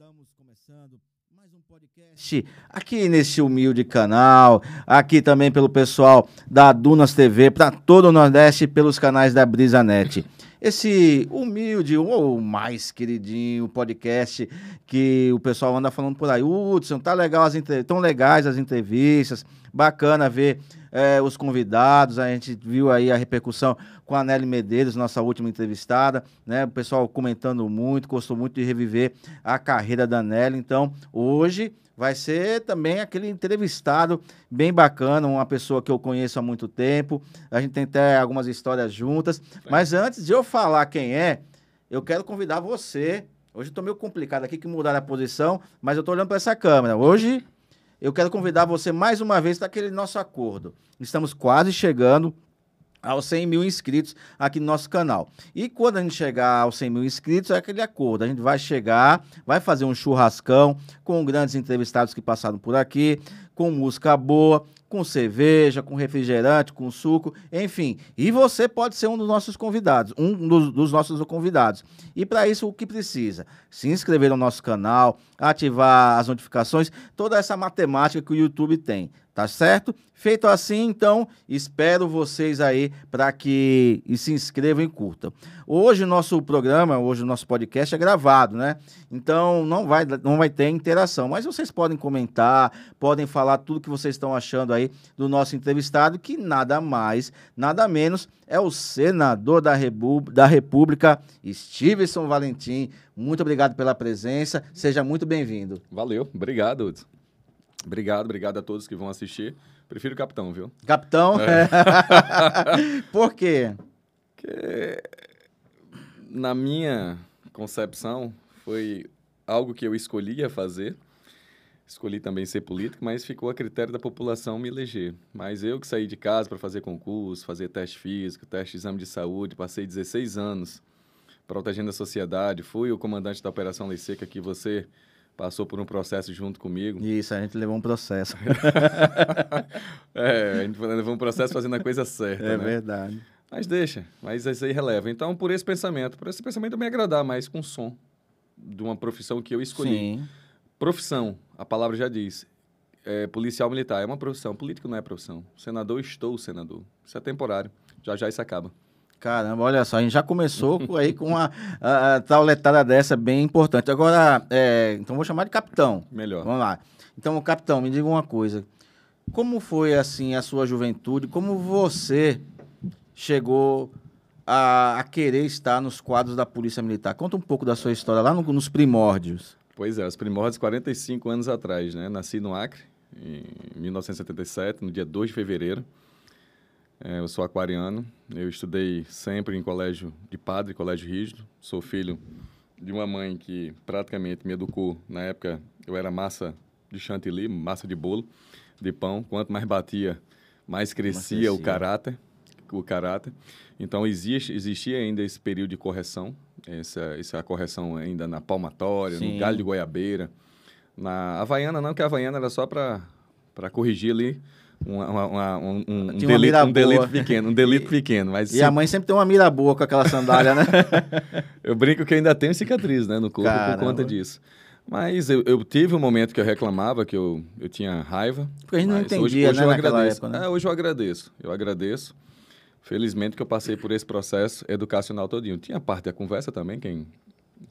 Estamos começando mais um podcast aqui nesse humilde canal, aqui também pelo pessoal da Dunas TV, para todo o Nordeste, pelos canais da Brisa Net esse humilde ou mais queridinho podcast que o pessoal anda falando por aí. Hudson, tá legal as tão legais as entrevistas, bacana ver é, os convidados, a gente viu aí a repercussão com a Nelly Medeiros, nossa última entrevistada, né? O pessoal comentando muito, gostou muito de reviver a carreira da Nelly. Então, hoje vai ser também aquele entrevistado bem bacana, uma pessoa que eu conheço há muito tempo. A gente tem até algumas histórias juntas. Mas antes de eu falar quem é, eu quero convidar você. Hoje estou meio complicado aqui que mudar a posição, mas eu estou olhando para essa câmera. Hoje eu quero convidar você mais uma vez daquele nosso acordo. Estamos quase chegando aos 100 mil inscritos aqui no nosso canal. E quando a gente chegar aos 100 mil inscritos, é aquele acordo. A gente vai chegar, vai fazer um churrascão com grandes entrevistados que passaram por aqui, com música boa, com cerveja, com refrigerante, com suco, enfim. E você pode ser um dos nossos convidados, um dos, dos nossos convidados. E para isso, o que precisa? Se inscrever no nosso canal, ativar as notificações, toda essa matemática que o YouTube tem tá certo? Feito assim, então, espero vocês aí para que e se inscrevam e curtam. Hoje o nosso programa, hoje o nosso podcast é gravado, né? Então não vai, não vai ter interação, mas vocês podem comentar, podem falar tudo que vocês estão achando aí do nosso entrevistado, que nada mais, nada menos é o senador da, Rebu da República, Stevenson Valentim. Muito obrigado pela presença, seja muito bem-vindo. Valeu, obrigado, Hudson. Obrigado, obrigado a todos que vão assistir. Prefiro Capitão, viu? Capitão? É. Por quê? Porque, na minha concepção, foi algo que eu escolhi a fazer. Escolhi também ser político, mas ficou a critério da população me eleger. Mas eu que saí de casa para fazer concurso, fazer teste físico, teste de exame de saúde, passei 16 anos protegendo a sociedade, fui o comandante da Operação Lei Seca que você passou por um processo junto comigo. Isso, a gente levou um processo. é, a gente levou um processo fazendo a coisa certa. É né? verdade. Mas deixa, mas isso aí releva. Então, por esse pensamento, por esse pensamento eu me agradar mais com o som de uma profissão que eu escolhi. Sim. Profissão, a palavra já diz. É, policial militar é uma profissão, político não é profissão. Senador, estou senador. Isso é temporário. Já já isso acaba. Caramba, olha só, a gente já começou aí com uma a, a tauletada dessa bem importante. Agora, é, então vou chamar de capitão. Melhor. Vamos lá. Então, capitão, me diga uma coisa. Como foi, assim, a sua juventude? Como você chegou a, a querer estar nos quadros da Polícia Militar? Conta um pouco da sua história lá no, nos primórdios. Pois é, os primórdios 45 anos atrás, né? Nasci no Acre, em 1977, no dia 2 de fevereiro. É, eu sou aquariano, eu estudei sempre em colégio de padre, colégio rígido. Sou filho de uma mãe que praticamente me educou. Na época, eu era massa de chantilly, massa de bolo, de pão. Quanto mais batia, mais crescia, crescia. o caráter. O caráter. Então, existe, existia ainda esse período de correção, essa, essa correção ainda na palmatória, Sim. no galho de goiabeira. Na Havaiana, não, que a Havaiana era só para corrigir ali uma, uma, um, um, delito, um, delito, pequeno, um delito e, pequeno. Mas e a mãe sempre tem uma mira boa com aquela sandália, né? eu brinco que eu ainda tenho cicatriz né, no corpo Caramba. por conta disso. Mas eu, eu, tive um momento que eu reclamava, que eu, eu tinha raiva. Porque a gente não entendia, hoje, hoje né, eu agradeço. Época, né? É, hoje eu agradeço. Eu agradeço. Felizmente que eu passei por esse processo educacional todinho. Tinha parte da conversa também, quem,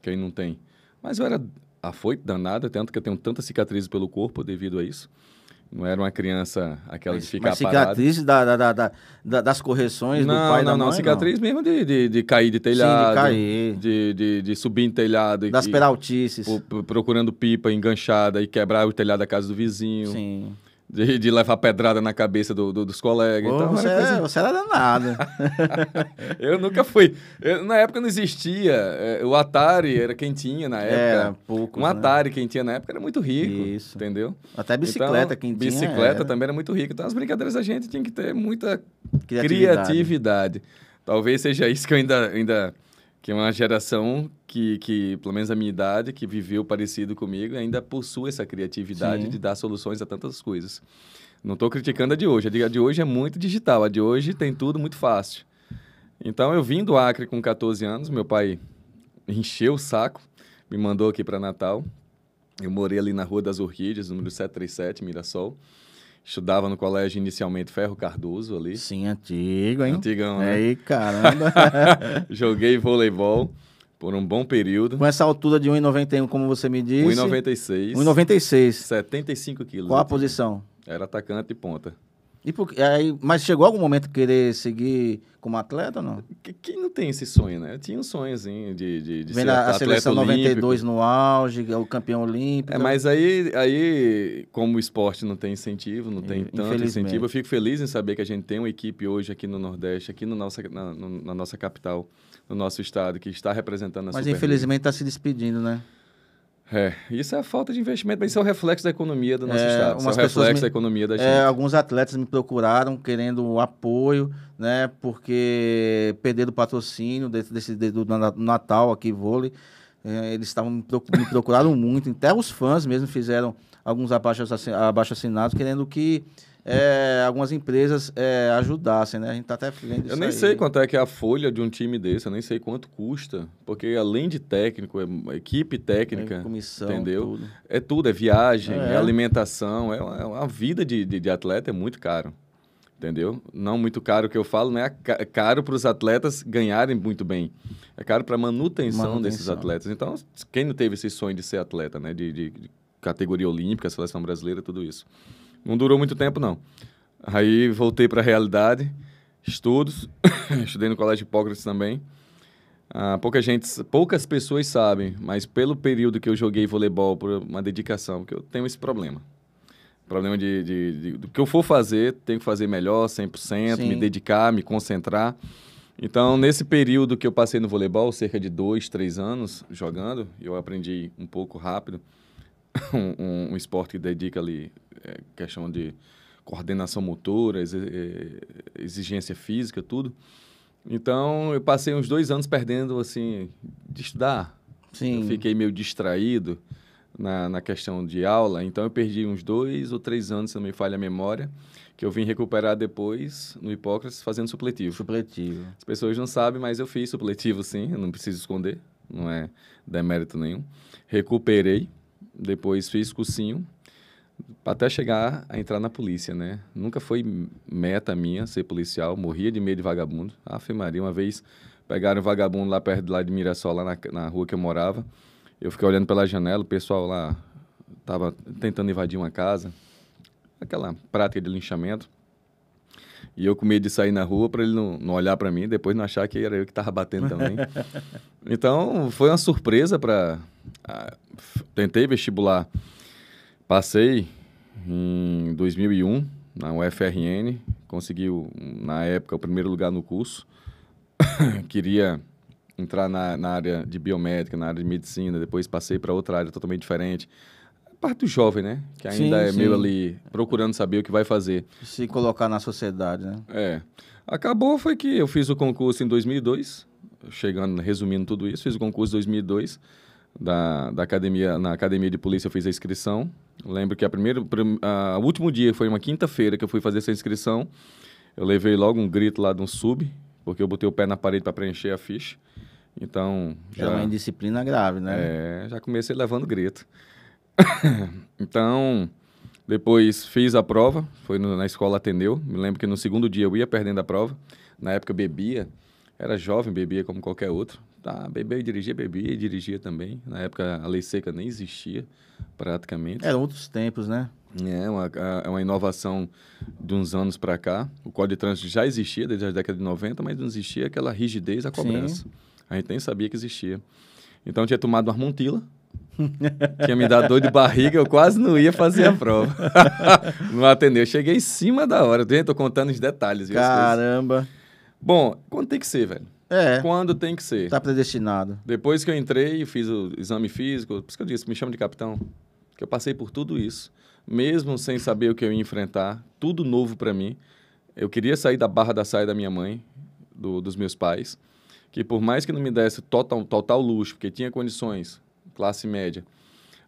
quem não tem. Mas eu era afoito, danado, tanto que eu tenho tanta cicatriz pelo corpo devido a isso. Não era uma criança aquela mas, de ficar mas cicatriz da, da, da, da, das correções não, do pai não, da mãe, não. Cicatriz não. mesmo de, de, de, cair de telhado. Sim, de cair. De, de, de subir em telhado. Das e, peraltices. Procurando pipa enganchada e quebrar o telhado da casa do vizinho. Sim. De, de, levar pedrada na cabeça do, do, dos colegas Pô, Você, era, é, você era danado. eu nunca fui. Eu, na época não existia. Eh, o Atari era quem tinha na é, época. Era pouco. Um né? Atari quem tinha na época era muito rico. Isso. Entendeu? Até então, bicicleta então, quem tinha. Bicicleta era. também era muito rico. Então as brincadeiras da gente tinha que ter muita criatividade. criatividade. Talvez seja isso que eu ainda. ainda que é uma geração que, que, pelo menos a minha idade, que viveu parecido comigo, ainda possui essa criatividade Sim. de dar soluções a tantas coisas. Não estou criticando a de hoje. A de hoje é muito digital. A de hoje tem tudo muito fácil. Então, eu vim do Acre com 14 anos. Meu pai encheu o saco, me mandou aqui para Natal. Eu morei ali na Rua das Orquídeas, número 737, Mirassol. Estudava no colégio inicialmente Ferro Cardoso ali. Sim, antigo, hein? Antigão, né? Aí, caramba. Joguei voleibol por um bom período. Com essa altura de 1,91, como você me disse? 1,96. 1,96. 75 quilos. Qual a posição? Era atacante e ponta. E por, aí, mas chegou algum momento querer seguir como atleta ou não? Quem não tem esse sonho, né? Eu tinha um sonhozinho de, de, de Vendo atleta a seleção olímpico. 92 no auge, é o campeão olímpico. É, mas aí, aí, como o esporte não tem incentivo, não é, tem tanto incentivo, eu fico feliz em saber que a gente tem uma equipe hoje aqui no Nordeste, aqui no nossa, na, na nossa capital, no nosso estado, que está representando a Mas Super infelizmente está se despedindo, né? É, isso é a falta de investimento, mas isso é o reflexo da economia do nosso é, estado. Isso é o reflexo me... da economia da é, gente. É, alguns atletas me procuraram querendo apoio, né? Porque perderam o patrocínio desse, desse, do Natal aqui, vôlei. É, eles estavam me, proc... me procuraram muito, até os fãs mesmo fizeram alguns abaixo assinados querendo que é, algumas empresas é, ajudassem, né? A gente tá até vendo isso Eu nem aí. sei quanto é que é a folha de um time desse, eu nem sei quanto custa, porque além de técnico, é, é equipe técnica, é comissão, entendeu? Tudo. É tudo, é viagem, é, é alimentação, é, é uma, vida de, de, de atleta é muito caro entendeu? Não muito caro que eu falo, né? É caro para os atletas ganharem muito bem. É caro para manutenção, manutenção desses atletas. Então, quem não teve esse sonho de ser atleta, né? De, de, de categoria olímpica, seleção brasileira, tudo isso. Não durou muito tempo, não. Aí voltei para a realidade, estudos, estudei no Colégio Hipócrates também. Ah, pouca gente, poucas pessoas sabem, mas pelo período que eu joguei voleibol, por uma dedicação, que eu tenho esse problema. Problema de, de, de, do que eu for fazer, tenho que fazer melhor, 100%, Sim. me dedicar, me concentrar. Então, nesse período que eu passei no voleibol, cerca de dois, três anos jogando, eu aprendi um pouco rápido. um, um esporte que dedica ali é, questão de coordenação motora, é, exigência física, tudo. Então, eu passei uns dois anos perdendo, assim, de estudar. Sim. Eu fiquei meio distraído na, na questão de aula. Então, eu perdi uns dois ou três anos, se não me falha a memória, que eu vim recuperar depois no Hipócrates fazendo supletivo. Supletivo. As pessoas não sabem, mas eu fiz supletivo, sim. Eu não preciso esconder. Não é demérito nenhum. Recuperei depois fiz cursinho até chegar a entrar na polícia, né? Nunca foi meta minha ser policial, morria de medo de vagabundo. Afirmaria Maria, uma vez pegaram um vagabundo lá perto lá de Mirassol, lá na, na rua que eu morava. Eu fiquei olhando pela janela, o pessoal lá estava tentando invadir uma casa. Aquela prática de linchamento. E eu com medo de sair na rua para ele não, não olhar para mim, depois não achar que era eu que estava batendo também. então, foi uma surpresa para... Tentei vestibular, passei em 2001 na UFRN, conseguiu na época, o primeiro lugar no curso. Queria entrar na, na área de biomédica, na área de medicina, depois passei para outra área totalmente diferente parte do jovem, né? Que ainda sim, é sim. meio ali procurando saber o que vai fazer. Se colocar na sociedade, né? É. Acabou foi que eu fiz o concurso em 2002, chegando, resumindo tudo isso, fiz o concurso em 2002 da, da academia, na academia de polícia eu fiz a inscrição. Lembro que a primeiro, a, o último dia foi uma quinta-feira que eu fui fazer essa inscrição. Eu levei logo um grito lá de um sub, porque eu botei o pé na parede para preencher a ficha. Então, é já é uma indisciplina grave, né? É, já comecei levando grito. então, depois fiz a prova, foi no, na escola atendeu Me lembro que no segundo dia eu ia perdendo a prova. Na época eu bebia, era jovem, bebia como qualquer outro. Tá, bebia e dirigia, bebia e dirigia também. Na época a lei seca nem existia, praticamente. Eram outros tempos, né? É uma, é uma inovação de uns anos para cá. O Código de Trânsito já existia desde a década de 90, mas não existia aquela rigidez à cobrança. Sim. A gente nem sabia que existia. Então, eu tinha tomado uma montila Tinha me dado dor de barriga, eu quase não ia fazer a prova. não atendeu. cheguei em cima da hora. Eu tô contando os detalhes. Caramba. Bom, quando tem que ser, velho? É. Quando tem que ser. Tá predestinado. Depois que eu entrei e fiz o exame físico, por isso que eu disse, me chama de capitão. Que eu passei por tudo isso. Mesmo sem saber o que eu ia enfrentar, tudo novo para mim. Eu queria sair da barra da saia da minha mãe, do, dos meus pais, que por mais que não me desse total, total luxo, porque tinha condições classe média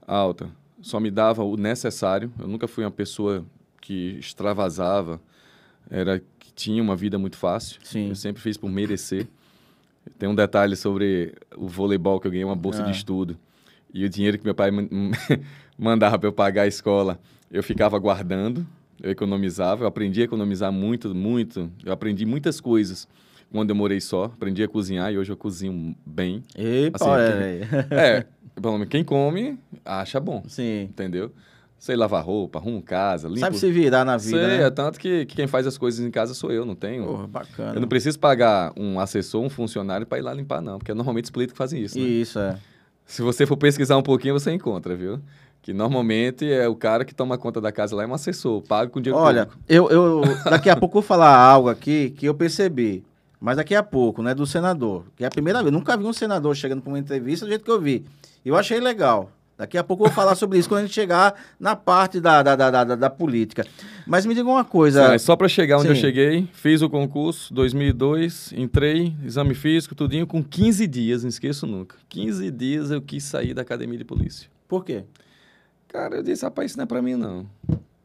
alta, só me dava o necessário. Eu nunca fui uma pessoa que extravasava, era que tinha uma vida muito fácil. Sim. Eu sempre fiz por merecer. Tem um detalhe sobre o voleibol que eu ganhei uma bolsa de ah. estudo e o dinheiro que meu pai mandava para eu pagar a escola, eu ficava guardando, eu economizava, eu aprendi a economizar muito, muito, eu aprendi muitas coisas quando eu morei só, aprendi a cozinhar e hoje eu cozinho bem. Epa, assim, é. Quem... é, pelo menos quem come acha bom. Sim. Entendeu? Sei lavar roupa, arrumo casa, limpo. Sabe se virar na vida, Sei, né? é tanto que, que, quem faz as coisas em casa sou eu, não tenho. Porra, bacana. Eu não preciso pagar um assessor, um funcionário para ir lá limpar, não, porque normalmente os políticos fazem isso, né? Isso, é. Se você for pesquisar um pouquinho, você encontra, viu? Que normalmente é o cara que toma conta da casa lá é um assessor, pago com dinheiro Olha, público. eu, eu daqui a pouco vou falar algo aqui que eu percebi mas daqui a pouco, né, do senador. Que é a primeira vez, nunca vi um senador chegando para uma entrevista do jeito que eu vi. Eu achei legal. Daqui a pouco eu vou falar sobre isso quando a gente chegar na parte da, da, da, da, da política. Mas me diga uma coisa. Sim, só para chegar onde Sim. eu cheguei, fiz o concurso 2002, entrei, exame físico, tudinho, com 15 dias, não esqueço nunca. 15 dias eu quis sair da academia de polícia. Por quê? Cara, eu disse, rapaz, isso não é para mim não.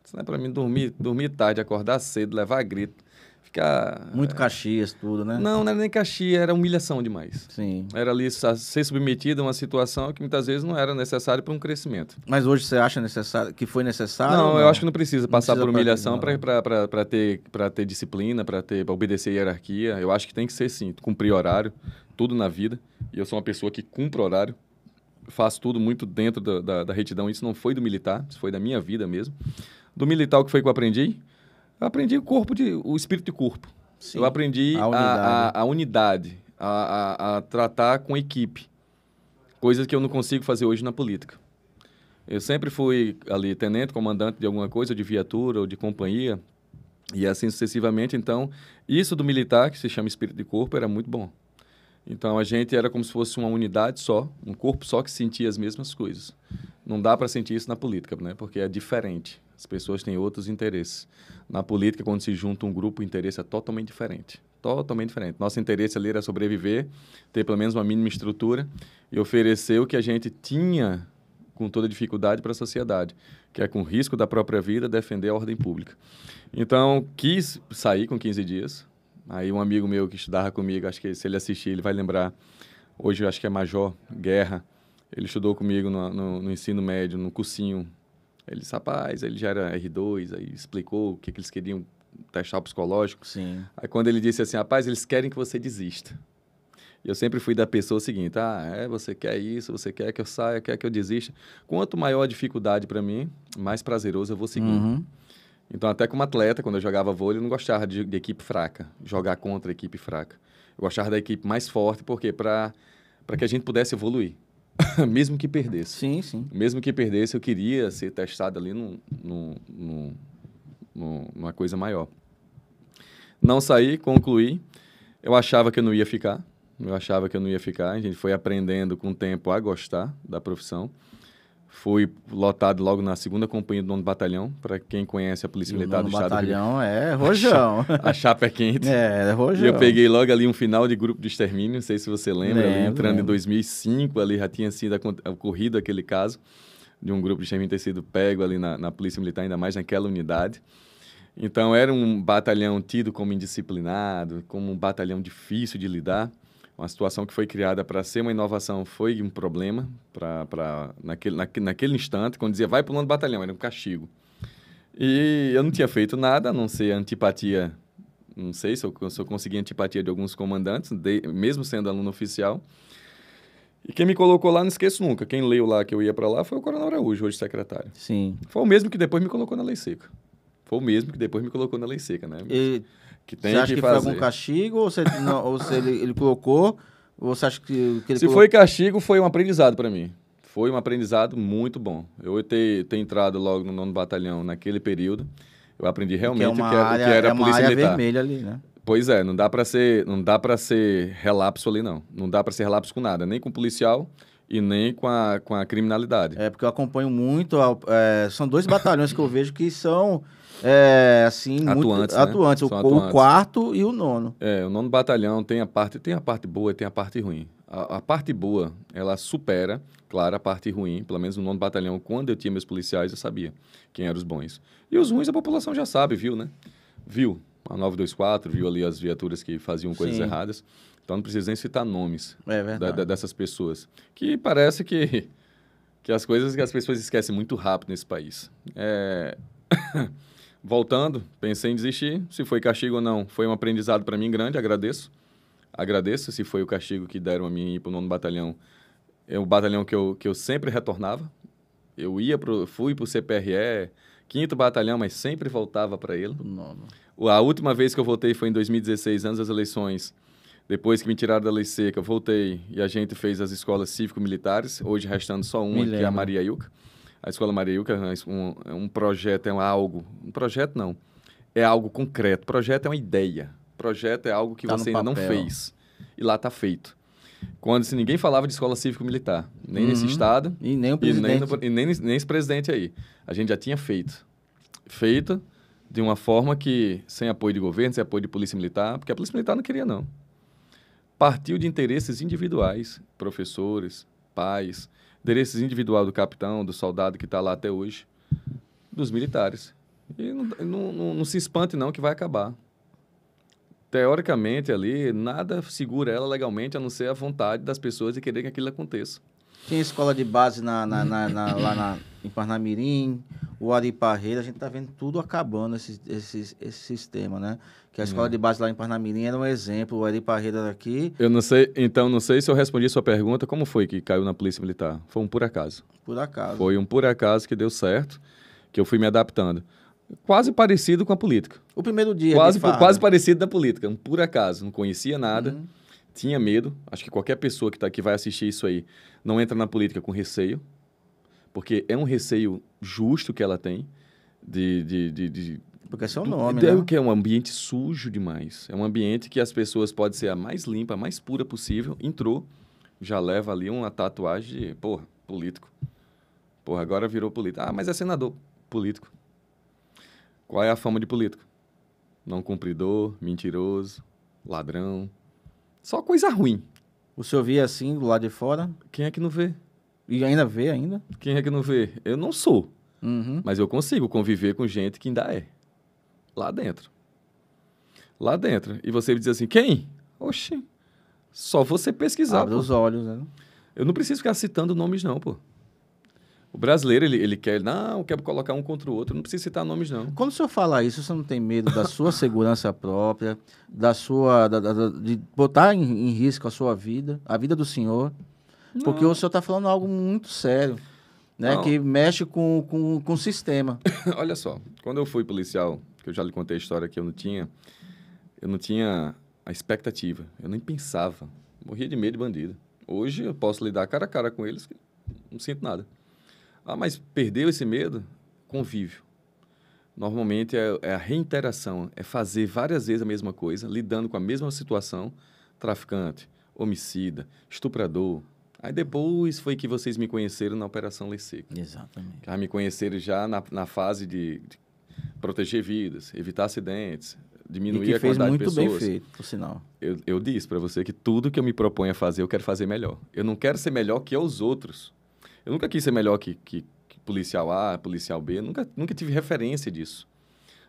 Isso não é para mim dormir, dormir tarde, acordar cedo, levar grito ficar. Muito é. Caxias, tudo, né? Não, não era nem Caxias, era humilhação demais. Sim. Era ali ser submetido a uma situação que muitas vezes não era necessário para um crescimento. Mas hoje você acha necessário que foi necessário? Não, não? eu acho que não precisa passar precisa por humilhação para ter, ter disciplina, para obedecer hierarquia. Eu acho que tem que ser sim, cumprir horário, tudo na vida. E eu sou uma pessoa que cumpre horário faço tudo muito dentro da, da, da, retidão. Isso não foi do militar, isso foi da minha vida mesmo. Do militar, o que foi que eu aprendi? Eu aprendi o corpo de. o espírito de corpo. Sim. Eu aprendi a unidade, a, a, a, unidade a, a, tratar com equipe. Coisas que eu não consigo fazer hoje na política. Eu sempre fui ali tenente, comandante de alguma coisa, de viatura ou de companhia, e assim sucessivamente. Então, isso do militar, que se chama espírito de corpo, era muito bom. Então, a gente era como se fosse uma unidade só, um corpo só que sentia as mesmas coisas. Não dá para sentir isso na política, né? porque é diferente. As pessoas têm outros interesses. Na política, quando se junta um grupo, o interesse é totalmente diferente. Totalmente diferente. Nosso interesse ali era sobreviver, ter pelo menos uma mínima estrutura e oferecer o que a gente tinha com toda dificuldade para a sociedade, que é com risco da própria vida defender a ordem pública. Então, quis sair com 15 dias. Aí um amigo meu que estudava comigo, acho que se ele assistir, ele vai lembrar. Hoje eu acho que é Major Guerra. Ele estudou comigo no, no, no ensino médio, no cursinho eles, rapaz, ele já era R2, aí explicou o que, é que eles queriam testar psicológico. Sim. Aí quando ele disse assim, rapaz, eles querem que você desista. Eu sempre fui da pessoa seguinte, ah, é, você quer isso, você quer que eu saia, quer que eu desista. Quanto maior a dificuldade para mim, mais prazeroso eu vou seguir. Uhum. Então, até como atleta, quando eu jogava vôlei, eu não gostava de, de equipe fraca, jogar contra equipe fraca. Eu gostava da equipe mais forte, porque para que a gente pudesse evoluir. mesmo que perdesse. Sim, sim. Mesmo que perdesse, eu queria ser testado ali num, num, num, num numa coisa maior. Não saí, concluí. Eu achava que eu não ia ficar. Eu achava que eu não ia ficar. A gente foi aprendendo com o tempo a gostar da profissão foi lotado logo na segunda companhia do nono batalhão. Para quem conhece a Polícia e Militar do Estado batalhão do é rojão. A, a chapa é quente. É, é rojão. E eu peguei logo ali um final de grupo de extermínio, não sei se você lembra, lembro, ali, entrando lembro. em 2005, ali já tinha sido ocorrido aquele caso de um grupo de extermínio ter sido pego ali na, na Polícia Militar, ainda mais naquela unidade. Então era um batalhão tido como indisciplinado, como um batalhão difícil de lidar uma situação que foi criada para ser uma inovação foi um problema para naquele, naquele, naquele instante, quando dizia vai pulando batalhão, era um castigo. E eu não tinha feito nada, a não ser antipatia, não sei se eu, se eu consegui antipatia de alguns comandantes, de, mesmo sendo aluno oficial. E quem me colocou lá, não esqueço nunca, quem leu lá que eu ia para lá foi o Coronel Araújo, hoje secretário. Sim. Foi o mesmo que depois me colocou na Lei Seca. Foi o mesmo que depois me colocou na Lei Seca, né? E que tem você acha que, que foi algum castigo ou, você, não, ou se ele, ele colocou? Ou você acha que, que ele Se colocou... foi castigo, foi um aprendizado para mim. Foi um aprendizado muito bom. Eu ter, ter entrado logo no nono batalhão naquele período, eu aprendi realmente que é uma que, área, era é a polícia militar. vermelha ali, né? Pois é, não dá para ser, não dá para ser relapso ali não. Não dá para ser relapso com nada, nem com policial e nem com a, com a criminalidade. É porque eu acompanho muito, a, é, são dois batalhões que eu vejo que são é, assim, atuantes. Muito, né? atuantes, o, atuantes. o, quarto e o nono. É, o nono batalhão tem a parte, tem a parte boa e tem a parte ruim. A, a, parte boa, ela supera, claro, a parte ruim. Pelo menos no nono batalhão, quando eu tinha meus policiais, eu sabia quem eram os bons. E os ruins a população já sabe, viu, né? Viu a 924, viu ali as viaturas que faziam coisas erradas. Então não precisa nem citar nomes é da, da, dessas pessoas. Que parece que, que as coisas que as pessoas esquecem muito rápido nesse país. É... Voltando, pensei em desistir. Se foi castigo ou não, foi um aprendizado para mim grande, agradeço. Agradeço se foi o castigo que deram a mim ir para o nono batalhão. É o batalhão que eu, que eu sempre retornava. Eu ia pro, fui para o CPRE, quinto batalhão, mas sempre voltava para ele. Nono. A última vez que eu voltei foi em 2016, antes das eleições. Depois que me tiraram da lei seca, voltei e a gente fez as escolas cívico-militares, hoje restando só uma, que é a Maria Iuca. A Escola Maria é um, é um projeto, é um algo. Um projeto não. É algo concreto. Projeto é uma ideia. Projeto é algo que tá você ainda papel. não fez. E lá está feito. Quando se ninguém falava de escola cívico-militar, nem uhum. nesse estado. E nem o presidente. E, nem, e nem, nem esse presidente aí. A gente já tinha feito. Feito de uma forma que, sem apoio de governo, sem apoio de polícia militar, porque a polícia militar não queria, não. Partiu de interesses individuais, professores, pais, endereços individual do capitão, do soldado que está lá até hoje, dos militares. E não, não, não, não se espante não que vai acabar. Teoricamente ali, nada segura ela legalmente a não ser a vontade das pessoas de querer que aquilo aconteça. Tem escola de base na, na, na, na lá na em Parnamirim, o Ari Parreira, a gente está vendo tudo acabando esse, esse, esse sistema, né? Que a hum. escola é. de base lá em Parnamirim era um exemplo, o Ari Parreira aqui. Eu não sei, então não sei se eu respondi sua pergunta, como foi que caiu na Polícia Militar? Foi um por acaso. Por acaso. Foi um por acaso que deu certo, que eu fui me adaptando. Quase parecido com a política. O primeiro dia. Quase, quase né? parecido da política, um por acaso. Não conhecia nada, uhum. tinha medo. Acho que qualquer pessoa que está aqui vai assistir isso aí não entra na política com receio porque é um receio justo que ela tem de. de, de, de porque é seu nome, do, é né? que é um ambiente sujo demais. É um ambiente que as pessoas podem ser a mais limpa, a mais pura possível. Entrou, já leva ali uma tatuagem de, porra, político. Porra, agora virou político. Ah, mas é senador. Político. Qual é a fama de político? Não cumpridor, mentiroso, ladrão. Só coisa ruim. O senhor via assim do lado de fora? Quem é que não vê? E ainda vê ainda? Quem é que não vê? Eu não sou. Uhum. Mas eu consigo conviver com gente que ainda é. Lá dentro. Lá dentro. E você diz assim, quem? Oxi. Só você pesquisar. Abre pô. os olhos, né? Eu não preciso ficar citando nomes, não, pô. O brasileiro, ele, ele quer, não, quer colocar um contra o outro, não precisa citar nomes, não. Quando o senhor fala isso, você não tem medo da sua segurança própria, da sua. Da, da, de botar em, em risco a sua vida, a vida do senhor? Porque o senhor está falando algo muito sério, né? Não. Que mexe com, com, com o sistema. Olha só, quando eu fui policial, que eu já lhe contei a história que eu não tinha, eu não tinha a expectativa, eu nem pensava. Morria de medo de bandido. Hoje eu posso lidar cara a cara com eles, que não sinto nada. Ah, mas perdeu esse medo? Convívio. Normalmente é, é, a reinteração, é fazer várias vezes a mesma coisa, lidando com a mesma situação, traficante, homicida, estuprador, Aí depois foi que vocês me conheceram na Operação Lei Seca. Exatamente. Aí me conheceram já na, na fase de, de, proteger vidas, evitar acidentes, diminuir a quantidade de pessoas. fez muito bem feito, por sinal. Eu, eu disse para você que tudo que eu me proponho a fazer, eu quero fazer melhor. Eu não quero ser melhor que os outros. Eu nunca quis ser melhor que, que, que policial A, policial B. nunca, nunca tive referência disso.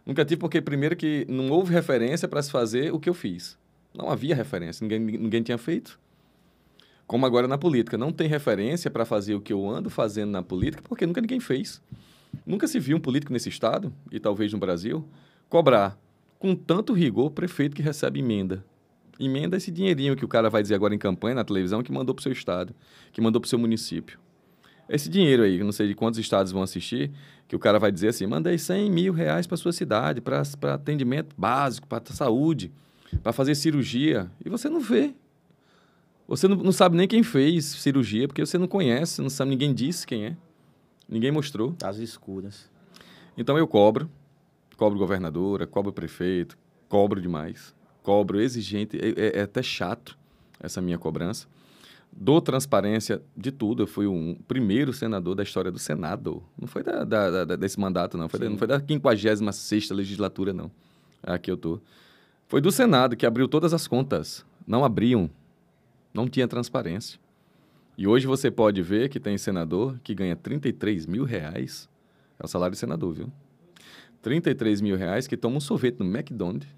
Nunca tive porque, primeiro, que não houve referência para se fazer o que eu fiz. Não havia referência. Ninguém, ninguém tinha feito. Como agora na política, não tem referência para fazer o que eu ando fazendo na política, porque nunca ninguém fez. Nunca se viu um político nesse estado, e talvez no Brasil, cobrar com tanto rigor o prefeito que recebe emenda. Emenda esse dinheirinho que o cara vai dizer agora em campanha na televisão que mandou para o seu estado, que mandou para o seu município. Esse dinheiro aí, não sei de quantos estados vão assistir, que o cara vai dizer assim: mandei 100 mil reais para sua cidade, para atendimento básico, para saúde, para fazer cirurgia. E você não vê você não, não, sabe nem quem fez cirurgia, porque você não conhece, não sabe, ninguém disse quem é. Ninguém mostrou. As escuras. Então eu cobro. Cobro governadora, cobro prefeito, cobro demais. Cobro exigente, é, é, é até chato essa minha cobrança. Dou transparência de tudo. Eu fui o um primeiro senador da história do Senado. Não foi da, da, da, desse mandato, não. Foi não foi da 56 legislatura, não. Aqui eu tô. Foi do Senado que abriu todas as contas. Não abriam não tinha transparência. E hoje você pode ver que tem senador que ganha 33 mil reais, é o salário de senador, viu? 33 mil reais que toma um sorvete no McDonald's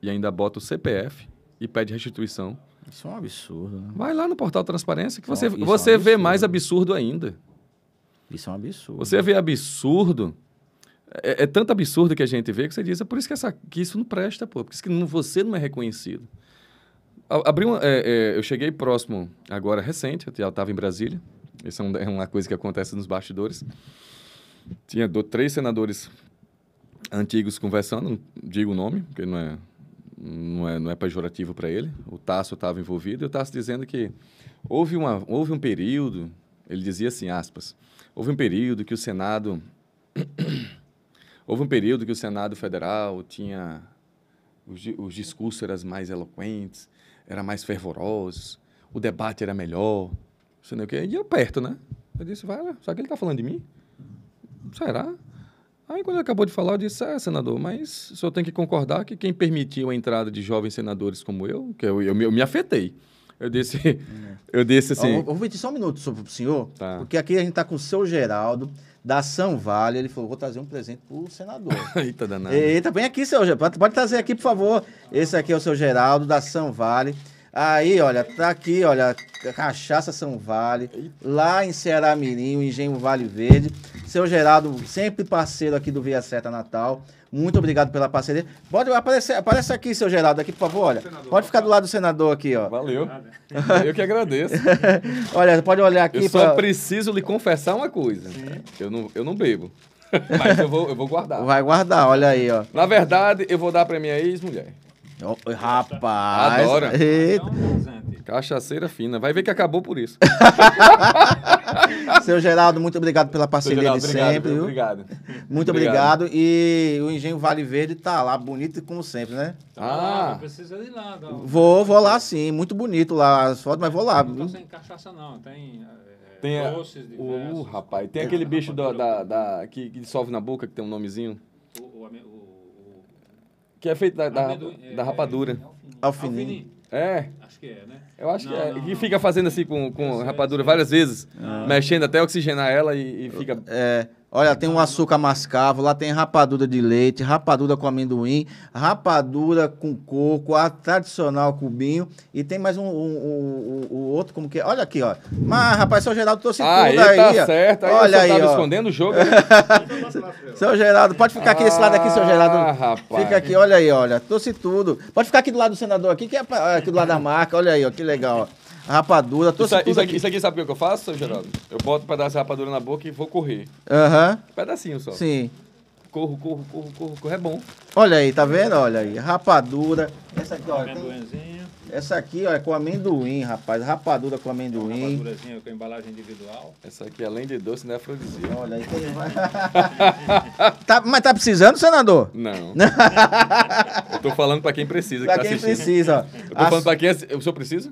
e ainda bota o CPF e pede restituição. Isso é um absurdo. Né? Vai lá no portal Transparência que é você, é um você vê mais absurdo ainda. Isso é um absurdo. Você vê absurdo. É, é, tanto absurdo que a gente vê que você diz, é por isso que, essa, que isso não presta, pô. Por isso que não, você não é reconhecido. Abri uma, é, é, eu cheguei próximo agora recente, eu estava em Brasília. Isso é, é uma coisa que acontece nos bastidores. Tinha do, três senadores antigos conversando, não digo o nome, porque não é, não é, não é pejorativo para ele. O Tasso estava envolvido e o Tasso dizendo que houve, uma, houve um período, ele dizia assim, aspas, houve um período que o Senado... houve um período que o Senado Federal tinha os, os discursos eram mais eloquentes era mais fervorosos, o debate era melhor, sei o quê. E eu perto, né? Eu disse, vai lá, será que ele está falando de mim? Será? Aí, quando ele acabou de falar, eu disse, é, senador, mas o senhor tem que concordar que quem permitiu a entrada de jovens senadores como eu, que eu, eu, eu me afetei. Eu disse, é. eu disse assim... Ó, vou, vou pedir só um minuto sobre o senhor, tá. porque aqui a gente está com o seu Geraldo, da São Vale. Ele falou: vou trazer um presente para o senador. Eita, danado. Eita, vem aqui, seu Pode, trazer aqui, por favor. Esse aqui é o seu Geraldo, da São Vale. Aí, olha, tá aqui, olha, Cachaça São Vale, lá em Ceará Mirim, o Engenho Vale Verde. Seu Geraldo, sempre parceiro aqui do Via Certa Natal. Muito obrigado pela parceria. Pode aparecer, aparece aqui, seu Geraldo, aqui, por favor, olha. Pode ficar do lado do senador aqui, ó. Valeu. Eu que agradeço. olha, pode olhar aqui. Eu só pra... preciso lhe confessar uma coisa. Sim. Eu não, eu não bebo. Mas eu vou, eu vou guardar. Vai guardar, olha aí, ó. Na verdade, eu vou dar pra minha ex-mulher. Oh, rapaz. Adora. Eita. Cachaceira fina. Vai ver que acabou por isso. Seu Geraldo, muito obrigado pela parceria Geraldo, de obrigado, sempre. Viu? Obrigado. Muito obrigado. obrigado. E o Engenho Vale Verde tá lá, bonito como sempre, né? Ah, ah não precisa de nada. Vou, vou lá sim. Muito bonito lá as fotos, mas vou lá. Não tô sem cachaça não, tem... É, tem a, o, rapaz, tem aquele bicho da, da, da, que, que dissolve na boca, que tem um nomezinho. Que é feito da, da, é, da rapadura. É, é Alfinim. É. Acho que é, né? Eu acho não, que é. Não, e fica fazendo assim com, com rapadura várias vezes, ah. mexendo até oxigenar ela e, e fica. É. Olha, tem um açúcar mascavo, lá tem rapadura de leite, rapadura com amendoim, rapadura com coco, a tradicional cubinho. E tem mais um, um, um, um outro, como que é? Olha aqui, ó. Mas, rapaz, seu Geraldo trouxe ah, tudo aí. Tá ó. certo, aí Olha aí, tava ó. escondendo o jogo. seu Geraldo, pode ficar aqui desse lado aqui, seu ah, Geraldo. Ah, rapaz. Fica aqui, olha aí, olha. Trouxe tudo. Pode ficar aqui do lado do senador, aqui, que é, é aqui do lado da marca. Olha aí, ó, que legal, ó. Rapadura, tudo isso, isso, aqui. isso aqui sabe o que eu faço, Geraldo? Eu boto um pedaço de rapadura na boca e vou correr. Aham. pedacinho só. Sim. Corro, corro, corro, corro, corro, é bom. Olha aí, tá vendo? Olha aí, rapadura. Essa aqui, ó. Tem... Essa aqui, ó, é com amendoim, rapaz. Rapadura com amendoim. Rapadurazinho rapadurazinha com embalagem individual. Essa aqui, além de doce, não é afrodisíaco. Olha aí, tá, Mas tá precisando, senador? Não. eu tô falando pra quem precisa. Pra que tá quem precisa, ó. Eu tô As... falando pra quem... O senhor precisa?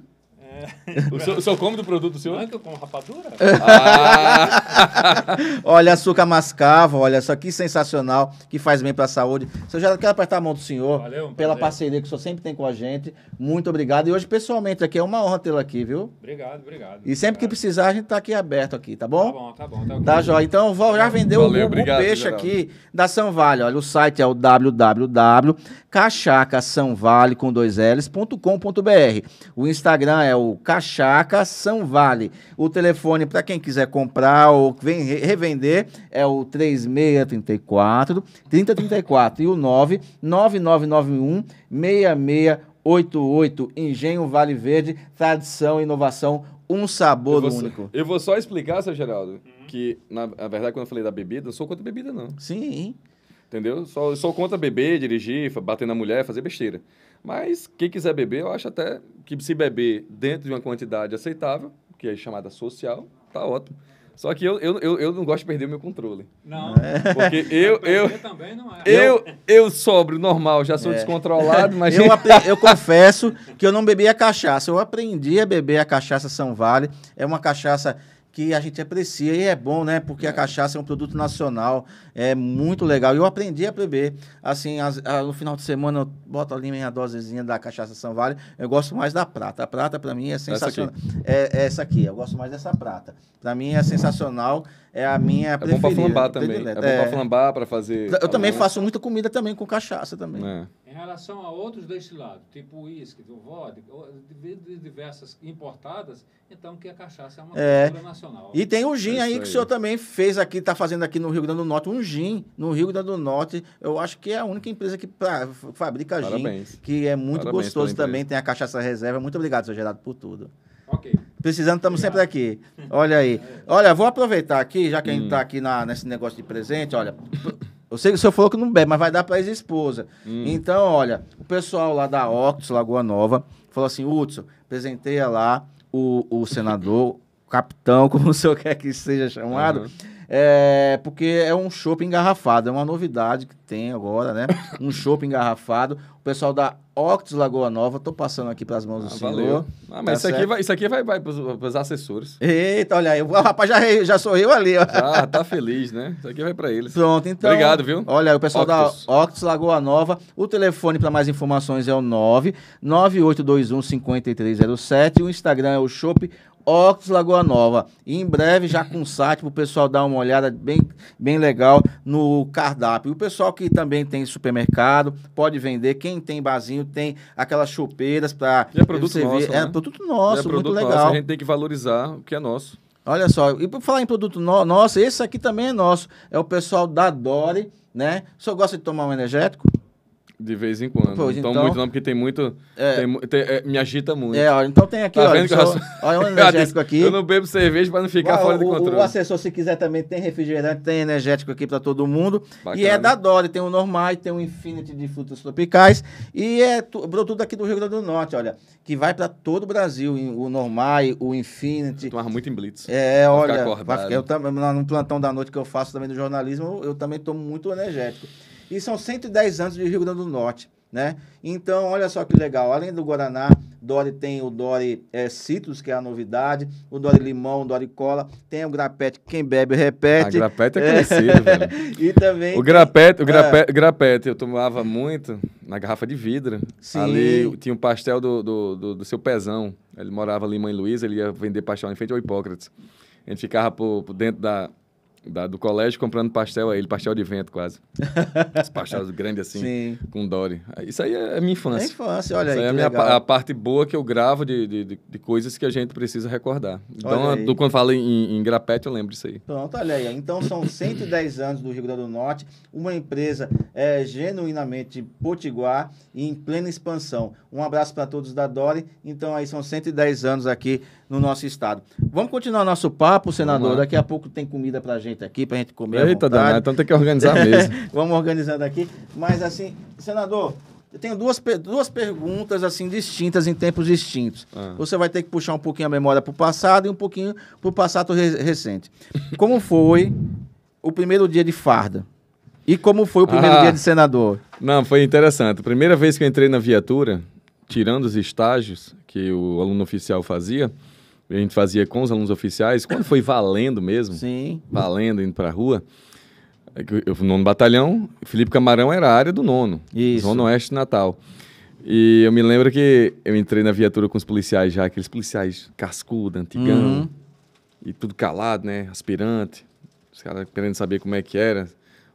É. O seu, o seu como do produto senhor? Não, é que eu como rapadura. Ah. olha, açúcar mascavo, olha só que sensacional, que faz bem para a saúde. Seu já quero apertar a mão do senhor Valeu, pela parceria que o senhor sempre tem com a gente. Muito obrigado. E hoje, pessoalmente, aqui é uma honra tê-lo aqui, viu? Obrigado, obrigado. E sempre obrigado. que precisar, a gente tá aqui aberto aqui, tá bom? Tá bom, tá bom. Tá, tá joia. Então, vou já vendeu Valeu, o, obrigado, o peixe aqui da São Vale. Olha, o site é o www.cachacasamvale com dois L's.com.br. O Instagram é o Cachaca, São Vale. O telefone para quem quiser comprar ou vem revender é o 3634 3034 e o 99991 6688. Engenho Vale Verde, tradição, inovação, um sabor eu único. Só, eu vou só explicar, seu Geraldo, que na, na, verdade quando eu falei da bebida, não sou contra bebida não. Sim. Entendeu? Só, eu sou contra beber, dirigir, bater na mulher, fazer besteira. Mas quem quiser beber, eu acho até que se beber dentro de uma quantidade aceitável, que é chamada social, tá ótimo. Só que eu, eu, eu, eu não gosto de perder o meu controle. Não. É. Porque eu. Eu, é. eu, eu sobro normal, já sou é. descontrolado, mas. Eu, eu confesso que eu não bebi a cachaça. Eu aprendi a beber a cachaça São Vale. É uma cachaça que a gente aprecia e é bom, né? Porque a é. cachaça é um produto nacional, é muito legal. Eu aprendi a beber, assim, as, a, no final de semana eu boto ali minha dosezinha da cachaça São Vale. Eu gosto mais da prata. A prata para mim é sensacional. Essa é, é, essa aqui, eu gosto mais dessa prata. Para mim é sensacional, é a minha é preferida. Bom para flambar também. É, é bom para é. flambar, para fazer. Eu também faço muita comida também com cachaça também. É relação a outros destilados, tipo uísque, tipo vodka, diversas importadas, então que a cachaça é uma é. cultura nacional. E tem o gin é aí que aí. o senhor também fez aqui, está fazendo aqui no Rio Grande do Norte, um gin no Rio Grande do Norte. Eu acho que é a única empresa que pra, fabrica Parabéns. gin, que é muito Parabéns gostoso também, tem a cachaça reserva. Muito obrigado, senhor Gerardo, por tudo. Ok. Precisando, estamos sempre aqui. Olha aí. Olha, vou aproveitar aqui, já que hum. a gente está hum. aqui na, nesse negócio de presente, olha... Eu sei que o senhor falou que não bebe, mas vai dar para ex-esposa. Hum. Então, olha, o pessoal lá da Octus, Lagoa Nova, falou assim: Hudson, apresentei lá o, o senador, o capitão, como o senhor quer que seja chamado. Uhum. É, porque é um chopp engarrafado, é uma novidade que tem agora, né? Um chopp engarrafado, pessoal da Octus Lagoa Nova, tô passando aqui para as mãos ah, do valeu. senhor. Ah, mas tá isso, aqui vai, isso aqui vai, vai para os assessores. Eita, olha aí, o rapaz já, já sorriu ali. Ó. Ah, tá feliz, né? Isso aqui vai para eles. Pronto, então. Obrigado, viu? Olha, o pessoal Octus. da Octus Lagoa Nova, o telefone para mais informações é o 99821 5307, o Instagram é o Shop Ox Lagoa Nova. E em breve já com o site para o pessoal dar uma olhada bem, bem legal no cardápio. o pessoal que também tem supermercado pode vender. Quem tem barzinho tem aquelas chupeiras para. É produto nosso. É né? produto nosso, é produto muito nosso. legal. A gente tem que valorizar o que é nosso. Olha só, e por falar em produto no nosso, esse aqui também é nosso. É o pessoal da Dori, né? O senhor gosta de tomar um energético? de vez em quando. Pois, então, então, muito não, porque tem muito. É, tem, tem, é, me agita muito. É, olha, então tem aqui, tá olha, eu, olha um energético aqui. Eu não bebo cerveja para não ficar o, fora o, de controle. O assessor, se quiser, também tem refrigerante, tem energético aqui para todo mundo. Bacana. E é da Dori, tem o normal, tem o Infinity de frutas tropicais. E é produto aqui do Rio Grande do Norte, olha. Que vai para todo o Brasil. O normal, o Infinity. Tomava muito em Blitz. É, olha. Ficar eu também, no plantão da noite que eu faço também do jornalismo, eu também tomo muito energético. E são 110 anos de Rio Grande do Norte. Né? Então, olha só que legal. Além do Guaraná, Dori tem o Dori é, Citrus, que é a novidade, o Dori Limão, o Dori Cola, tem o Grapete, quem bebe repete. Ah, grapete é, é. conhecido, velho. e também... O Grapete, o grapete, é. grapete, eu tomava muito na garrafa de vidro. Sim. Ali tinha um pastel do, do, do, do seu pezão. Ele morava ali em Mãe Luísa, ele ia vender pastel em frente ao Hipócrates. A gente ficava por, por dentro da, da, do colégio comprando pastel a ele, pastel de vento quase. Os pastel grandes assim, Sim. com Dory. Ah, isso aí é, é, minha infância. É infância, olha Isso aí. é a, minha, a, parte boa que eu gravo de, de, de, de coisas que a gente precisa recordar. Então, do, quando falo em, em grapete, eu lembro disso aí. Pronto, olha aí. Então, são 110 anos do Rio Grande do Norte, uma empresa é, genuinamente potiguar e em plena expansão. Um abraço para todos da Dory. Então, aí são 110 anos aqui no nosso estado. Vamos continuar nosso papo, senador. Daqui a pouco tem comida pra gente aqui, pra gente comer. Eita, Daniel, então tem que organizar mesmo. Vamos organizando aqui. Mas assim, senador, eu tenho duas, duas perguntas assim distintas em tempos distintos. Ah. Você vai ter que puxar um pouquinho a memória para o passado e um pouquinho para o passado re recente. Como foi o primeiro dia de farda? E como foi o primeiro ah. dia de senador? Não, foi interessante. Primeira vez que eu entrei na viatura, tirando os estágios que o aluno oficial fazia, a gente fazia com os alunos oficiais, quando foi valendo mesmo, Sim. valendo, indo para a rua, é eu fui nono batalhão, Felipe Camarão era a área do nono, Isso. Zona Oeste de Natal. E eu me lembro que eu entrei na viatura com os policiais já, aqueles policiais cascudo, antigão, uhum. e tudo calado, né, aspirante, os caras querendo saber como é que era,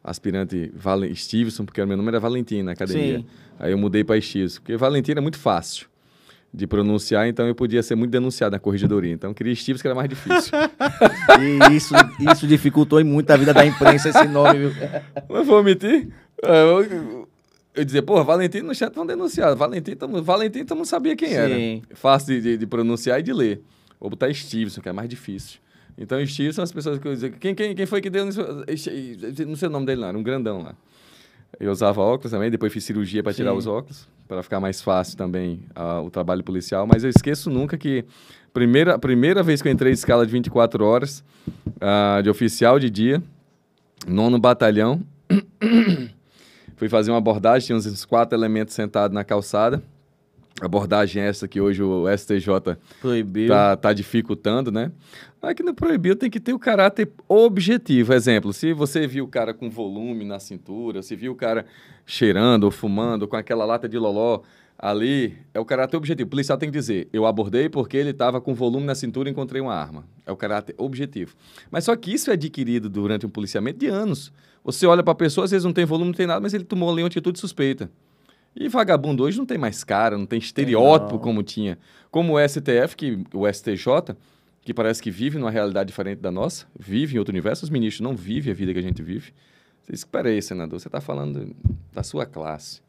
aspirante Val Stevenson, porque o meu nome era Valentim na academia. Sim. Aí eu mudei para Stevenson, porque Valentim era muito fácil de pronunciar, então eu podia ser muito denunciado na corrigidoria. Então, queria Stevens, que era mais difícil. e isso, isso dificultou muito a vida da imprensa, esse nome, viu? Mas vou omitir. É, eu, eu dizia, porra, Valentim no chat vão denunciar. Valentim, tamo, Valentim, todo mundo sabia quem Sim. era. Fácil de, de, de, pronunciar e de ler. Vou botar Stevenson, que é mais difícil. Então, Stevenson, as pessoas que eu dizia, quem, quem, quem foi que deu... Não sei o nome dele, não. Era um grandão lá. Eu usava óculos também, depois fiz cirurgia para tirar os óculos, para ficar mais fácil também uh, o trabalho policial. Mas eu esqueço nunca que primeira primeira vez que eu entrei em escala de 24 horas uh, de oficial de dia, nono batalhão, fui fazer uma abordagem, tinha uns quatro elementos sentados na calçada abordagem é essa que hoje o STJ está tá dificultando, né? Mas que não proibiu, tem que ter o caráter objetivo. Exemplo, se você viu o cara com volume na cintura, se viu o cara cheirando ou fumando com aquela lata de loló ali, é o caráter objetivo. O policial tem que dizer, eu abordei porque ele estava com volume na cintura e encontrei uma arma. É o caráter objetivo. Mas só que isso é adquirido durante um policiamento de anos. Você olha para a pessoa, às vezes não tem volume, não tem nada, mas ele tomou ali uma atitude suspeita. E vagabundo hoje não tem mais cara, não tem estereótipo não. como tinha. Como o STF, que o STJ, que parece que vive numa realidade diferente da nossa, vive em outro universo, os ministros não vivem a vida que a gente vive. Você diz, senador, você está falando da sua classe.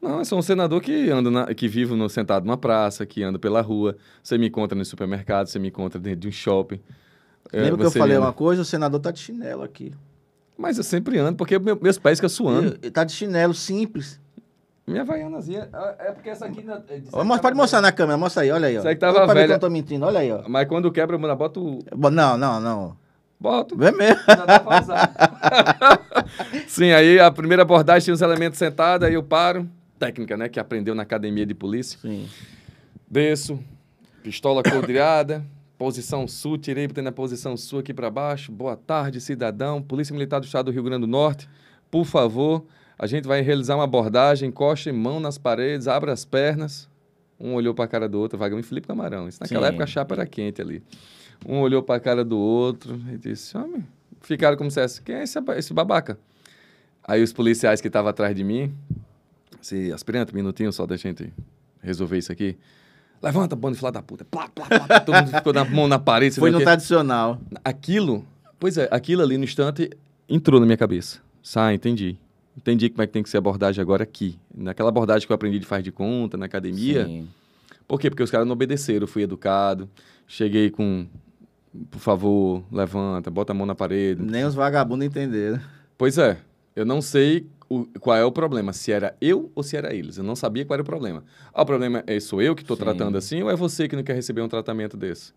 Não, eu sou um senador que anda na, que vivo no, sentado numa praça, que anda pela rua, você me encontra no supermercado, você me encontra dentro de um shopping. É, Lembra é, que eu falei anda... uma coisa? O senador tá de chinelo aqui. Mas eu sempre ando, porque meus pés ficam suando. Está tá de chinelo simples. Minha vaianazinha. É, é porque essa aqui. é pode velha. mostrar na câmera, mostra aí, olha aí. Ó. Essa aqui tava velha. Que eu tô mentindo, olha aí, ó. Mas quando quebra, mano, bota o. Não, não, não. Bota. Vem mesmo. dá pra usar. Sim, aí a primeira abordagem tinha os elementos sentados, aí eu paro. Técnica, né? Que aprendeu na academia de polícia. Sim. Desço, pistola codreada, posição sul, tirei, botei na posição sul aqui para baixo. Boa tarde, cidadão. Polícia Militar do Estado do Rio Grande do Norte. Por favor, a gente vai realizar uma abordagem, coxa e mão nas paredes, abre as pernas. Um olhou para a cara do outro, Vagão e Felipe Camarão. Isso naquela Sim. época a chapa era quente ali. Um olhou para a cara do outro e disse: Homem, ficaram como se fosse, quem é esse, esse babaca? Aí os policiais que estavam atrás de mim, se aspirante, um minutinho só da gente resolver isso aqui. Levanta, bando de filha da puta. Plá, plá, plá, todo mundo ficou na mão na parede. Foi no tradicional. Aquilo, pois é, aquilo ali no instante entrou na minha cabeça. Sai, entendi entendi como é que tem que ser a abordagem agora aqui. Naquela abordagem que eu aprendi de faz de conta, na academia. Sim. Por quê? Porque os caras não obedeceram, fui educado, cheguei com, por favor, levanta, bota a mão na parede. Nem os vagabundos entenderam. Pois é, eu não sei o, qual é o problema, se era eu ou se era eles. Eu não sabia qual era o problema. Ah, o problema é sou eu que estou tratando assim ou é você que não quer receber um tratamento desse?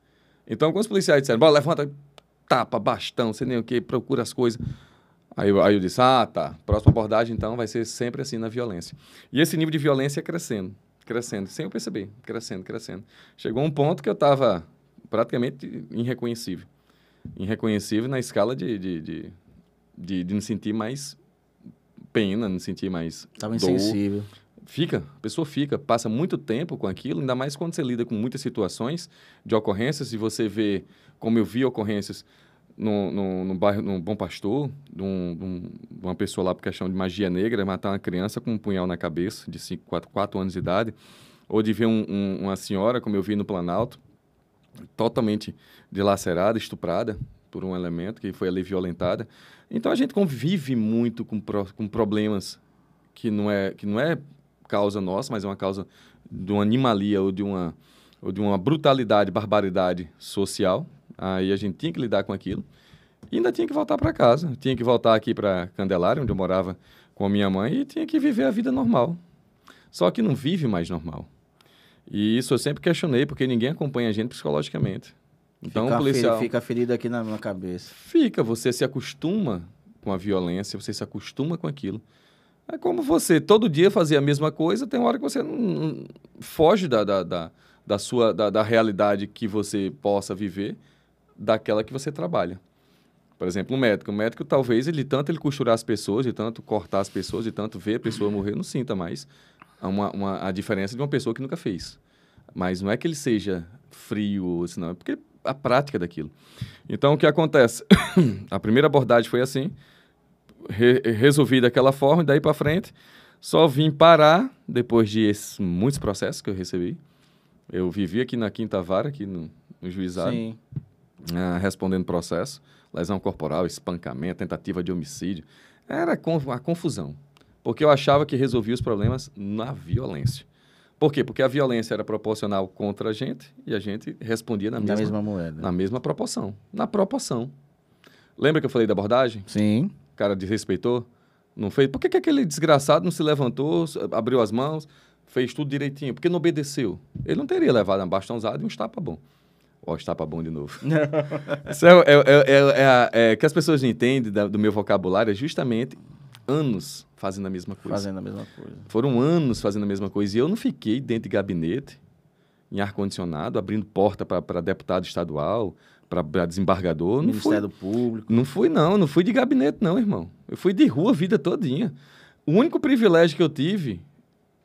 Então, quando os policiais disseram, bora, levanta, tapa, bastão, sei nem o que, procura as coisas. Aí, aí eu disse, ah, tá, próxima abordagem então vai ser sempre assim na violência. E esse nível de violência é crescendo, crescendo, sem eu perceber, crescendo, crescendo. Chegou um ponto que eu estava praticamente irreconhecível. Irreconhecível na escala de, de, de, de, de não sentir mais pena, não sentir mais Estava insensível. Fica, a pessoa fica, passa muito tempo com aquilo, ainda mais quando você lida com muitas situações de ocorrências e você vê, como eu vi ocorrências, no, no, bairro, no Bom Pastor, de, um, uma pessoa lá por questão de magia negra, matar uma criança com um punhal na cabeça, de 5, 4, 4 anos de idade, ou de ver um, uma senhora, como eu vi no Planalto, totalmente dilacerada, estuprada por um elemento, que foi ali violentada. Então a gente convive muito com, pro, com problemas que não, é, que não é causa nossa, mas é uma causa de uma animalia ou de uma, ou de uma brutalidade, barbaridade social, Aí a gente tinha que lidar com aquilo. E ainda tinha que voltar para casa. Tinha que voltar aqui para Candelária, onde eu morava com a minha mãe, e tinha que viver a vida normal. Só que não vive mais normal. E isso eu sempre questionei, porque ninguém acompanha a gente psicologicamente. Então, fica, policial, fica ferido aqui na minha cabeça. Fica, você se acostuma com a violência, você se acostuma com aquilo. É como você todo dia fazer a mesma coisa, tem uma hora que você não, não foge da, da, da, da sua, da, da realidade que você possa viver daquela que você trabalha. Por exemplo, um médico. O médico, talvez, ele tanto ele costurar as pessoas, de tanto cortar as pessoas, de tanto ver a pessoa morrer, não sinta mais uma, uma, a diferença de uma pessoa que nunca fez. Mas não é que ele seja frio, ou assim, não. É porque a prática daquilo. Então, o que acontece? a primeira abordagem foi assim, re resolvi daquela forma, e daí para frente, só vim parar depois de muitos processos que eu recebi. Eu vivi aqui na Quinta Vara, aqui no, no Juizado. Sim. Ah, respondendo processo, lesão corporal, espancamento, tentativa de homicídio. Era a confusão. Porque eu achava que resolvia os problemas na violência. Por quê? Porque a violência era proporcional contra a gente e a gente respondia na, na mesma, mesma, moeda. Na mesma proporção. Na proporção. Lembra que eu falei da abordagem? Sim. O cara desrespeitou? Não fez? Por que, que aquele desgraçado não se levantou, abriu as mãos, fez tudo direitinho? Porque não obedeceu. Ele não teria levado uma bastãozada e um estapa bom. Ó, oh, estapa bom de novo. Isso é, é, é, é, que as pessoas não entendem da, do meu vocabulário é justamente anos fazendo a mesma coisa. Fazendo a mesma coisa. Foram anos fazendo a mesma coisa. E eu não fiquei dentro de gabinete, em ar-condicionado, abrindo porta para deputado estadual, para desembargador. Não Ministério fui, Público. Não fui, não. Não fui de gabinete, não, irmão. Eu fui de rua a vida todinha. O único privilégio que eu tive,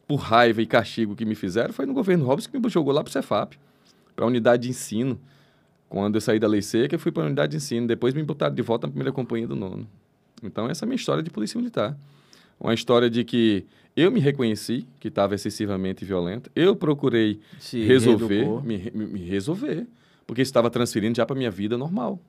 por raiva e castigo que me fizeram, foi no governo Robson, que me jogou lá pro Cefap para a unidade de ensino. Quando eu saí da lei seca, eu fui para a unidade de ensino. Depois me botaram de volta na primeira companhia do nono. Então, essa é a minha história de polícia militar. Uma história de que eu me reconheci que estava excessivamente violento. Eu procurei Se resolver, me, me, resolver, porque estava transferindo já para minha vida normal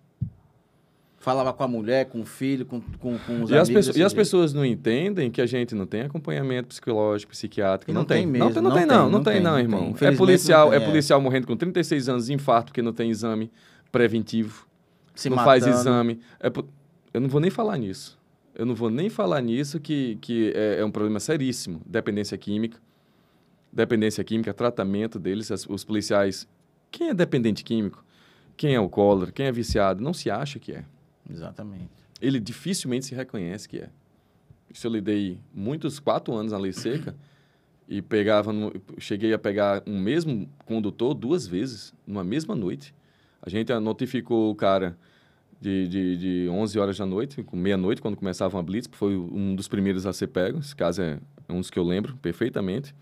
falava com a mulher, com o filho, com, com, com os e amigos. As pessoas, e as pessoas não entendem que a gente não tem acompanhamento psicológico, psiquiátrico. Não, não, tem, tem mesmo. Não, não, tem, não, não tem, não, tem, não, irmão. É policial, é, é policial morrendo com 36 anos de infarto porque não tem exame preventivo. Se não matando. faz exame. É, eu não vou nem falar nisso. Eu não vou nem falar nisso, que, que é, é um problema seríssimo. Dependência química. Dependência química, tratamento deles, as, os policiais. Quem é dependente químico? Quem é o cólera Quem é viciado? Não se acha que é. Exatamente. Ele dificilmente se reconhece que é. Isso eu lidei muitos quatro anos na lei seca e pegava no, cheguei a pegar um mesmo condutor duas vezes, numa mesma noite. A gente eh, notificou o cara de, de, de 11 horas da noite, com meia-noite, quando começava a blitz, foi um dos primeiros a ser pego. Esse caso é um dos que eu lembro perfeitamente.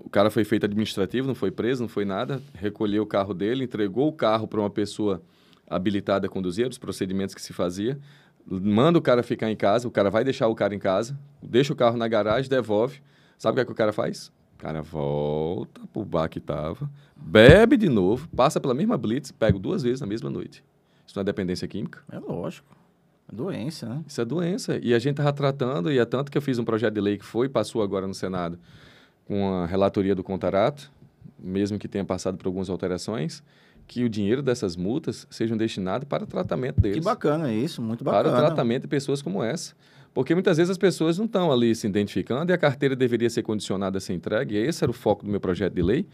O cara foi feito administrativo, não foi preso, não foi nada. Recolheu o carro dele, entregou o carro para uma pessoa habilitada a conduzir, os procedimentos que se fazia. Manda o cara ficar em casa, o cara vai deixar o cara em casa, deixa o carro na garagem, devolve. Sabe o que, é que o cara faz? O cara volta pro bar que tava, bebe de novo, passa pela mesma blitz, pega duas vezes na mesma noite. Isso não é dependência química? É lógico. É doença, né? Isso é doença. E a gente estava tá tratando, e é tanto que eu fiz um projeto de lei que foi e passou agora no Senado com a relatoria do Contarato, mesmo que tenha passado por algumas alterações, que o dinheiro dessas multas sejam destinado para o tratamento deles. Que bacana isso, muito bacana. Para o tratamento de pessoas como essa. Porque muitas vezes as pessoas não estão ali se identificando e a carteira deveria ser condicionada a ser entregue. E esse era o foco do meu projeto de lei.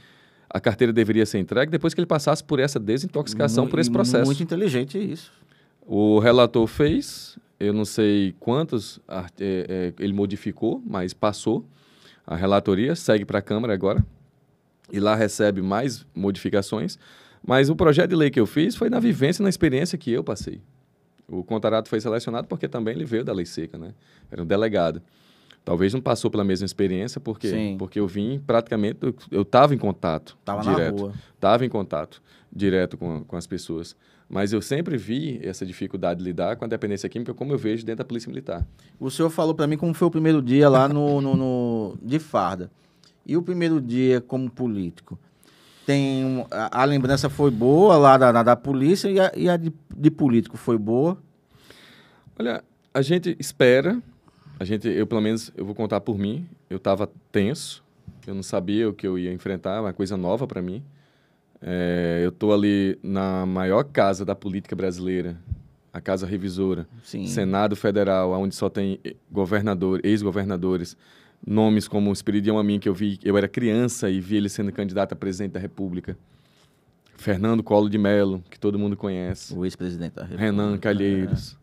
A carteira deveria ser entregue depois que ele passasse por essa desintoxicação, muito, por esse processo. Muito inteligente isso. O relator fez, eu não sei quantos é, é, ele modificou, mas passou. A relatoria segue para a Câmara agora e lá recebe mais modificações. Mas o projeto de lei que eu fiz foi na vivência, na experiência que eu passei. O contrato foi selecionado porque também ele veio da lei seca, né? Era um delegado. Talvez não passou pela mesma experiência, porque porque eu vim praticamente, eu estava em contato estava na rua. estava em contato direto com, com as pessoas. Mas eu sempre vi essa dificuldade de lidar com a dependência química, como eu vejo dentro da polícia militar. O senhor falou para mim como foi o primeiro dia lá no, no, no de farda e o primeiro dia como político. Tem um, a, a, lembrança foi boa lá da, da, polícia e a, e a de, de político foi boa? Olha, a gente espera. A gente, eu pelo menos, eu vou contar por mim. Eu estava tenso. Eu não sabia o que eu ia enfrentar. Uma coisa nova para mim. É, eu estou ali na maior casa da política brasileira, a Casa Revisora, Sim. Senado Federal, onde só tem governador, ex-governadores, nomes como o espírito Espiridião Amin, que eu vi, eu era criança e vi ele sendo candidato a presidente da República. Fernando Colo de Mello, que todo mundo conhece. O ex-presidente da República. Renan é. Calheiros.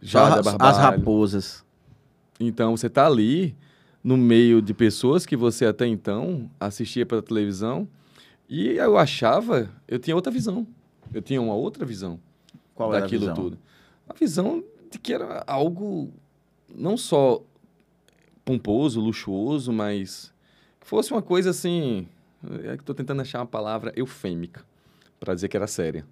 É. Jada Barbalho. As raposas. Então, você está ali no meio de pessoas que você até então assistia pela televisão e eu achava, eu tinha outra visão. Eu tinha uma outra visão Qual daquilo a visão? tudo. A visão de que era algo não só pomposo, luxuoso, mas que fosse uma coisa assim. É que estou tentando achar uma palavra eufêmica para dizer que era séria.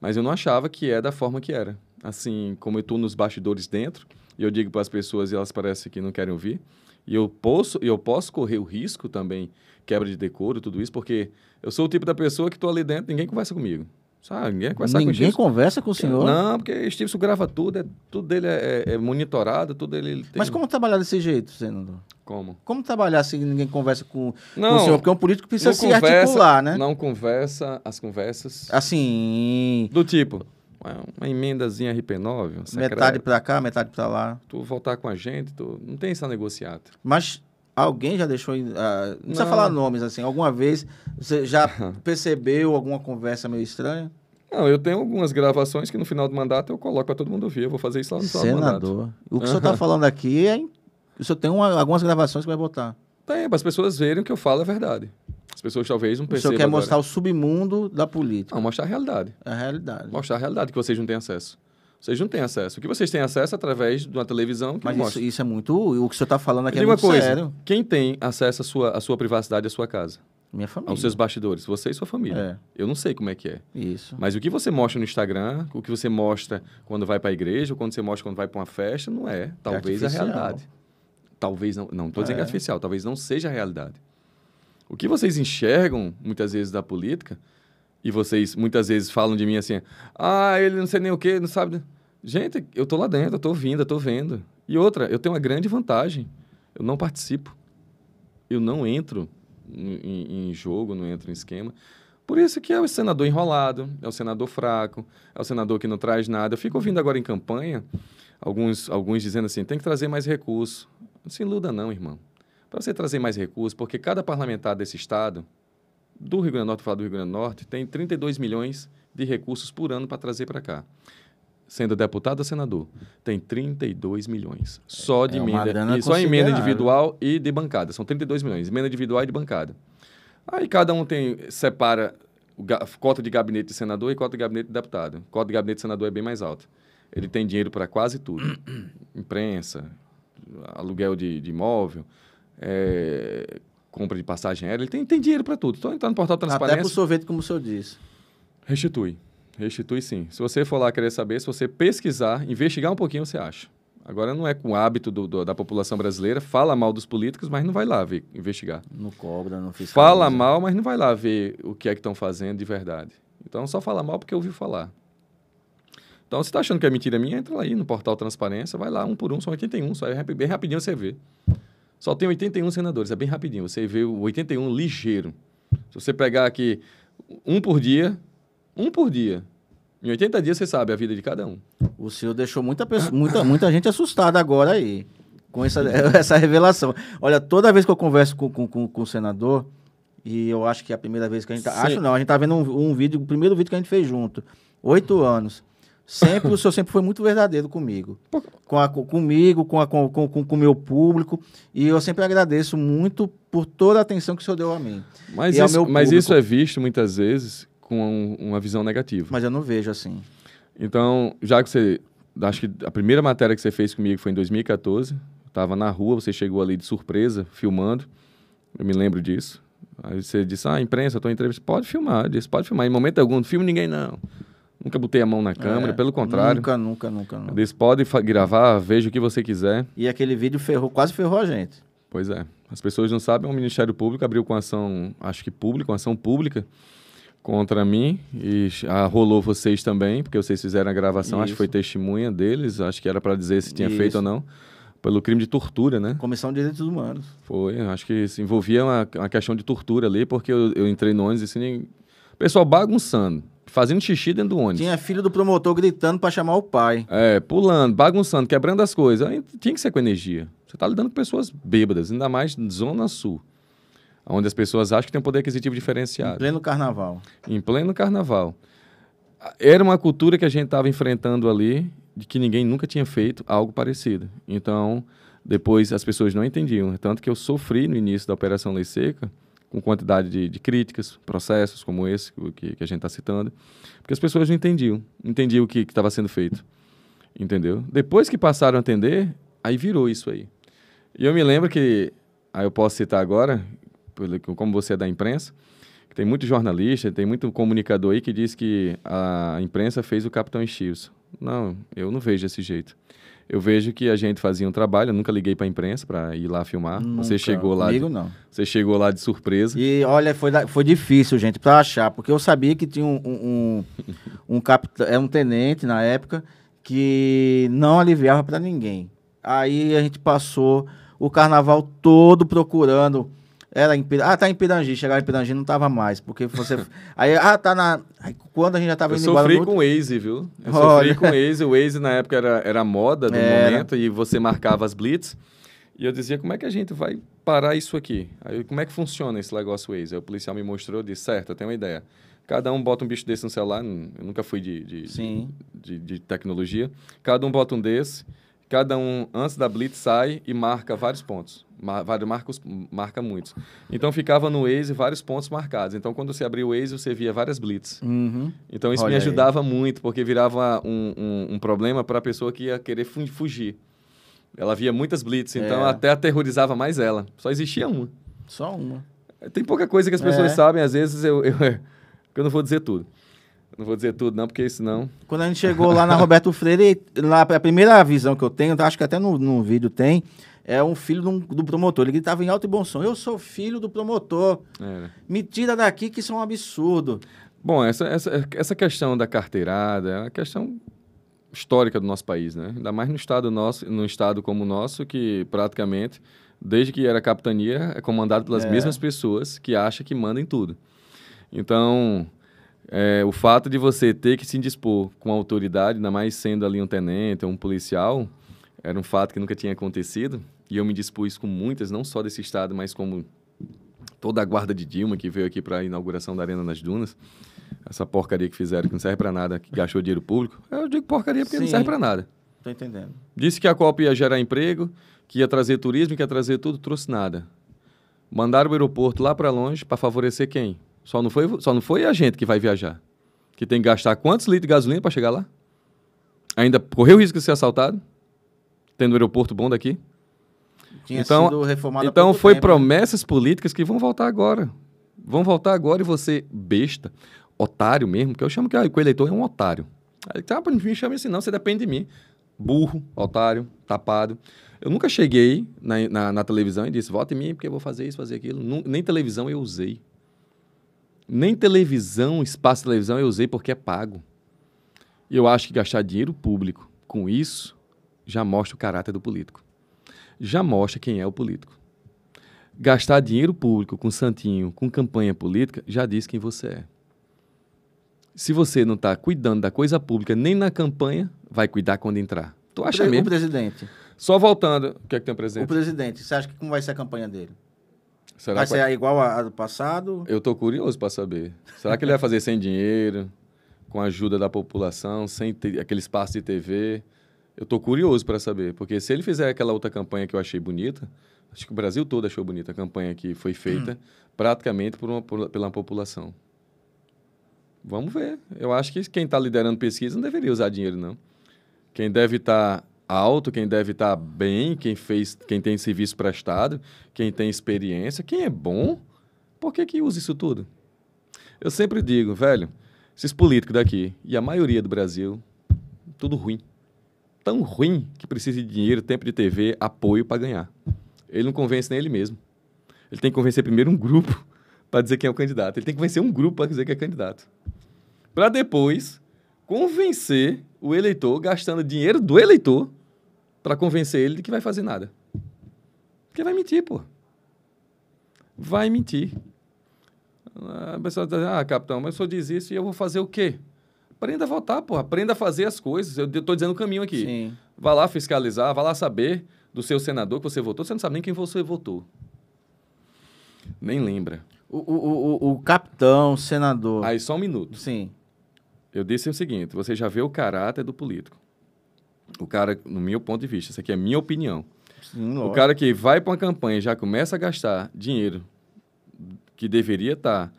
Mas eu não achava que é da forma que era. Assim, como eu estou nos bastidores dentro, e eu digo para as pessoas e elas parecem que não querem ouvir, e eu posso, eu posso correr o risco também, quebra de decoro, tudo isso, porque eu sou o tipo da pessoa que estou ali dentro, ninguém conversa comigo. Sabe, ninguém conversa ninguém com Ninguém conversa com o senhor? Não, porque Stevenson grava tudo, é, tudo dele é, é, é monitorado, tudo ele, ele tem... Mas como trabalhar desse jeito, senador? Como? Como trabalhar se ninguém conversa com, não, com o senhor? Porque um político precisa se conversa, articular, né? Não conversa as conversas... Assim... Do tipo, é uma emendazinha RP9, um Metade para cá, metade para lá. Tu voltar com a gente, tu não tem essa negociar Mas Alguém já deixou. Uh, ah, não, não precisa falar nomes, assim. Alguma vez você já percebeu alguma conversa meio estranha? Não, eu tenho algumas gravações que no final do mandato eu coloco para todo mundo ouvir. Eu vou fazer isso lá no final Senador. do mandato. O que o senhor está falando aqui é. O senhor tem uma, algumas gravações que vai botar. Tem, para as pessoas verem o que eu falo é verdade. As pessoas talvez não percebam. O senhor quer agora. mostrar o submundo da política. Não, mostrar a realidade. A realidade. Mostrar a realidade que vocês não têm acesso. Vocês não têm acesso. O que vocês têm acesso é através de uma televisão que Mas isso, isso, é muito. O que você está falando aqui é muito coisa, sério. Quem tem acesso à sua, à sua privacidade, à sua casa? Minha família. Aos seus bastidores, você e sua família. É. Eu não sei como é que é. Isso. Mas o que você mostra no Instagram, o que você mostra quando vai para a igreja, ou quando você mostra quando vai para uma festa, não é, é talvez, é a realidade. Talvez não. Não estou dizendo que é, é artificial, talvez não seja a realidade. O que vocês enxergam, muitas vezes, da política e vocês muitas vezes falam de mim assim: ah, ele não sei nem o que, não sabe. Gente, eu tô lá dentro, eu tô ouvindo, eu tô vendo. E outra, eu tenho uma grande vantagem: eu não participo. Eu não entro em, em jogo, não entro em esquema. Por isso que é o senador enrolado, é o senador fraco, é o senador que não traz nada. Eu fico ouvindo agora em campanha alguns, alguns dizendo assim: tem que trazer mais recurso. Não se iluda, não, irmão. Para você trazer mais recursos porque cada parlamentar desse estado do Rio Grande do Norte, falar do Rio Grande do Norte, tem 32 milhões de recursos por ano para trazer para cá. Sendo deputado ou senador, tem 32 milhões. Só é, de é emenda. E só emenda individual e de bancada. São 32 milhões. Emenda individual e de bancada. Aí cada um tem, separa cota de gabinete de senador e cota de gabinete de deputado. Cota de gabinete de senador é bem mais alta. Ele tem dinheiro para quase tudo: imprensa, aluguel de, de imóvel, é, compra de passagem aérea, ele tem, tem dinheiro para tudo. Então, entra no portal Transparência... Até para o sorvete, como o senhor disse. Restitui. Restitui sim. Se você for lá querer saber, se você pesquisar, investigar um pouquinho, você acha. Agora não é com o hábito do, do, da população brasileira, fala mal dos políticos, mas não vai lá ver, investigar. Não cobra, não fiscaliza. Fala mal, mas não vai lá ver o que é que estão fazendo de verdade. Então só fala mal porque ouviu falar. Então, se está achando que é mentira minha, entra lá aí no portal Transparência, vai lá, um por um, são 81, só é bem rapidinho você vê. Só tem 81 senadores, é bem rapidinho. Você vê o 81 ligeiro. Se você pegar aqui um por dia, um por dia. Em 80 dias você sabe a vida de cada um. O senhor deixou muita, pessoa, muita, muita gente assustada agora aí, com essa, essa revelação. Olha, toda vez que eu converso com, com, com, com o senador, e eu acho que é a primeira vez que a gente. Tá, acho não, a gente tá vendo um, um vídeo, o primeiro vídeo que a gente fez junto. Oito anos. Sempre, o senhor sempre foi muito verdadeiro comigo. Com a, comigo, com o com, com, com meu público. E eu sempre agradeço muito por toda a atenção que o senhor deu a mim. Mas, e isso, mas isso é visto muitas vezes com uma visão negativa. Mas eu não vejo assim. Então, já que você. Acho que a primeira matéria que você fez comigo foi em 2014. Estava na rua, você chegou ali de surpresa, filmando. Eu me lembro disso. Aí você disse: Ah, imprensa, estou em entrevista. Pode filmar. Eu disse: Pode filmar. Em momento algum, não filme ninguém não. Nunca botei a mão na câmera, é, pelo contrário. Nunca, nunca, nunca. nunca. Eles podem gravar, veja o que você quiser. E aquele vídeo ferrou, quase ferrou a gente. Pois é. As pessoas não sabem, o Ministério Público abriu com ação, acho que pública, ação pública contra mim e ah, rolou vocês também, porque vocês fizeram a gravação, Isso. acho que foi testemunha deles, acho que era para dizer se tinha Isso. feito ou não, pelo crime de tortura, né? Comissão de Direitos Humanos. Foi, acho que se envolvia uma, uma questão de tortura ali, porque eu, eu entrei no ônibus e assim, pessoal bagunçando fazendo xixi dentro do ônibus. Tinha filho do promotor gritando para chamar o pai. É, pulando, bagunçando, quebrando as coisas. tinha que ser com energia. Você está lidando com pessoas bêbadas, ainda mais Zona Sul, onde as pessoas acham que tem um poder aquisitivo diferenciado. Em pleno carnaval. Em pleno carnaval. Era uma cultura que a gente estava enfrentando ali, de que ninguém nunca tinha feito algo parecido. Então, depois as pessoas não entendiam. Tanto que eu sofri no início da Operação Lei Seca com quantidade de, de críticas, processos como esse que, que a gente está citando, porque as pessoas não entendiam, entendiam o que estava sendo feito, entendeu? Depois que passaram a entender, aí virou isso aí. E eu me lembro que, aí eu posso citar agora, como você é da imprensa, tem muito jornalista, tem muito comunicador aí que diz que a imprensa fez o Capitão X. Não, eu não vejo desse jeito eu vejo que a gente fazia um trabalho, eu nunca liguei para a imprensa para ir lá filmar. Nunca. Você chegou lá, Comigo, de, não. Você chegou lá de surpresa. E olha, foi, foi difícil, gente, para achar, porque eu sabia que tinha um um, um, um capitão, é um tenente na época que não aliviava para ninguém. Aí a gente passou o carnaval todo procurando era em Ah, tá em Pirangi. chegava em Pirangi não tava mais, porque você... aí, ah, tá na... Aí, quando a gente já tava eu indo embora... Eu sofri com o Waze, viu? Eu Olha. sofri com o Waze. O Waze, na época, era, era moda do era. momento, e você marcava as blitz. E eu dizia, como é que a gente vai parar isso aqui? Aí, como é que funciona esse negócio Waze? Aí o policial me mostrou, disse, certo, eu tenho uma ideia. Cada um bota um bicho desse no celular, eu nunca fui de de, de, de, de tecnologia. Cada um bota um desse cada um antes da blitz sai e marca vários pontos. vários marcos, marca muitos. Então ficava no Waze vários pontos marcados. Então quando você abria o Waze, você via várias blitz. Uhum. Então isso Olha me ajudava aí. muito, porque virava um, um, um problema para a pessoa que ia querer fugir. Ela via muitas blitz, então é. até aterrorizava mais ela. Só existia uma. Só uma. Tem pouca coisa que as é. pessoas é. sabem, às vezes eu, eu, eu não vou dizer tudo. Não vou dizer tudo, não, porque senão. Quando a gente chegou lá na Roberto Freire, lá, a primeira visão que eu tenho, acho que até no, no vídeo tem, é um filho do, do promotor. Ele gritava em alto e bom som: Eu sou filho do promotor. É. Me tira daqui que isso é um absurdo. Bom, essa, essa, essa questão da carteirada é uma questão histórica do nosso país, né? Ainda mais no estado nosso, num estado como o nosso, que praticamente, desde que era capitania, é comandado pelas é. mesmas pessoas que acham que mandam em tudo. Então, é, o fato de você ter que se indispor com a autoridade, ainda mais sendo ali um tenente ou um policial, era um fato que nunca tinha acontecido. E eu me dispus com muitas, não só desse estado, mas como toda a guarda de Dilma que veio aqui para a inauguração da Arena nas Dunas. Essa porcaria que fizeram, que não serve para nada, que gastou dinheiro público. Eu digo porcaria porque Sim, não serve para nada. Estou entendendo. Disse que a Copa ia gerar emprego, que ia trazer turismo, que ia trazer tudo, trouxe nada. Mandaram o aeroporto lá para longe para favorecer quem? Só não foi, só não foi a gente que vai viajar. Que tem que gastar quantos litros de gasolina para chegar lá? Ainda correu o risco de ser assaltado? Tendo um aeroporto bom daqui? Tinha então, sido reformado Então foi tempo, né? promessas né? políticas que vão voltar agora. Vão voltar agora e você, besta, otário mesmo, que eu chamo ah, que, o eleitor é um otário. Aí, tá, me chama assim, não, você depende de mim. Burro, otário, tapado. Eu nunca cheguei na, na, na televisão e disse, vote em mim porque eu vou fazer isso, fazer aquilo. nem televisão eu usei. Nem televisão, espaço de televisão eu usei porque é pago. E eu acho que gastar dinheiro público com isso já mostra o caráter do político. Já mostra quem é o político. Gastar dinheiro público com santinho, com campanha política, já diz quem você é. Se você não está cuidando da coisa pública nem na campanha, vai cuidar quando entrar. Tu acha o mesmo? O presidente. Só voltando, o que é que tem o presidente? O presidente, você acha que como vai ser a campanha dele? Será Vai que... ser igual a, do passado? Eu tô curioso para saber. Será que ele vai fazer sem dinheiro, com a ajuda da população, sem aquele espaço de TV? Eu tô curioso para saber, porque se ele fizer aquela outra campanha que eu achei bonita, acho que o Brasil todo achou bonita a campanha que foi feita, hum. praticamente por uma, por, pela população. Vamos ver. Eu acho que quem está liderando pesquisa não deveria usar dinheiro, não. Quem deve estar tá alto, quem deve estar bem, quem fez, quem tem serviço prestado, quem tem experiência, quem é bom, por que que usa isso tudo? Eu sempre digo, velho, esses políticos daqui e a maioria do Brasil, tudo ruim. Tão ruim que precisa de dinheiro, tempo de TV, apoio para ganhar. Ele não convence nem ele mesmo. Ele tem que convencer primeiro um grupo para dizer quem é o candidato. Ele tem que convencer um grupo para dizer quem é candidato. Para depois convencer o eleitor gastando dinheiro do eleitor para convencer ele de que vai fazer nada. Porque vai mentir, pô. Vai mentir. A pessoa tá diz, ah, capitão, mas o senhor diz isso e eu vou fazer o quê? Aprenda a votar, pô. Aprenda a fazer as coisas. Eu estou dizendo o caminho aqui. Sim. Vá lá fiscalizar, vá lá saber do seu senador que você votou. Você não sabe nem quem você votou. Nem lembra. O, o, o, o capitão, o senador. Aí, só um minuto. Sim. Eu disse o seguinte: você já vê o caráter do político. O cara, no meu ponto de vista, isso aqui é minha opinião. Sim, o cara que vai para uma campanha já começa a gastar dinheiro que deveria estar tá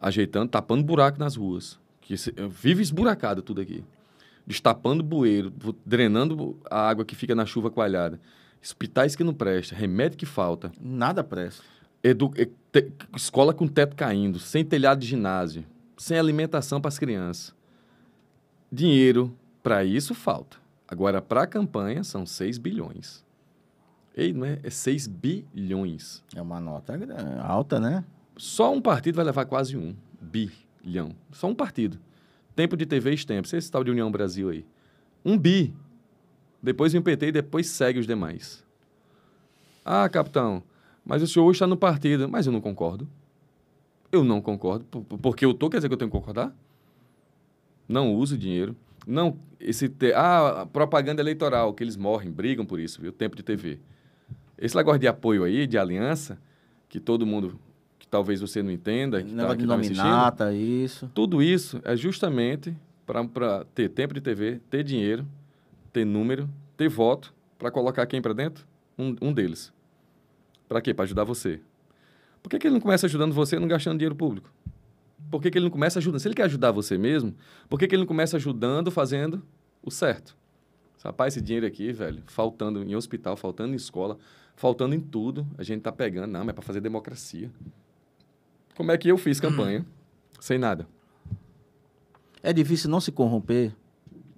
ajeitando, tapando buraco nas ruas. Que se, eh, vive esburacado tudo aqui. Destapando bueiro, drenando a água que fica na chuva coalhada. Hospitais que não prestam, remédio que falta. Nada presta. Edu, eh, te, escola com teto caindo, sem telhado de ginásio, sem alimentação para as crianças. Dinheiro para isso falta. Agora, para a campanha, são 6 bilhões. Ei, não é? É 6 bilhões. É uma nota alta, né? Só um partido vai levar quase um bilhão. Só um partido. Tempo de TV e tempo. Esse tal de União Brasil aí. Um bi. Depois vem o PT e depois segue os demais. Ah, capitão, mas o senhor hoje está no partido. Mas eu não concordo. Eu não concordo. Porque eu tô quer dizer que eu tenho que concordar? Não uso dinheiro. Não, esse te... ah, propaganda eleitoral, que eles morrem, brigam por isso, viu? Tempo de TV. Esse negócio de apoio aí, de aliança, que todo mundo, que talvez você não entenda, que tá negócio tá, de nominata, isso. Tudo isso é justamente para ter tempo de TV, ter dinheiro, ter número, ter voto, para colocar quem para dentro? Um, um deles. Para quê? Para ajudar você. Por que, que ele não começa ajudando você não gastando dinheiro público? Por que, que ele não começa ajudando? Se ele quer ajudar você mesmo, por que, que ele não começa ajudando fazendo o certo? Rapaz, esse dinheiro aqui, velho, faltando em hospital, faltando em escola, faltando em tudo, a gente tá pegando. Não, mas é para fazer democracia. Como é que eu fiz campanha? Hum. Sem nada. É difícil não se corromper?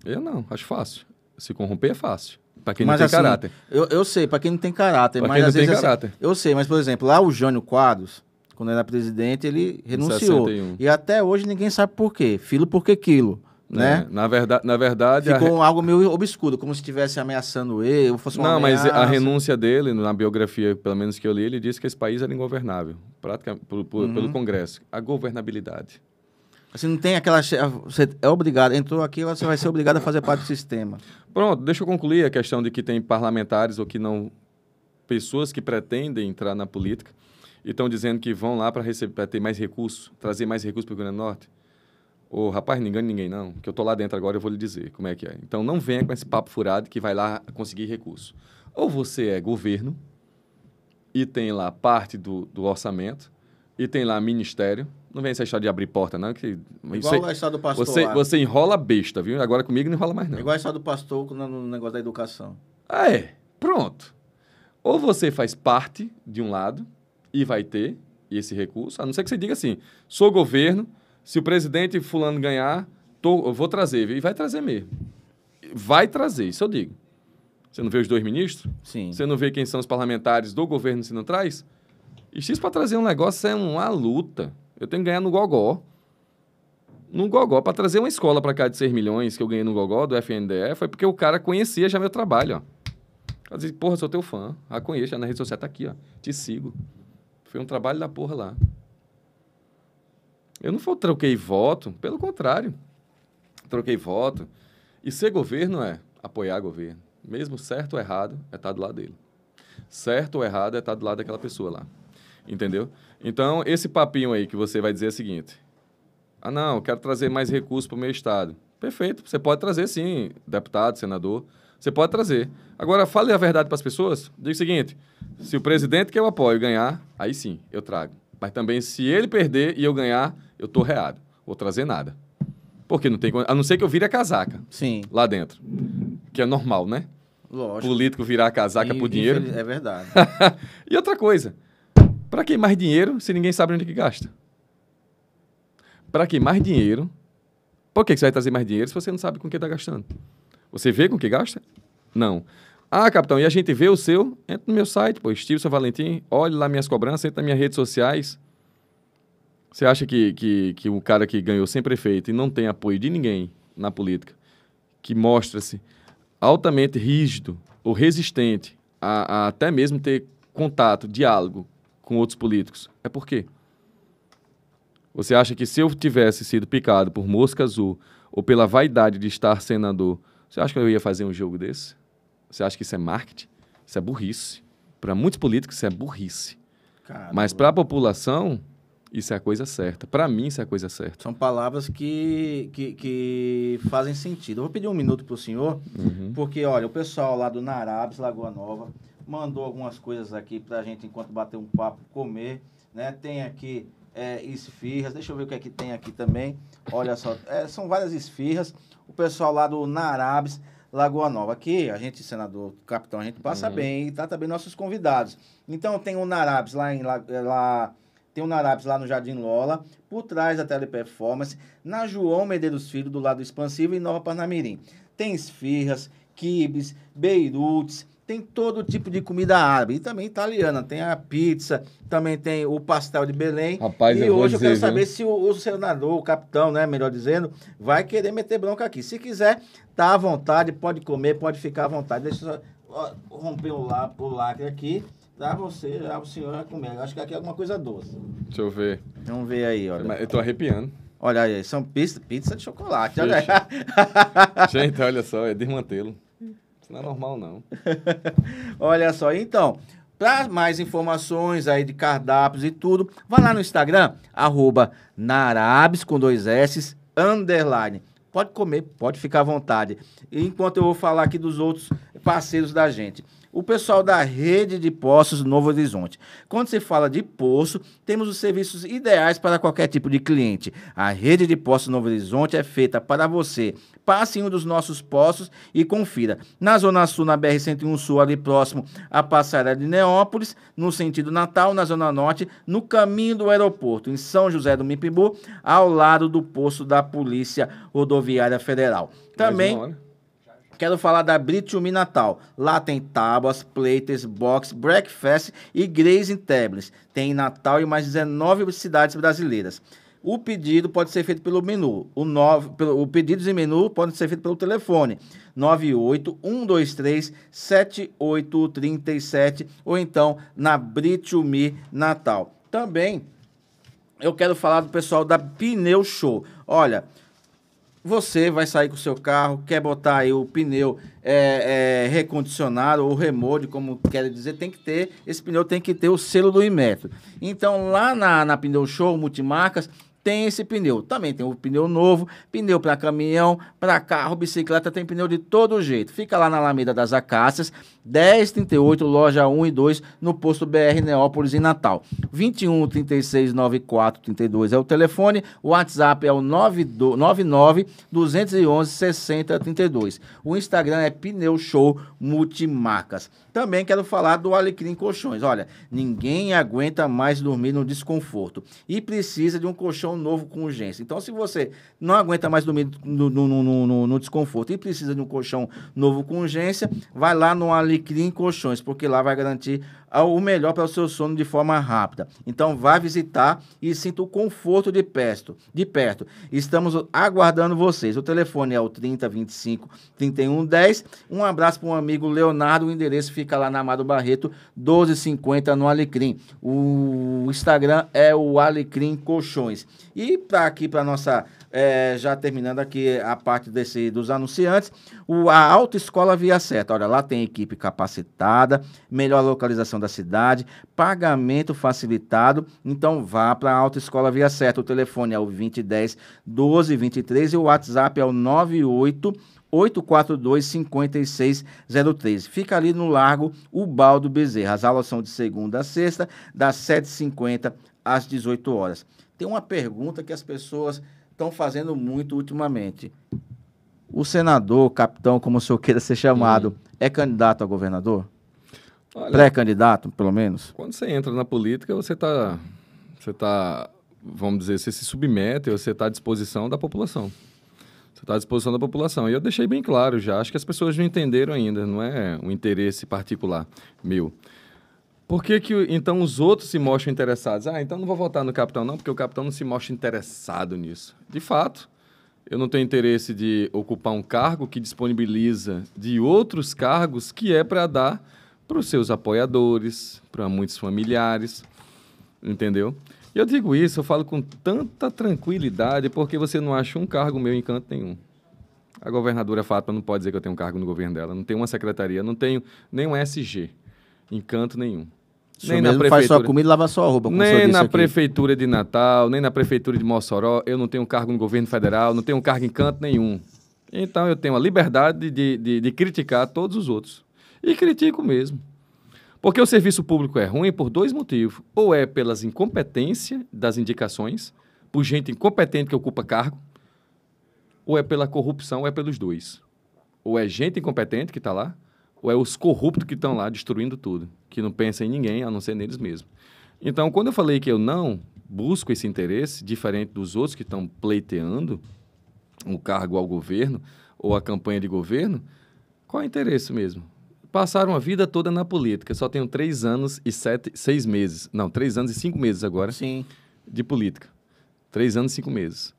Eu não, acho fácil. Se corromper é fácil. Pra quem não tem assim, caráter. Eu, sei, pra quem não tem caráter. Pra mas, quem não tem vezes, assim, caráter. eu sei, mas, por exemplo, lá o Jânio Quadros, quando era presidente, ele renunciou. E até hoje ninguém sabe por quê. Filo porque quilo. É, né? É, na verdade, na verdade ficou a... algo meio obscuro, como se estivesse ameaçando ele, ou fosse Não, ameaça. mas a renúncia dele na biografia, pelo menos que eu li, ele disse que esse país era ingovernável, praticamente por, por, uhum. pelo Congresso, a governabilidade. Assim, não tem aquela você é obrigado, entrou aqui, você vai ser obrigado a fazer parte do sistema. Pronto, deixa eu concluir a questão de que tem parlamentares ou que não pessoas que pretendem entrar na política e estão dizendo que vão lá para ter mais recursos, trazer mais recursos para o Rio Grande do Norte. Ô, rapaz, não engane ninguém, não, que eu estou lá dentro agora eu vou lhe dizer como é que é. Então, não venha com esse papo furado que vai lá conseguir recurso. Ou você é governo e tem lá parte do, do orçamento e tem lá ministério. Não vem essa história de abrir porta, não, que... Igual você, a história do pastor você, lá. você enrola besta, viu? Agora comigo não enrola mais, não. Igual a história do pastor no negócio da educação. Ah, é. Pronto. Ou você faz parte de um lado e vai ter esse recurso, a não ser que você diga assim: sou governo, se o presidente Fulano ganhar, tô, vou trazer. E vai trazer mesmo. Vai trazer, isso eu digo. Você não vê os dois ministros? Sim. Você não vê quem são os parlamentares do governo se não traz? E X para trazer um negócio é uma luta. Eu tenho que ganhar no gogó. No gogó. Para trazer uma escola para cá de 6 milhões que eu ganhei no gogó do FNDE, foi é porque o cara conhecia já meu trabalho, ó. Ela disse, porra, sou teu fã. A ah, conheço, já na rede social tá aqui, ó. Te sigo. Foi um trabalho da porra lá. Eu não troquei voto, pelo contrário. Troquei voto. E ser governo é apoiar governo. Mesmo certo ou errado, é estar tá do lado dele. Certo ou errado, é estar tá do lado daquela pessoa lá. Entendeu? Então, esse papinho aí que você vai dizer é o seguinte: ah, não, quero trazer mais recursos para o meu estado. Perfeito, você pode trazer sim, deputado, senador. Você pode trazer. Agora, fale a verdade para as pessoas. Diga o seguinte: se o presidente que eu apoio ganhar, aí sim, eu trago. Mas também, se ele perder e eu ganhar, eu tô reado. Vou trazer nada. Porque não tem. A não ser que eu vire a casaca. Sim. Lá dentro. Que é normal, né? Lógico. Político virar a casaca e, por dinheiro. É verdade. e outra coisa. Para que mais dinheiro se ninguém sabe onde é que gasta? Para que mais dinheiro? Por que você vai trazer mais dinheiro se você não sabe com que está gastando? Você vê com que gasta? Não. Ah, capitão, e a gente vê o seu? Entra no meu site, pô, Stevenson Valentim, olhe lá minhas cobranças, entra nas minhas redes sociais. Você acha que, que, que o cara que ganhou sem prefeito e não tem apoio de ninguém na política, que mostra-se altamente rígido ou resistente a, a até mesmo ter contato, diálogo com outros políticos, é por quê? Você acha que se eu tivesse sido picado por mosca azul ou pela vaidade de estar senador você acha que eu ia fazer um jogo desse? Você acha que isso é marketing? Isso é burrice. Para muitos políticos, isso é burrice. Caramba. Mas para a população, isso é a coisa certa. Para mim, isso é a coisa certa. São palavras que, que, que fazem sentido. Eu vou pedir um minuto para o senhor, uhum. porque, olha, o pessoal lá do Narabes, Lagoa Nova, mandou algumas coisas aqui para a gente, enquanto bater um papo, comer. Né? Tem aqui é, esfirras, deixa eu ver o que é que tem aqui também. Olha só, é, são várias esfirras o pessoal lá do Narabes, Lagoa Nova. Aqui, a gente, senador, capitão, a gente passa uhum. bem e trata bem nossos convidados. Então, tem o Narabes lá em... Eh, lá, tem o Narabes lá no Jardim Lola, por trás da Teleperformance, na João Medeiros Filho, do lado expansivo, em Nova Parnamirim. Tem esfirras, quibes, beirutes, tem todo tipo de comida árabe e também italiana. Tem a pizza, também tem o pastel de Belém. Rapaz, e eu hoje dizer, eu quero saber viu? se o, o, senador, o capitão, né, melhor dizendo, vai querer meter bronca aqui. Se quiser, tá à vontade, pode comer, pode ficar à vontade. Deixa eu só romper o, lá, o lacre aqui. Dá você, dá o senhor a comer. Acho que aqui é alguma coisa doce. Deixa eu ver. Vamos ver aí, olha. Eu tô arrepiando. Olha aí, são pizza, pizza de chocolate. Olha Gente, olha só, é desmantelo. Isso não é normal, não. Olha só, então, para mais informações aí de cardápios e tudo, vá lá no Instagram, arroba narabes, com dois S, underline. Pode comer, pode ficar à vontade. Enquanto eu vou falar aqui dos outros parceiros da gente o pessoal da rede de poços Novo Horizonte. Quando se fala de poço, temos os serviços ideais para qualquer tipo de cliente. A rede de poços Novo Horizonte é feita para você. Passe em um dos nossos poços e confira. Na Zona Sul, na BR-101 Sul, ali próximo à Passarela de Neópolis, no sentido Natal, na Zona Norte, no caminho do aeroporto, em São José do Mipibu, ao lado do posto da Polícia Rodoviária Federal. Também Quero falar da Britium Natal. Lá tem tábuas, plates, box, breakfast e grazing tablets. Tem Natal e mais 19 cidades brasileiras. O pedido pode ser feito pelo menu. O, nove, pelo, o pedido e menu podem ser feitos pelo telefone 981237837 ou então na Britiumi Natal. Também eu quero falar do pessoal da Pneu Show. Olha, você vai sair com o seu carro, quer botar aí o pneu é, é, recondicionado ou remode, como quer dizer, tem que ter, esse pneu tem que ter o selo do Inmetro. Então, lá na, na Pneu Show Multimarcas, tem esse pneu. Também tem o pneu novo, pneu para caminhão, para carro, bicicleta, tem pneu de todo jeito. Fica lá na Alameda das Acácias, 1038, loja 1 e 2, no posto BR Neópolis, em Natal. 21 36 94 32 é o telefone, o WhatsApp é o 99 211 60 32. O Instagram é Pneu Show Multimarcas. Também quero falar do Alecrim Colchões. Olha, ninguém aguenta mais dormir no desconforto e precisa de um colchão novo com urgência. Então, se você não aguenta mais dormir no, no, no, no desconforto e precisa de um colchão novo com urgência, vai lá no Alecrim Colchões, porque lá vai garantir o melhor para o seu sono de forma rápida. Então, vá visitar e sinta o conforto de perto. De perto. Estamos aguardando vocês. O telefone é o 3025 25 Um abraço para um amigo Leonardo. O endereço fica fica lá na Amado Barreto, 12,50 no Alecrim. O Instagram é o Alecrim Colchões. E para aqui, para nossa, é, já terminando aqui a parte desse, dos anunciantes, o, a Autoescola Via Certa. Olha, lá tem equipe capacitada, melhor localização da cidade, pagamento facilitado. Então vá para a Autoescola Via Certa. O telefone é o 2010 1223 e o WhatsApp é o 98 842-5603. Fica ali no Largo Ubaldo Bezerra. As aulas são de segunda a sexta, das 7h50 às 18 horas. Tem uma pergunta que as pessoas estão fazendo muito ultimamente. O senador, capitão, como o senhor queira ser chamado, hum. é candidato a governador? Pré-candidato, pelo menos? Quando você entra na política, você está, você tá, vamos dizer, você se submete, você está à disposição da população está à disposição da população. E eu deixei bem claro já, acho que as pessoas não entenderam ainda, não é um interesse particular meu. Por que, que então os outros se mostram interessados? Ah, então não vou votar no capitão não, porque o capitão não se mostra interessado nisso. De fato, eu não tenho interesse de ocupar um cargo que disponibiliza de outros cargos que é para dar para os seus apoiadores, para muitos familiares, entendeu? Eu digo isso, eu falo com tanta tranquilidade, porque você não acha um cargo meu em canto nenhum. A governadora Fátima não pode dizer que eu tenho um cargo no governo dela, não tenho uma secretaria, não tenho nenhum SG em canto nenhum. Isso nem na prefeitura. faz sua comida e lava sua roupa. Nem na aqui. prefeitura de Natal, nem na prefeitura de Mossoró, eu não tenho cargo no governo federal, não tenho cargo em canto nenhum. Então eu tenho a liberdade de, de, de criticar todos os outros. E critico mesmo. Porque o serviço público é ruim por dois motivos. Ou é pelas incompetência das indicações, por gente incompetente que ocupa cargo, ou é pela corrupção, ou é pelos dois. Ou é gente incompetente que está lá, ou é os corruptos que estão lá destruindo tudo, que não pensa em ninguém, a não ser neles mesmos. Então, quando eu falei que eu não busco esse interesse, diferente dos outros que estão pleiteando o um cargo ao governo ou a campanha de governo, qual é o interesse mesmo? passaram a vida toda na política. Só tenho três anos e sete, seis meses. Não, três anos e cinco meses agora. Sim. De política. Três anos e cinco meses.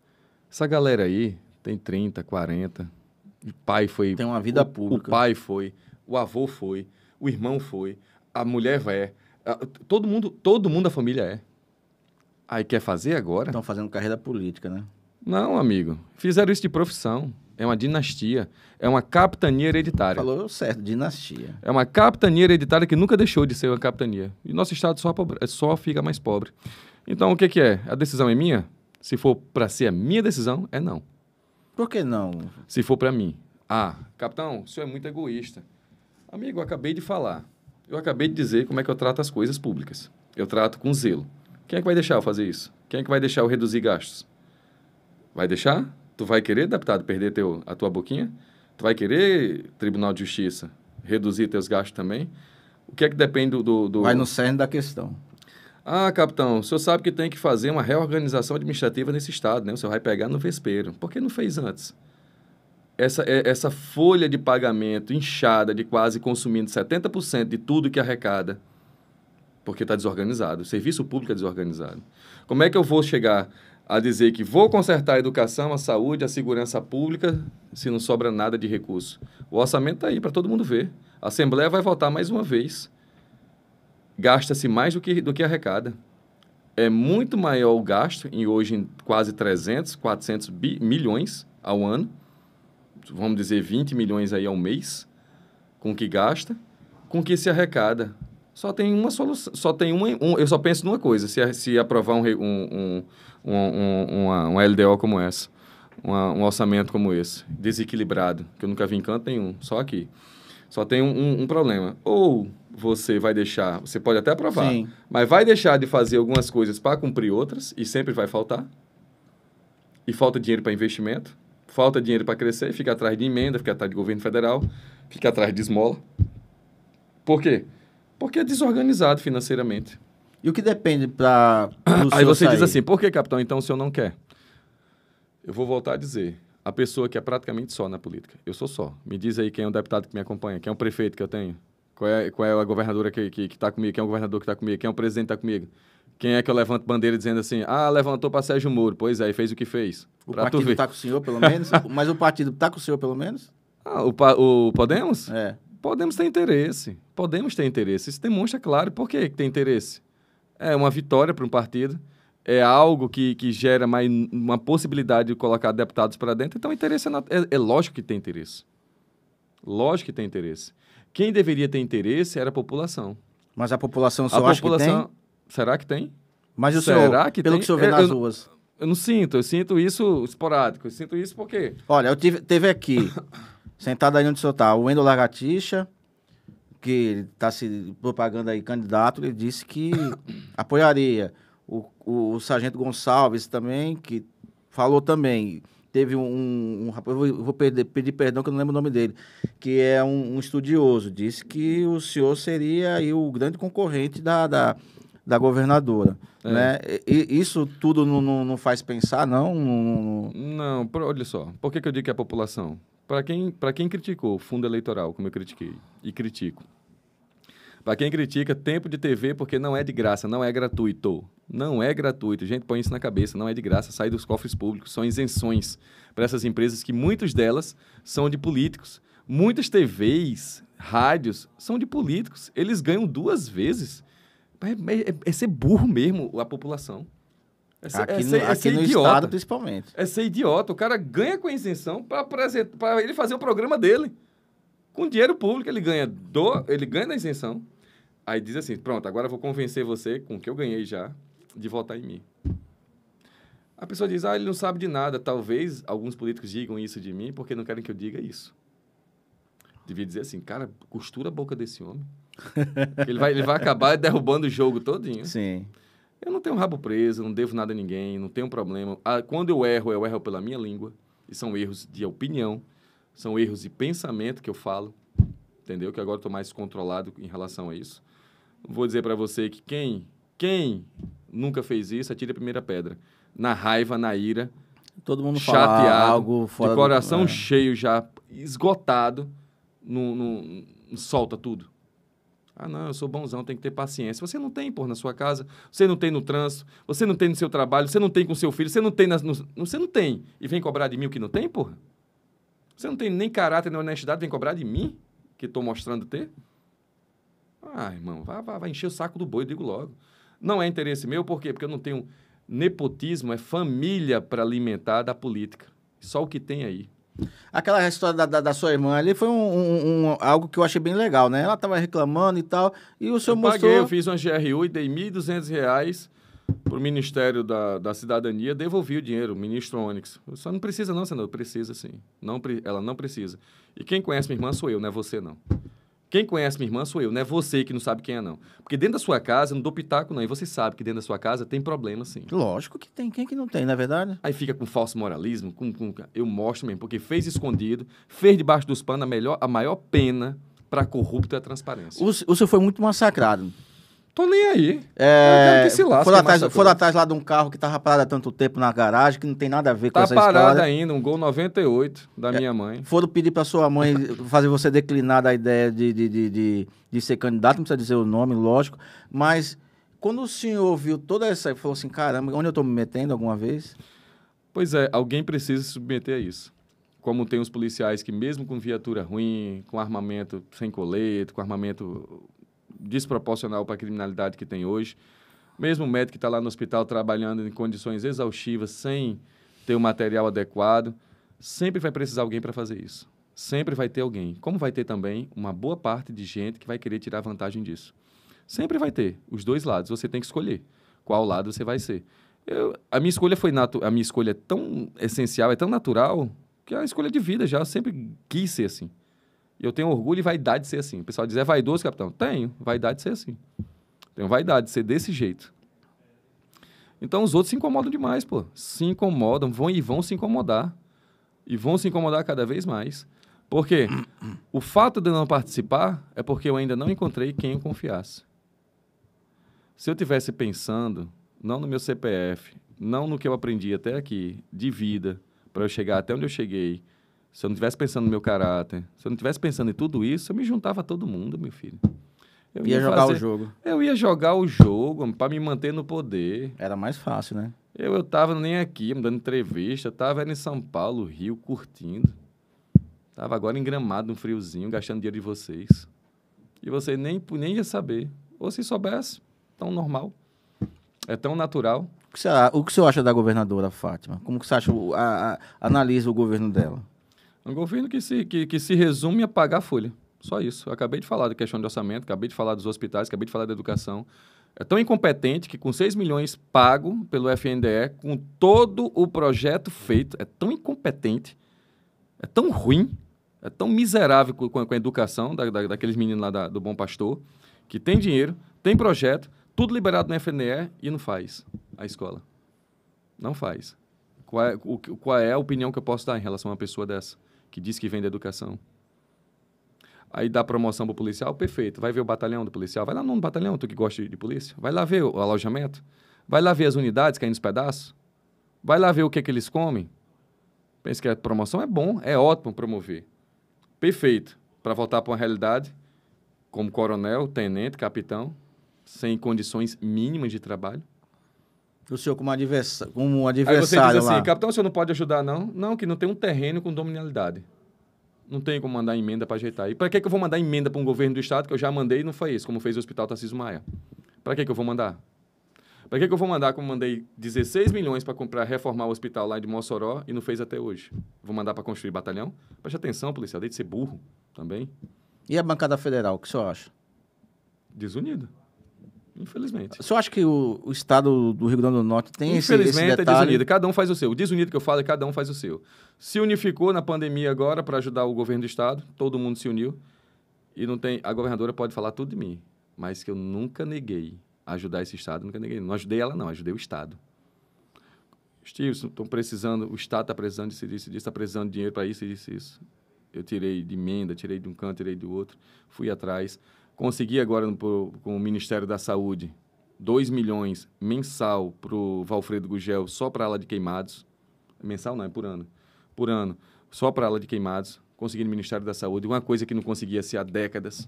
Essa galera aí tem 30, 40. O pai foi. Tem uma vida o, pública. O pai foi, o avô foi, o irmão foi, a mulher é. todo mundo, todo mundo da família é. Aí quer fazer agora? Estão fazendo carreira política, né? Não, amigo. Fizeram isso de profissão. É uma dinastia. É uma capitania hereditária. Falou certo, dinastia. É uma capitania hereditária que nunca deixou de ser uma capitania. E nosso Estado só, é, só fica mais pobre. Então, o que, que é? A decisão é minha? Se for para ser a minha decisão, é não. Por que não? Se for para mim. Ah, capitão, o senhor é muito egoísta. Amigo, eu acabei de falar. Eu acabei de dizer como é que eu trato as coisas públicas. Eu trato com zelo. Quem é que vai deixar eu fazer isso? Quem é que vai deixar eu reduzir gastos? Vai deixar? Tu vai querer, deputado, perder teu, a tua boquinha? Tu vai querer, Tribunal de Justiça, reduzir teus gastos também? O que é que depende do... do, Vai no cerne da questão. Ah, capitão, o senhor sabe que tem que fazer uma reorganização administrativa nesse Estado, né? O senhor vai pegar no vespeiro. Por que não fez antes? Essa, é, essa folha de pagamento inchada de quase consumindo 70% de tudo que arrecada, porque está desorganizado. O serviço público é desorganizado. Como é que eu vou chegar a dizer que vou consertar a educação, a saúde, a segurança pública, se não sobra nada de recurso. O orçamento está aí para todo mundo ver. A Assembleia vai votar mais uma vez. Gasta-se mais do que, do que arrecada. É muito maior o gasto, em hoje em quase 300, 400 bi, milhões ao ano. Vamos dizer 20 milhões aí ao mês, com que gasta, com o que se arrecada. Só tem uma solução, só tem uma, um, eu só penso numa coisa, se, se aprovar um, um, um, um, uma, uma LDO como essa, uma, um orçamento como esse, desequilibrado, que eu nunca vi em canto nenhum, só aqui. Só tem um, um, um, problema. Ou você vai deixar, você pode até aprovar, Sim. mas vai deixar de fazer algumas coisas para cumprir outras e sempre vai faltar. E falta dinheiro para investimento, falta dinheiro para crescer, fica atrás de emenda, fica atrás de governo federal, fica atrás de esmola. Por quê? Porque é desorganizado financeiramente. E o que depende para. Aí você sair? diz assim: por que, capitão, então o senhor não quer? Eu vou voltar a dizer. A pessoa que é praticamente só na política. Eu sou só. Me diz aí quem é o deputado que me acompanha, quem é o prefeito que eu tenho, qual é, qual é a governadora que está que, que tá comigo, quem é o governador que está comigo, quem é o presidente que está comigo. Quem é que eu levanto bandeira dizendo assim, ah, levantou para Sérgio Moro. Pois é, e fez o que fez. O pra partido está com o senhor, pelo menos? Mas o partido está com o senhor, pelo menos? Ah, o, o Podemos? É. Podemos ter interesse. Podemos ter interesse. Isso demonstra, claro, por que tem interesse. É uma vitória para um partido, é algo que, que gera mais uma possibilidade de colocar deputados para dentro. Então, interesse é, é, é lógico que tem interesse. Lógico que tem interesse. Quem deveria ter interesse era a população. Mas a população só a acha população, que tem? Será que tem? Mas o será senhor, que pelo tem? que o senhor vê nas eu, ruas? Eu não sinto, eu sinto isso esporádico. Eu sinto isso porque... Olha, eu tive, teve aqui Sentado aí onde o senhor está, o Wendel lagatixa que está se propagando aí candidato, ele disse que apoiaria. O, o, o, Sargento Gonçalves também, que falou também. Teve um, um rapaz, vou, vou perder, pedir perdão que eu não lembro o nome dele, que é um, um estudioso, disse que o senhor seria aí o grande concorrente da, da, da governadora. É. Né? E, isso tudo não, não, não faz pensar, não? Não, não, olha só. Por que, que eu digo que é a população? Para quem, quem criticou o fundo eleitoral, como eu critiquei, e critico. Para quem critica, tempo de TV porque não é de graça, não é gratuito. Não é gratuito. Gente, põe isso na cabeça, não é de graça, sai dos cofres públicos, são isenções para essas empresas que muitas delas são de políticos. Muitas TVs, rádios são de políticos, eles ganham duas vezes. É, é, é ser burro mesmo a população. É ser, aqui, é no, é aqui no idiota. estado, principalmente. É ser idiota. O cara ganha com a isenção para ele fazer o programa dele. Com dinheiro público, ele ganha do, ele ganha da isenção. Aí diz assim: pronto, agora eu vou convencer você, com o que eu ganhei já, de votar em mim. A pessoa diz: ah, ele não sabe de nada. Talvez alguns políticos digam isso de mim porque não querem que eu diga isso. Devia dizer assim: cara, costura a boca desse homem. ele, vai, ele vai acabar derrubando o jogo todinho. Sim. Eu não tenho rabo preso, não devo nada a ninguém, não tenho problema. Ah, quando eu erro, eu erro pela minha língua. E são erros de opinião, são erros de pensamento que eu falo, entendeu? Que agora estou mais controlado em relação a isso. Vou dizer para você que quem, quem nunca fez isso, atire a primeira pedra. Na raiva, na ira, todo mundo chateado, algo fora de coração do... é. cheio já, esgotado, não solta tudo. Ah, não, eu sou bonzão, tem que ter paciência. Você não tem, pô, na sua casa, você não tem no trânsito, você não tem no seu trabalho, você não tem com seu filho, você não tem nas, no, você não tem. E vem cobrar de mim o que não tem, porra? Você não tem nem caráter nem honestidade, vem cobrar de mim, que estou mostrando ter? Ah, irmão, vai, vai, vai encher o saco do boi, digo logo. Não é interesse meu, por quê? Porque eu não tenho. Nepotismo é família para alimentar da política. Só o que tem aí. Aquela história da, da, da sua irmã ali foi um, um, um, algo que eu achei bem legal, né? Ela estava reclamando e tal, e o senhor eu mostrou... Paguei, eu fiz uma GRU e dei R$ 1.200 para o Ministério da, da Cidadania, devolvi o dinheiro, o ministro Onyx. Só ah, não precisa não, senador, precisa sim. Não, ela não precisa. E quem conhece minha irmã sou eu, não é você não. Quem conhece minha irmã sou eu, não é você que não sabe quem é, não. Porque dentro da sua casa, eu não dou pitaco, não. E você sabe que dentro da sua casa tem problema, sim. Lógico que tem. Quem é que não tem, na é verdade? Aí fica com falso moralismo, com, com... Eu mostro mesmo, porque fez escondido, fez debaixo dos panos a, melhor, a maior pena para corrupto é a transparência. O, o senhor foi muito massacrado. Tô nem aí. É, que se lasca, foram, atrás, foram atrás lá de um carro que tava parado há tanto tempo na garagem, que não tem nada a ver tá com essa história. Tá parado ainda, um Gol 98 da é, minha mãe. Foram pedir pra sua mãe fazer você declinar da ideia de, de, de, de, de ser candidato, não precisa dizer o nome, lógico, mas quando o senhor viu toda essa, falou assim, caramba, onde eu tô me metendo alguma vez? Pois é, alguém precisa se submeter a isso. Como tem os policiais que mesmo com viatura ruim, com armamento sem colete, com armamento desproporcional para a criminalidade que tem hoje. Mesmo o médico que está lá no hospital trabalhando em condições exaustivas, sem ter o material adequado, sempre vai precisar alguém para fazer isso. Sempre vai ter alguém. Como vai ter também uma boa parte de gente que vai querer tirar vantagem disso. Sempre vai ter os dois lados. Você tem que escolher qual lado você vai ser. Eu, a minha escolha foi natural. a minha escolha é tão essencial, é tão natural que é a escolha de vida já sempre quis ser assim eu tenho orgulho e vaidade de ser assim. O pessoal diz, é vaidoso, capitão? Tenho, vaidade de ser assim. Tenho vaidade de ser desse jeito. Então os outros se incomodam demais, pô. Se incomodam, vão e vão se incomodar. E vão se incomodar cada vez mais. Porque o fato de eu não participar é porque eu ainda não encontrei quem eu confiasse. Se eu tivesse pensando, não no meu CPF, não no que eu aprendi até aqui, de vida, para eu chegar até onde eu cheguei, se eu não estivesse pensando no meu caráter, se eu não estivesse pensando em tudo isso, eu me juntava a todo mundo, meu filho. Eu ia, ia jogar fazer... o jogo. Eu ia jogar o jogo para me manter no poder. Era mais fácil, né? Eu, eu tava nem aqui, me dando entrevista, tava em São Paulo, Rio, curtindo. Tava agora engramado no um friozinho, gastando dinheiro de vocês. E você nem, nem ia saber. Ou se soubesse, tão normal. É tão natural. O que você, o que você acha da governadora Fátima? Como que você acha, a, a, analisa o governo dela? Um governo que se, que, que se resume a pagar a folha. Só isso. Eu acabei de falar da questão de orçamento, acabei de falar dos hospitais, acabei de falar da educação. É tão incompetente que com 6 milhões pago pelo FNDE, com todo o projeto feito, é tão incompetente, é tão ruim, é tão miserável com, com a educação da, da, daqueles meninos lá da, do Bom Pastor, que tem dinheiro, tem projeto, tudo liberado no FNDE e não faz a escola. Não faz. Qual é, o, qual é a opinião que eu posso dar em relação a uma pessoa dessa? que diz que vem da educação. Aí dá promoção para o policial, perfeito. Vai ver o batalhão do policial. Vai lá no batalhão, tu que gosta de polícia. Vai lá ver o alojamento. Vai lá ver as unidades caindo nos pedaços. Vai lá ver o que, é que eles comem. Pensa que a promoção é bom, é ótimo promover. Perfeito. Para voltar para uma realidade, como coronel, tenente, capitão, sem condições mínimas de trabalho o senhor como, advers... como adversário Aí você diz assim, lá. capitão, o senhor não pode ajudar, não? Não, que não tem um terreno com dominialidade. Não tem como mandar emenda para ajeitar. E para que, que eu vou mandar emenda para um governo do Estado que eu já mandei e não foi isso, como fez o Hospital Tarcísio Maia? Para que, que eu vou mandar? Para que, que eu vou mandar como mandei 16 milhões para comprar, reformar o hospital lá de Mossoró e não fez até hoje? Vou mandar para construir batalhão? Preste atenção, policial, de ser burro também. E a bancada federal, o que o senhor acha? desunido Infelizmente. O senhor acha que o, o estado do Rio Grande do Norte tem esse, esse detalhe? Infelizmente é desunido. Cada um faz o seu. O desunido que eu falo é cada um faz o seu. Se unificou na pandemia agora para ajudar o governo do estado. Todo mundo se uniu. E não tem... A governadora pode falar tudo de mim. Mas que eu nunca neguei ajudar esse estado. Nunca neguei. Não ajudei ela, não. Ajudei o estado. Stevenson, estão precisando... O estado está precisando disso, disso, disso. Está precisando de dinheiro para isso, disso, isso. Eu tirei de emenda, tirei de um canto, tirei do outro. Fui atrás Consegui agora no, pro, com o Ministério da Saúde 2 milhões mensal para o Valfredo Gugel só para a ala de queimados. Mensal não, é por ano. Por ano, só para a ala de queimados. Consegui no Ministério da Saúde, uma coisa que não conseguia ser há décadas.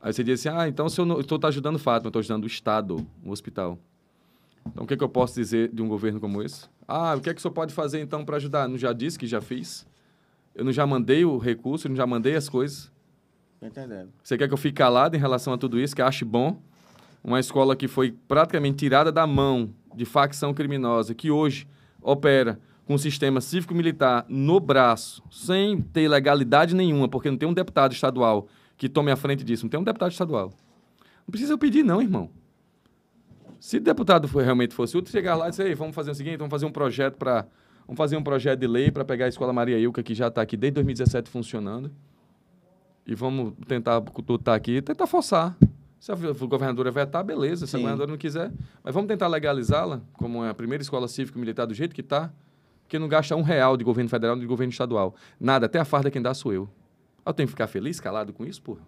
Aí você diz assim, ah, então se eu estou tá ajudando o Fátima, eu estou ajudando o Estado, o hospital. Então, o que, é que eu posso dizer de um governo como esse? Ah, o que é que o senhor pode fazer então para ajudar? Não já disse que já fiz? Eu não já mandei o recurso, eu não já mandei as coisas? entendendo. Você quer que eu fique calado em relação a tudo isso, que ache bom? Uma escola que foi praticamente tirada da mão de facção criminosa, que hoje opera com o sistema cívico-militar no braço, sem ter legalidade nenhuma, porque não tem um deputado estadual que tome a frente disso, não tem um deputado estadual. Não precisa eu pedir, não, irmão. Se deputado realmente fosse útil, chegar lá e dizer, vamos fazer o seguinte, vamos fazer um projeto para. Vamos fazer um projeto de lei para pegar a Escola Maria Ilka, que já está aqui desde 2017 funcionando e vamos tentar lutar aqui, tentar forçar. Se a governadora vetar, beleza. Se Sim. a governadora não quiser. Mas vamos tentar legalizá-la, como é a primeira escola cívico-militar do jeito que está, que não gasta um real de governo federal nem de governo estadual. Nada, até a farda quem dá sou eu. Eu tenho que ficar feliz, calado com isso, porra?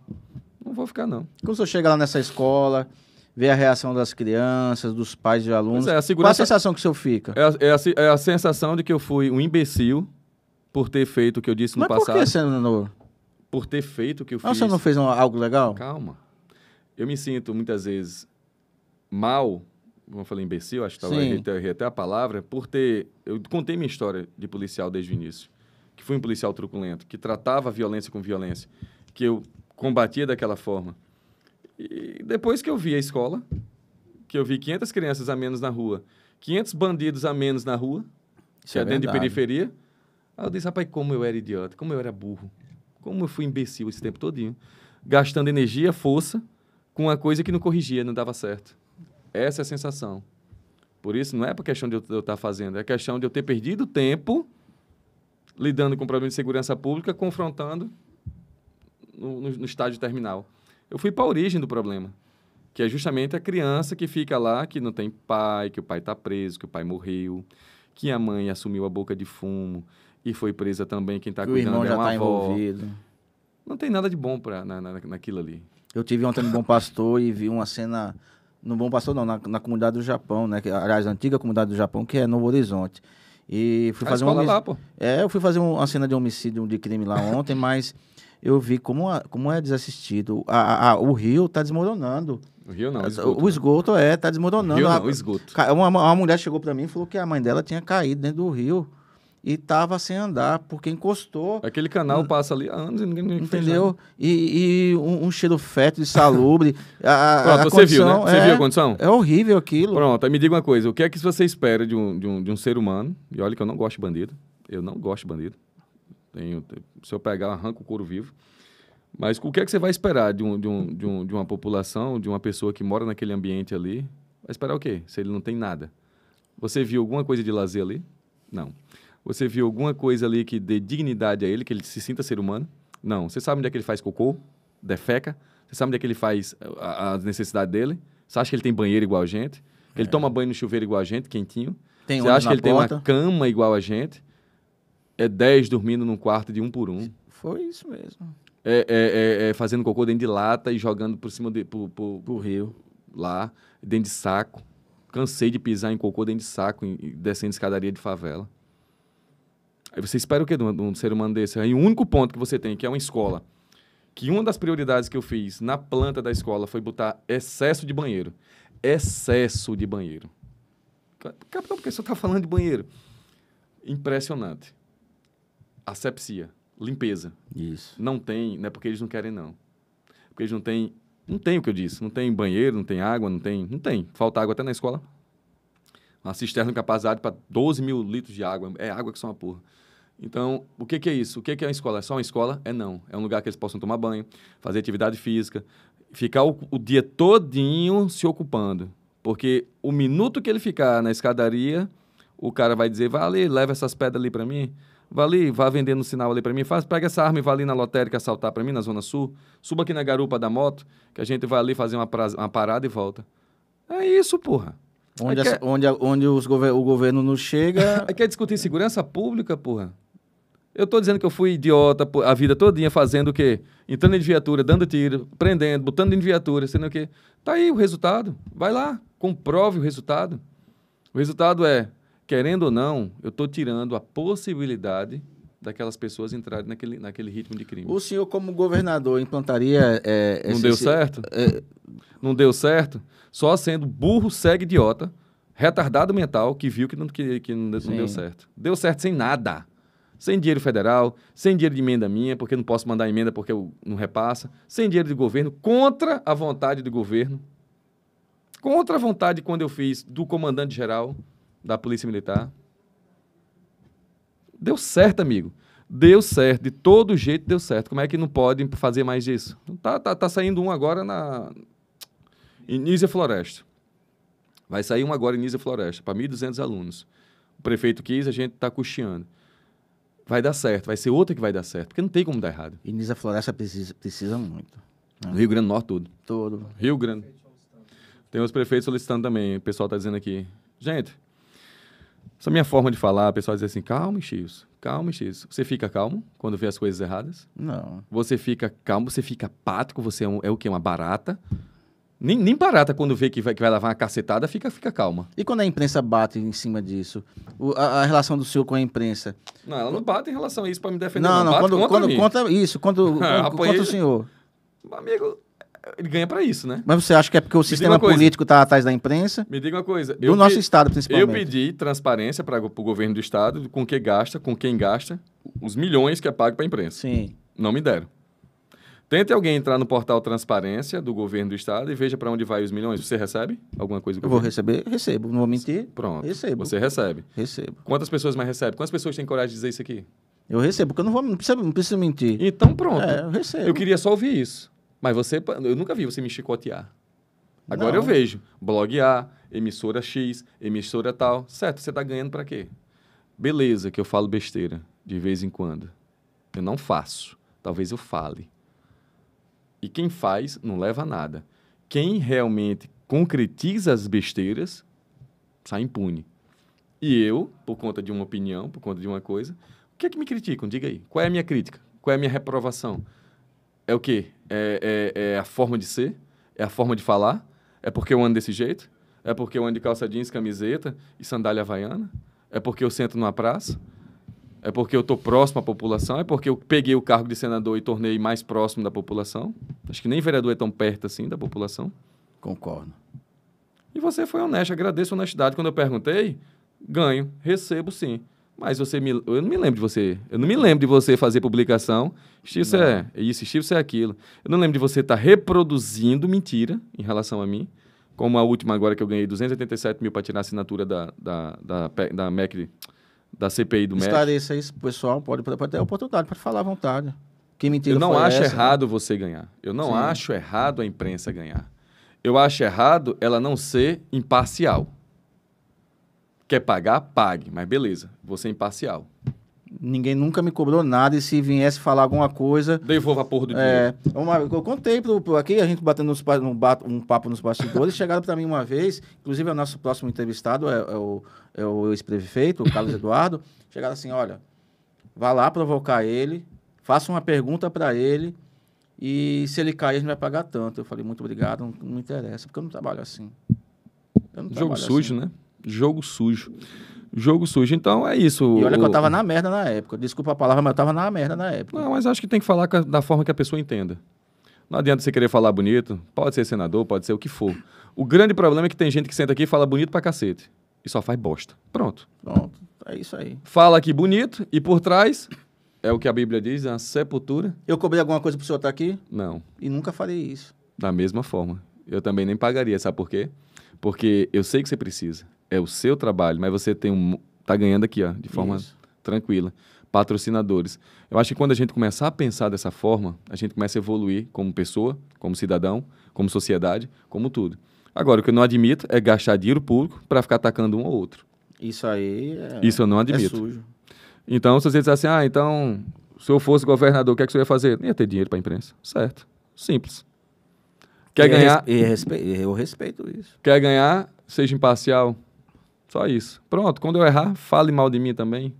Não vou ficar, não. Quando você chega lá nessa escola, vê a reação das crianças, dos pais e alunos, é, a segurança... qual a sensação que o senhor fica? É a, é, a, é a sensação de que eu fui um imbecil por ter feito o que eu disse Mas no passado. por que você não por ter feito o que eu Nossa, fiz. Você não fez algo legal? Calma. Eu me sinto muitas vezes mal, como eu falei, imbecil, acho que tá estava errei até a palavra, por ter. Eu contei minha história de policial desde o início. Que fui um policial truculento, que tratava a violência com violência, que eu combatia daquela forma. E depois que eu vi a escola, que eu vi 500 crianças a menos na rua, 500 bandidos a menos na rua, Isso que é, é dentro de periferia, aí eu disse, rapaz, como eu era idiota, como eu era burro como eu fui imbecil esse tempo todinho, gastando energia, força, com uma coisa que não corrigia, não dava certo. Essa é a sensação. Por isso, não é por questão de eu estar tá fazendo, é questão de eu ter perdido tempo lidando com o problema de segurança pública, confrontando no, no, no estágio terminal. Eu fui para a origem do problema, que é justamente a criança que fica lá, que não tem pai, que o pai está preso, que o pai morreu, que a mãe assumiu a boca de fumo, e foi presa também quem está cuidando. O irmão já está envolvido. Não tem nada de bom para na, na, naquilo ali. Eu tive ontem no Bom Pastor e vi uma cena... No Bom Pastor não, na, na comunidade do Japão, né? Que, aliás, a antiga comunidade do Japão, que é Novo Horizonte. E fui a fazer um... Lá, pô. É, eu fui fazer uma cena de homicídio, de crime lá ontem, mas eu vi como, a, como é desassistido. A, a, o rio está desmoronando. O rio não, o esgoto. O né? esgoto né? é, está desmoronando. O rio não, o esgoto. Uma, uma mulher chegou para mim e falou que a mãe dela tinha caído dentro do rio e estava sem andar, porque encostou. Aquele canal um, passa ali há anos e ninguém, Entendeu? E, e um, um, cheiro feto de salubre. a, Pronto, a você viu, né? Você é, viu a é condição? É horrível aquilo. Pronto, aí me diga uma coisa: o que é que você espera de um, de um, de um ser humano? E olha que eu não gosto de bandido. Eu não gosto de bandido. Tenho, se eu pegar, arranco o couro vivo. Mas o que é que você vai esperar de, um, de, um, de, um, de uma população, de uma pessoa que mora naquele ambiente ali? Vai esperar o quê? Se ele não tem nada. Você viu alguma coisa de lazer ali? Não. Você viu alguma coisa ali que dê dignidade a ele, que ele se sinta ser humano? Não. Você sabe onde é que ele faz cocô? Defeca? Você sabe onde é que ele faz ah, ah, as necessidades dele? Você acha que ele tem banheiro igual a gente? É. Ele toma banho no chuveiro igual a gente, quentinho? Tem Você acha que ele porta? tem uma cama igual a gente? É 10 dormindo num quarto de um por um. Foi isso mesmo. É, é, é, é fazendo cocô dentro de lata e jogando por cima do pro, rio. Lá, dentro de saco. Cansei de pisar em cocô dentro de saco, descendo escadaria de favela. Aí você espera o quê de um, de um ser humano desse? Aí o único ponto que você tem, que é uma escola, que uma das prioridades que eu fiz na planta da escola foi botar excesso de banheiro. Excesso de banheiro. Capitão, por que você está falando de banheiro? Impressionante. Asepsia, limpeza. Isso. Não tem, não é porque eles não querem, não. Porque eles não têm. Não tem o que eu disse. Não tem banheiro, não tem água, não tem. Não tem. Falta água até na escola. Uma cisterna capazada para 12 mil litros de água. É água que são uma porra. Então, o que, que é isso? O que, que é uma escola? É só uma escola? É não. É um lugar que eles possam tomar banho, fazer atividade física, ficar o, o dia todinho se ocupando. Porque o minuto que ele ficar na escadaria, o cara vai dizer, vá ali, leva essas pedras ali para mim, vá ali, vá vendendo um sinal ali para mim, faz, pega essa arma e vá ali na lotérica assaltar para mim, na Zona Sul, suba aqui na garupa da moto, que a gente vai ali fazer uma, uma parada e volta. É isso, porra. Onde, é as, onde, onde os gover o governo não chega... Aí é quer é discutir segurança pública, porra? Eu estou dizendo que eu fui idiota a vida todinha fazendo o quê? Entrando em viatura, dando tiro, prendendo, botando em viatura, sendo o quê? Tá aí o resultado. Vai lá, comprove o resultado. O resultado é, querendo ou não, eu estou tirando a possibilidade daquelas pessoas entrarem naquele, naquele ritmo de crime. O senhor, como governador, implantaria. É, esse, não deu certo? É... Não deu certo? Só sendo burro, cego, idiota, retardado mental, que viu que não, que, que não deu certo. Deu certo sem nada sem dinheiro federal, sem dinheiro de emenda minha, porque eu não posso mandar emenda porque eu não repassa, sem dinheiro de governo, contra a vontade do governo, contra a vontade quando eu fiz do comandante-geral da Polícia Militar. Deu certo, amigo. Deu certo, de todo jeito deu certo. Como é que não podem fazer mais isso? Tá, tá, tá saindo um agora na Inísia Floresta. Vai sair um agora em Inísia Floresta, para 1.200 alunos. O prefeito quis, a gente está custeando vai dar certo, vai ser outra que vai dar certo, porque não tem como dar errado. E Nisa Floresta precisa, precisa muito. Né? No Rio Grande do Norte, todo. Todo. Rio Grande. Tem os prefeitos solicitando também, o pessoal está dizendo aqui. Gente, essa é minha forma de falar, o pessoal diz assim, calma, Chios, calma, Chios. Você fica calmo quando vê as coisas erradas? Não. Você fica calmo, você fica apático, você é, um, é o que? Uma barata? Nem, nem barata, quando vê que vai, que vai lavar uma cacetada, fica, fica calma. E quando a imprensa bate em cima disso? O, a, a, relação do senhor com a imprensa? Não, ela não bate em relação a isso para me defender. Não, não, não quando, contra quando conta isso, quando, ah, quando, o senhor. Amigo, ele ganha para isso, né? Mas você acha que é porque o me sistema político está atrás da imprensa? Me diga uma coisa. Do nosso Estado, principalmente. Eu pedi transparência para o governo do Estado com o que gasta, com quem gasta, os milhões que é pago para a imprensa. Sim. Não me deram. Tente alguém entrar no portal Transparência do governo do estado e veja para onde vai os milhões. Você recebe alguma coisa? Eu vou receber, recebo. Não vou mentir. Pronto. Recebo. Você recebe. Recebo. Quantas pessoas mais recebe? Quantas pessoas têm coragem de dizer isso aqui? Eu recebo, porque eu não vou, não preciso, não preciso mentir. Então pronto. É, eu recebo. Eu queria só ouvir isso. Mas você, eu nunca vi você me chicotear. Agora não. eu vejo. Blog A, emissora X, emissora tal. Certo, você está ganhando para quê? Beleza, que eu falo besteira de vez em quando. Eu não faço. Talvez eu fale. E quem faz não leva a nada. Quem realmente concretiza as besteiras sai impune. E eu, por conta de uma opinião, por conta de uma coisa, o que é que me criticam? Diga aí. Qual é a minha crítica? Qual é a minha reprovação? É o quê? É, é, é a forma de ser? É a forma de falar? É porque eu ando desse jeito? É porque eu ando de calça jeans, camiseta e sandália havaiana? É porque eu sento numa praça? É porque eu estou próximo à população? É porque eu peguei o cargo de senador e tornei mais próximo da população? Acho que nem vereador é tão perto assim da população. Concordo. E você foi honesto, agradeço a honestidade. Quando eu perguntei, ganho, recebo sim. Mas você me, eu não me lembro de você. Eu não me lembro de você fazer publicação. Isso não. é isso, isso é aquilo. Eu não lembro de você estar tá reproduzindo mentira em relação a mim. Como a última agora que eu ganhei 287 mil para tirar a assinatura da, da, da, da, da MEC da CPI do MEC. Esclareça isso pessoal, pode, pode ter oportunidade, pode falar à vontade. me mentira Eu não acho essa, errado né? você ganhar. Eu não Sim. acho errado a imprensa ganhar. Eu acho errado ela não ser imparcial. Quer pagar, pague, mas beleza, você ser é imparcial. Ninguém nunca me cobrou nada e se viesse falar alguma coisa. Devolva a porra do é, dinheiro. É uma, eu contei pro, pro, aqui, a gente batendo nos, um, um papo nos bastidores, chegaram para mim uma vez, inclusive é o nosso próximo entrevistado é, é o, é o ex-prefeito, o Carlos Eduardo. chegaram assim: olha, vá lá provocar ele, faça uma pergunta para ele e se ele cair, a gente vai pagar tanto. Eu falei: muito obrigado, não, não me interessa, porque eu não trabalho assim. Não Jogo trabalho sujo, assim. né? Jogo sujo. Jogo sujo. Então é isso. E olha o... que eu tava na merda na época. Desculpa a palavra, mas eu tava na merda na época. Não, mas acho que tem que falar da forma que a pessoa entenda. Não adianta você querer falar bonito. Pode ser senador, pode ser o que for. O grande problema é que tem gente que senta aqui e fala bonito pra cacete. E só faz bosta. Pronto. Pronto. É isso aí. Fala aqui bonito e por trás é o que a Bíblia diz, é a sepultura. Eu cobrei alguma coisa pro senhor estar tá aqui? Não. E nunca farei isso. Da mesma forma. Eu também nem pagaria, sabe por quê? Porque eu sei que você precisa é o seu trabalho, mas você tem um tá ganhando aqui, ó, de forma Isso. tranquila. Patrocinadores. Eu acho que quando a gente começar a pensar dessa forma, a gente começa a evoluir como pessoa, como cidadão, como sociedade, como tudo. Agora, o que eu não admito é gastar dinheiro público para ficar atacando um ou outro. Isso aí é, Isso eu não é admito. É sujo. Então, se você disser assim, ah, então, se eu fosse governador, o que é que você ia fazer? Não ia ter dinheiro para a imprensa. Certo. Simples. Quer é ganhar... É respe... Eu respeito isso. Quer ganhar, seja imparcial, só isso. Pronto, quando eu errar, fale mal de mim também.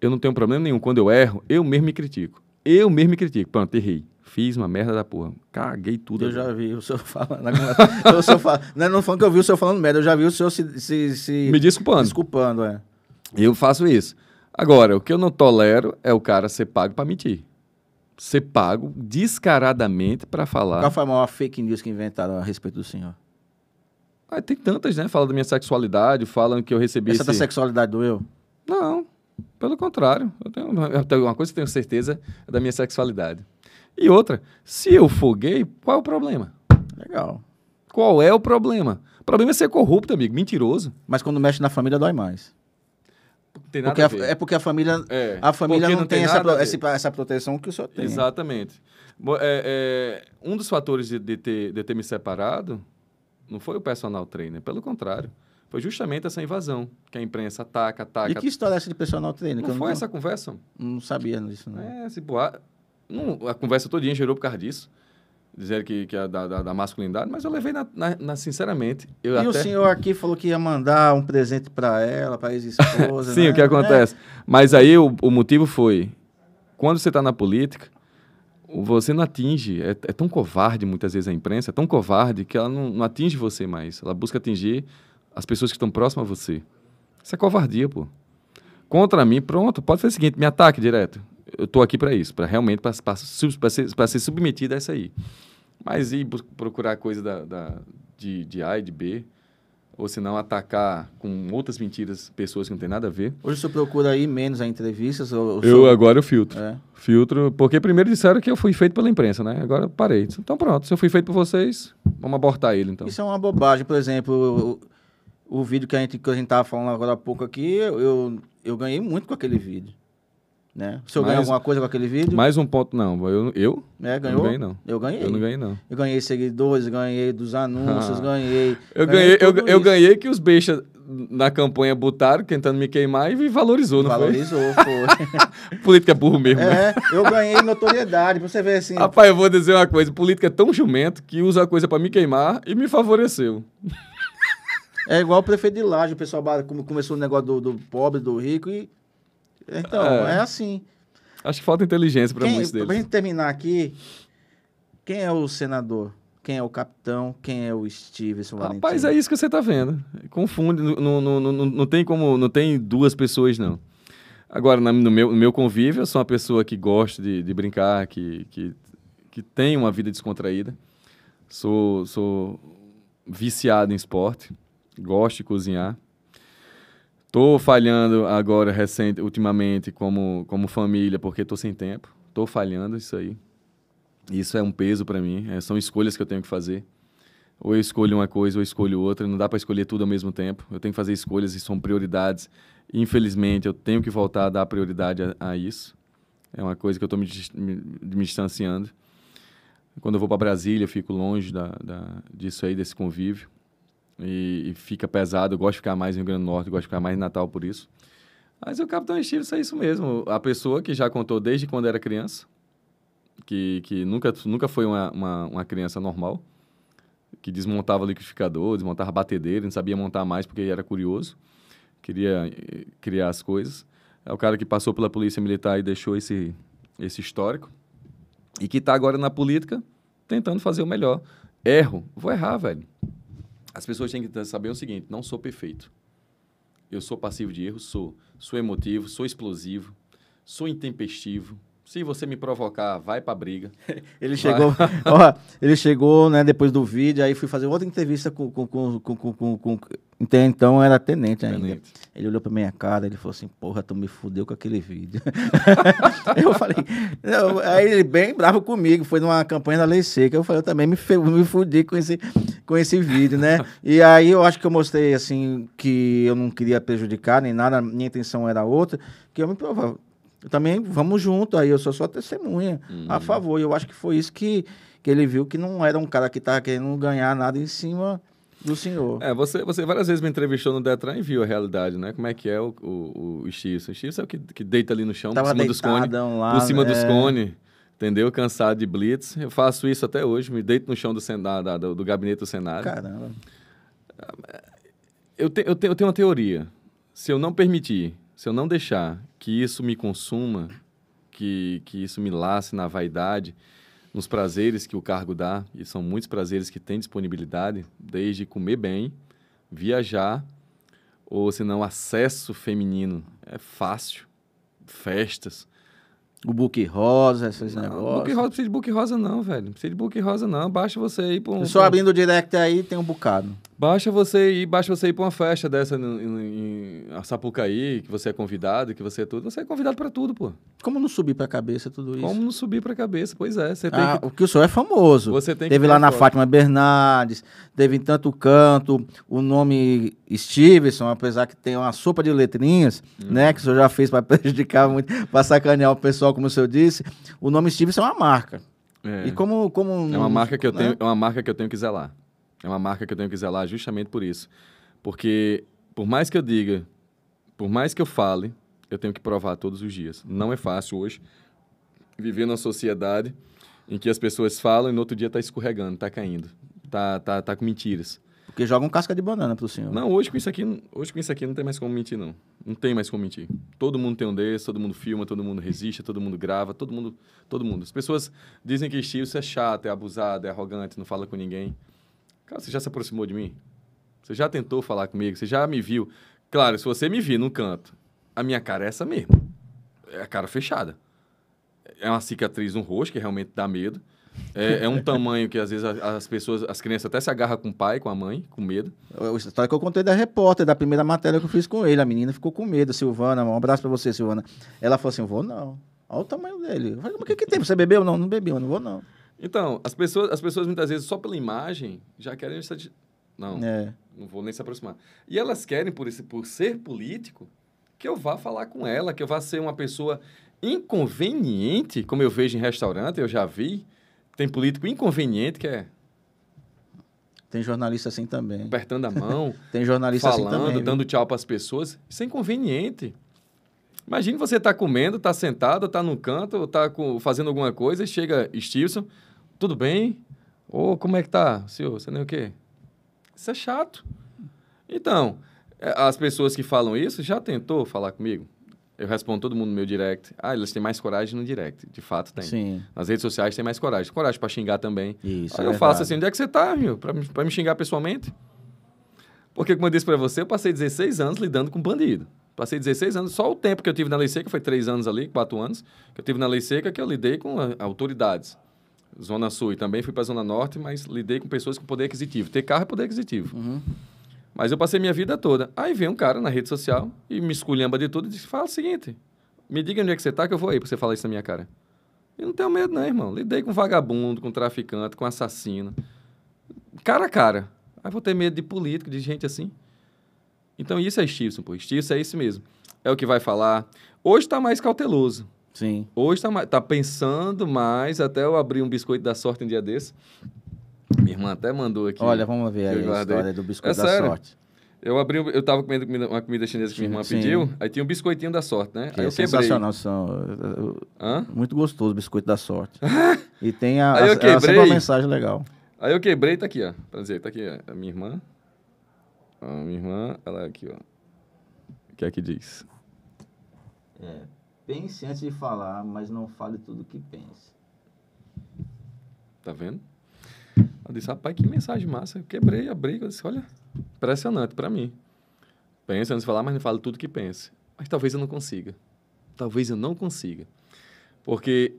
Eu não tenho problema nenhum. Quando eu erro, eu mesmo me critico. Eu mesmo me critico. Pronto, errei. Fiz uma merda da porra. Caguei tudo. Eu já vi o senhor falando. o senhor fala, não é que eu vi o senhor falando merda, eu já vi o senhor se. se, se me desculpando. Desculpando, é. Eu faço isso. Agora, o que eu não tolero é o cara ser pago para mentir. Ser pago descaradamente para falar. Qual foi a maior fake news que inventaram a respeito do senhor? Ah, tem tantas, né? Fala da minha sexualidade, falam que eu recebi. Essa esse... da sexualidade do eu? Não. Pelo contrário. Eu tenho uma coisa que eu tenho certeza é da minha sexualidade. E outra, se eu for gay, qual é o problema? Legal. Qual é o problema? O problema é ser corrupto, amigo, mentiroso. Mas quando mexe na família, dói mais. Tem nada porque a, a é porque a família, é, a família não, não, tem, tem essa, pro, essa, essa, proteção que o senhor tem. Exatamente. É, é, um dos fatores de, de, ter, de ter me separado não foi o personal trainer, pelo contrário. Foi justamente essa invasão, que a imprensa ataca, ataca. E que história é essa de personal trainer? Não, não foi não... essa conversa? Não sabia disso, não. É, se boar... Não, a conversa todinha gerou por causa disso. Dizer que, que é da, da, da masculinidade, mas eu levei na, na, na sinceramente. e até... o senhor aqui falou que ia mandar um presente para ela, para ex-esposa. Sim, né? o que acontece. É. Mas aí o, o motivo foi: quando você está na política, você não atinge, é, é, tão covarde muitas vezes a imprensa, é tão covarde que ela não, não atinge você mais. Ela busca atingir as pessoas que estão próximas a você. Isso é covardia, pô. Contra mim, pronto, pode fazer o seguinte, me ataque direto. Eu estou aqui para isso, para realmente para ser, pra ser submetido a essa aí. Mas ir procurar coisa da, da de, de A e de B, ou se não atacar com outras mentiras pessoas que não tem nada a ver. Hoje você procura aí menos a entrevistas? Ou, ou eu agora eu filtro. É. Filtro, porque primeiro disseram que eu fui feito pela imprensa, né? Agora parei. Então pronto, se eu fui feito por vocês, vamos abortar ele então. Isso é uma bobagem, por exemplo, o, o vídeo que a gente que a gente tava falando agora há pouco aqui, eu, eu ganhei muito com aquele vídeo. Né? O senhor ganhou alguma coisa com aquele vídeo? Mais um ponto, não. Eu? eu? É, ganhou? não ganhei, não. Eu ganhei. Eu não ganhei, não. Eu ganhei seguidores, ganhei dos anúncios, ah. ganhei. Eu ganhei, eu, eu, ganhei que os beixas na campanha botaram, tentando me queimar e valorizou, não valorizou, foi? Valorizou, foi. política é burro mesmo, né? É, né? eu ganhei notoriedade, pra você ver assim. Rapaz, eu vou dizer uma coisa. Política é tão jumento que usa a coisa para me queimar e me favoreceu. É igual o prefeito de Laje, o pessoal começou o negócio do, do pobre, do rico e então, é, é assim. Acho que falta inteligência para muitos deles. Pra gente terminar aqui, quem é o senador? Quem é o capitão? Quem é o Stevenson Valentino? Rapaz, é isso que você está vendo. Confunde. Não, não, não, não tem como. Não tem duas pessoas, não. Agora, no meu, no meu convívio, eu sou uma pessoa que gosta de, de brincar, que, que, que tem uma vida descontraída. Sou, sou viciado em esporte, gosto de cozinhar. Tô falhando agora, recente, ultimamente, como, como família, porque tô sem tempo. Tô falhando isso aí. Isso é um peso para mim. É, são escolhas que eu tenho que fazer. Ou eu escolho uma coisa, ou eu escolho outra. Não dá para escolher tudo ao mesmo tempo. Eu tenho que fazer escolhas e são prioridades. Infelizmente, eu tenho que voltar a dar prioridade a, a isso. É uma coisa que eu estou me, me, me, distanciando. Quando eu vou para Brasília, eu fico longe da, da, disso aí, desse convívio. E, e, fica pesado. Eu gosto de ficar mais no Rio Grande do Norte, gosto de ficar mais em Natal por isso. Mas o Capitão Estilo é isso mesmo. A pessoa que já contou desde quando era criança, que, que nunca, nunca foi uma, uma, uma criança normal, que desmontava liquidificador, desmontava batedeira, não sabia montar mais porque era curioso, queria eh, criar as coisas. É o cara que passou pela polícia militar e deixou esse, esse histórico. E que está agora na política tentando fazer o melhor. Erro, vou errar, velho as pessoas têm que saber o seguinte: não sou perfeito. Eu sou passivo de erro, sou. Sou emotivo, sou explosivo, sou intempestivo, se você me provocar, vai pra briga. ele chegou, ó, ele chegou, né, depois do vídeo, aí fui fazer outra entrevista com, com, com, com, com, com então era tenente ainda. Tenente. Ele olhou pra minha cara, ele falou assim, porra, tu me fudeu com aquele vídeo. eu falei, não, aí ele bem bravo comigo, foi numa campanha da Lei Seca, eu falei, eu também me, me fudi com esse, com esse vídeo, né? e aí eu acho que eu mostrei, assim, que eu não queria prejudicar nem nada, minha intenção era outra, que eu me provava eu também vamos junto, aí eu sou só testemunha uhum. a favor. Eu acho que foi isso que, que ele viu que não era um cara que estava querendo ganhar nada em cima do senhor. É, você, você várias vezes me entrevistou no Detran e viu a realidade, né? Como é que é o, o, o X. O X é o que, que deita ali no chão, Tava por cima dos cones. Lá, por cima é... dos cones. Entendeu? Cansado de blitz. Eu faço isso até hoje, me deito no chão do, sen, da, do, do gabinete do Senado. Caramba. Eu, tenho eu, te, eu tenho uma teoria. Se eu não permitir se eu não deixar que isso me consuma, que, que isso me lasse na vaidade, nos prazeres que o cargo dá, e são muitos prazeres que tem disponibilidade, desde comer bem, viajar, ou se não, acesso feminino. É fácil. Festas. O book rosa, esses não, negócios. Book rosa, não precisa de book rosa não, velho. Não precisa de book rosa não. Baixa você aí para um... Só abrindo o direct aí, tem um bocado. Basta você ir, basta você ir para uma festa dessa em, em Sapucaí, que você é convidado, que você é tudo. Você é convidado para tudo, pô. Como não subir para a cabeça tudo isso? Como não subir para a cabeça? Pois é, você tem ah, que... o que o senhor é famoso. Você tem teve lá na foto. Fátima Bernardes, teve em tanto canto o nome Stevenson, apesar que tem uma sopa de letrinhas, hum. né, que o senhor já fez para prejudicar muito, para sacanear o pessoal, como o senhor disse. O nome Stevenson é uma marca. É. E como como É uma marca que eu né? tenho, é uma marca que eu tenho que zelar. É uma marca que eu tenho que zelar justamente por isso. Porque, por mais que eu diga, por mais que eu fale, eu tenho que provar todos os dias. Não é fácil hoje viver numa sociedade em que as pessoas falam e no outro dia está escorregando, está caindo, está tá, tá com mentiras. Porque jogam casca de banana pro senhor. Não, hoje com isso aqui, hoje com isso aqui não tem mais como mentir não. Não tem mais como mentir. Todo mundo tem um desse, todo mundo filma, todo mundo resiste, todo mundo grava, todo mundo, todo mundo. As pessoas dizem que Steve é chato, é abusado, é arrogante, não fala com ninguém. Cara, você já se aproximou de mim? Você já tentou falar comigo? Você já me viu? Claro, se você me viu num canto, a minha cara é essa mesmo. É a cara fechada. É uma cicatriz no rosto que realmente dá medo. É, é, um tamanho que às vezes as pessoas, as crianças até se agarram com o pai, com a mãe, com medo. A é, história que eu contei da repórter, da primeira matéria que eu fiz com ele. A menina ficou com medo, Silvana. Um abraço pra você, Silvana. Ela falou assim: vou não. Olha o tamanho dele. Eu falei, mas o que, que tem? Você bebeu? Não, não bebeu, eu não vou não. Então, as pessoas, as pessoas muitas vezes, só pela imagem, já querem... Não, é. não vou nem se aproximar. E elas querem, por, esse, por ser político, que eu vá falar com ela, que eu vá ser uma pessoa inconveniente, como eu vejo em restaurante, eu já vi. Tem político inconveniente que é. Tem jornalista assim também. Apertando a mão. Tem jornalista assim falando, assim também. dando tchau para as pessoas. Isso é inconveniente. Imagine você tá comendo, tá sentado, tá num canto, tá com, fazendo alguma coisa e chega Stilson tudo bem? Ou como é que tá, senhor? Você nem o quê? Isso é chato. Então, é, as pessoas que falam isso já tentou falar comigo? Eu respondo todo mundo no meu direct. Ah, eles têm mais coragem no direct. De fato, tem. Sim. Nas redes sociais tem mais coragem. Coragem para xingar também. Isso. Aí é eu verdade. faço assim: onde é que você tá, meu? Para me xingar pessoalmente? Porque, como eu disse para você, eu passei 16 anos lidando com bandido. Passei 16 anos, só o tempo que eu tive na lei seca, foi 3 anos ali, 4 anos, que eu tive na lei seca, que eu lidei com autoridades. Zona Sul e também fui para a Zona Norte, mas lidei com pessoas com poder aquisitivo. Ter carro é poder aquisitivo. Uhum. Mas eu passei minha vida toda. Aí vem um cara na rede social e me esculhamba de tudo e diz: fala o seguinte, me diga onde é que você está que eu vou aí para você falar isso na minha cara. Eu não tenho medo, não, irmão. Lidei com vagabundo, com traficante, com assassino. Cara a cara. Aí vou ter medo de político, de gente assim. Então isso é Stevenson, pô. Stevenson é isso mesmo. É o que vai falar. Hoje está mais cauteloso. Sim. Hoje tá, tá pensando mais, até eu abri um biscoito da sorte um dia desse. Minha irmã até mandou aqui. Olha, vamos ver a história do biscoito é da sério. sorte. Eu abri, eu tava comendo comida, uma comida chinesa que minha irmã Sim. pediu, aí tinha um biscoitinho da sorte, né? Que aí é eu sensacional, são, Hã? muito gostoso o biscoito da sorte. e tem a, aí eu é quebrei. sempre uma mensagem legal. Aí eu quebrei, tá aqui, ó. prazer tá aqui ó. a minha irmã. A minha irmã, ela aqui, ó. O que é que diz? É. Pense antes de falar, mas não fale tudo o que pensa. Tá vendo? Eu disse, rapaz, que mensagem massa. Eu quebrei a briga. Eu disse, olha, impressionante para mim. Pense antes de falar, mas não fale tudo o que pense. Mas talvez eu não consiga. Talvez eu não consiga. Porque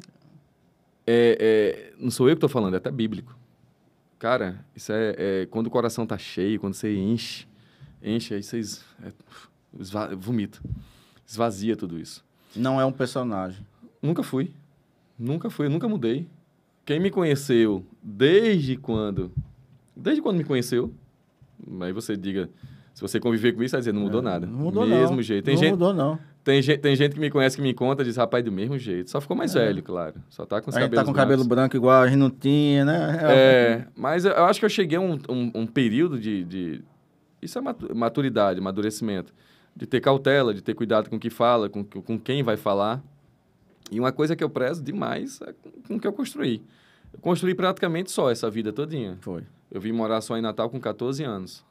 é, é, não sou eu que estou falando, é até bíblico. Cara, isso é, é, quando o coração tá cheio, quando você enche, enche, aí vocês é, vomita, esvazia tudo isso. Não é um personagem. Nunca fui. Nunca fui, nunca mudei. Quem me conheceu desde quando? Desde quando me conheceu? Aí você diga, se você conviver com isso, vai dizer, não mudou é, nada. Não mudou mesmo não. jeito. Tem não gente, mudou não. Tem gente, tem gente que me conhece, que me conta diz, rapaz, do mesmo jeito. Só ficou mais é. velho, claro. Só tá com os a tá cabelos tá com cabelo branco igual a gente não tinha, né? É, é mas eu acho que eu cheguei a um, um, um período de, de... Isso é maturidade, amadurecimento de ter cautela, de ter cuidado com o que fala, com, com quem vai falar. E uma coisa que eu prezo demais é com o que eu construí. Eu construí praticamente só essa vida todinha. Foi. Eu vim morar só em Natal com 14 anos,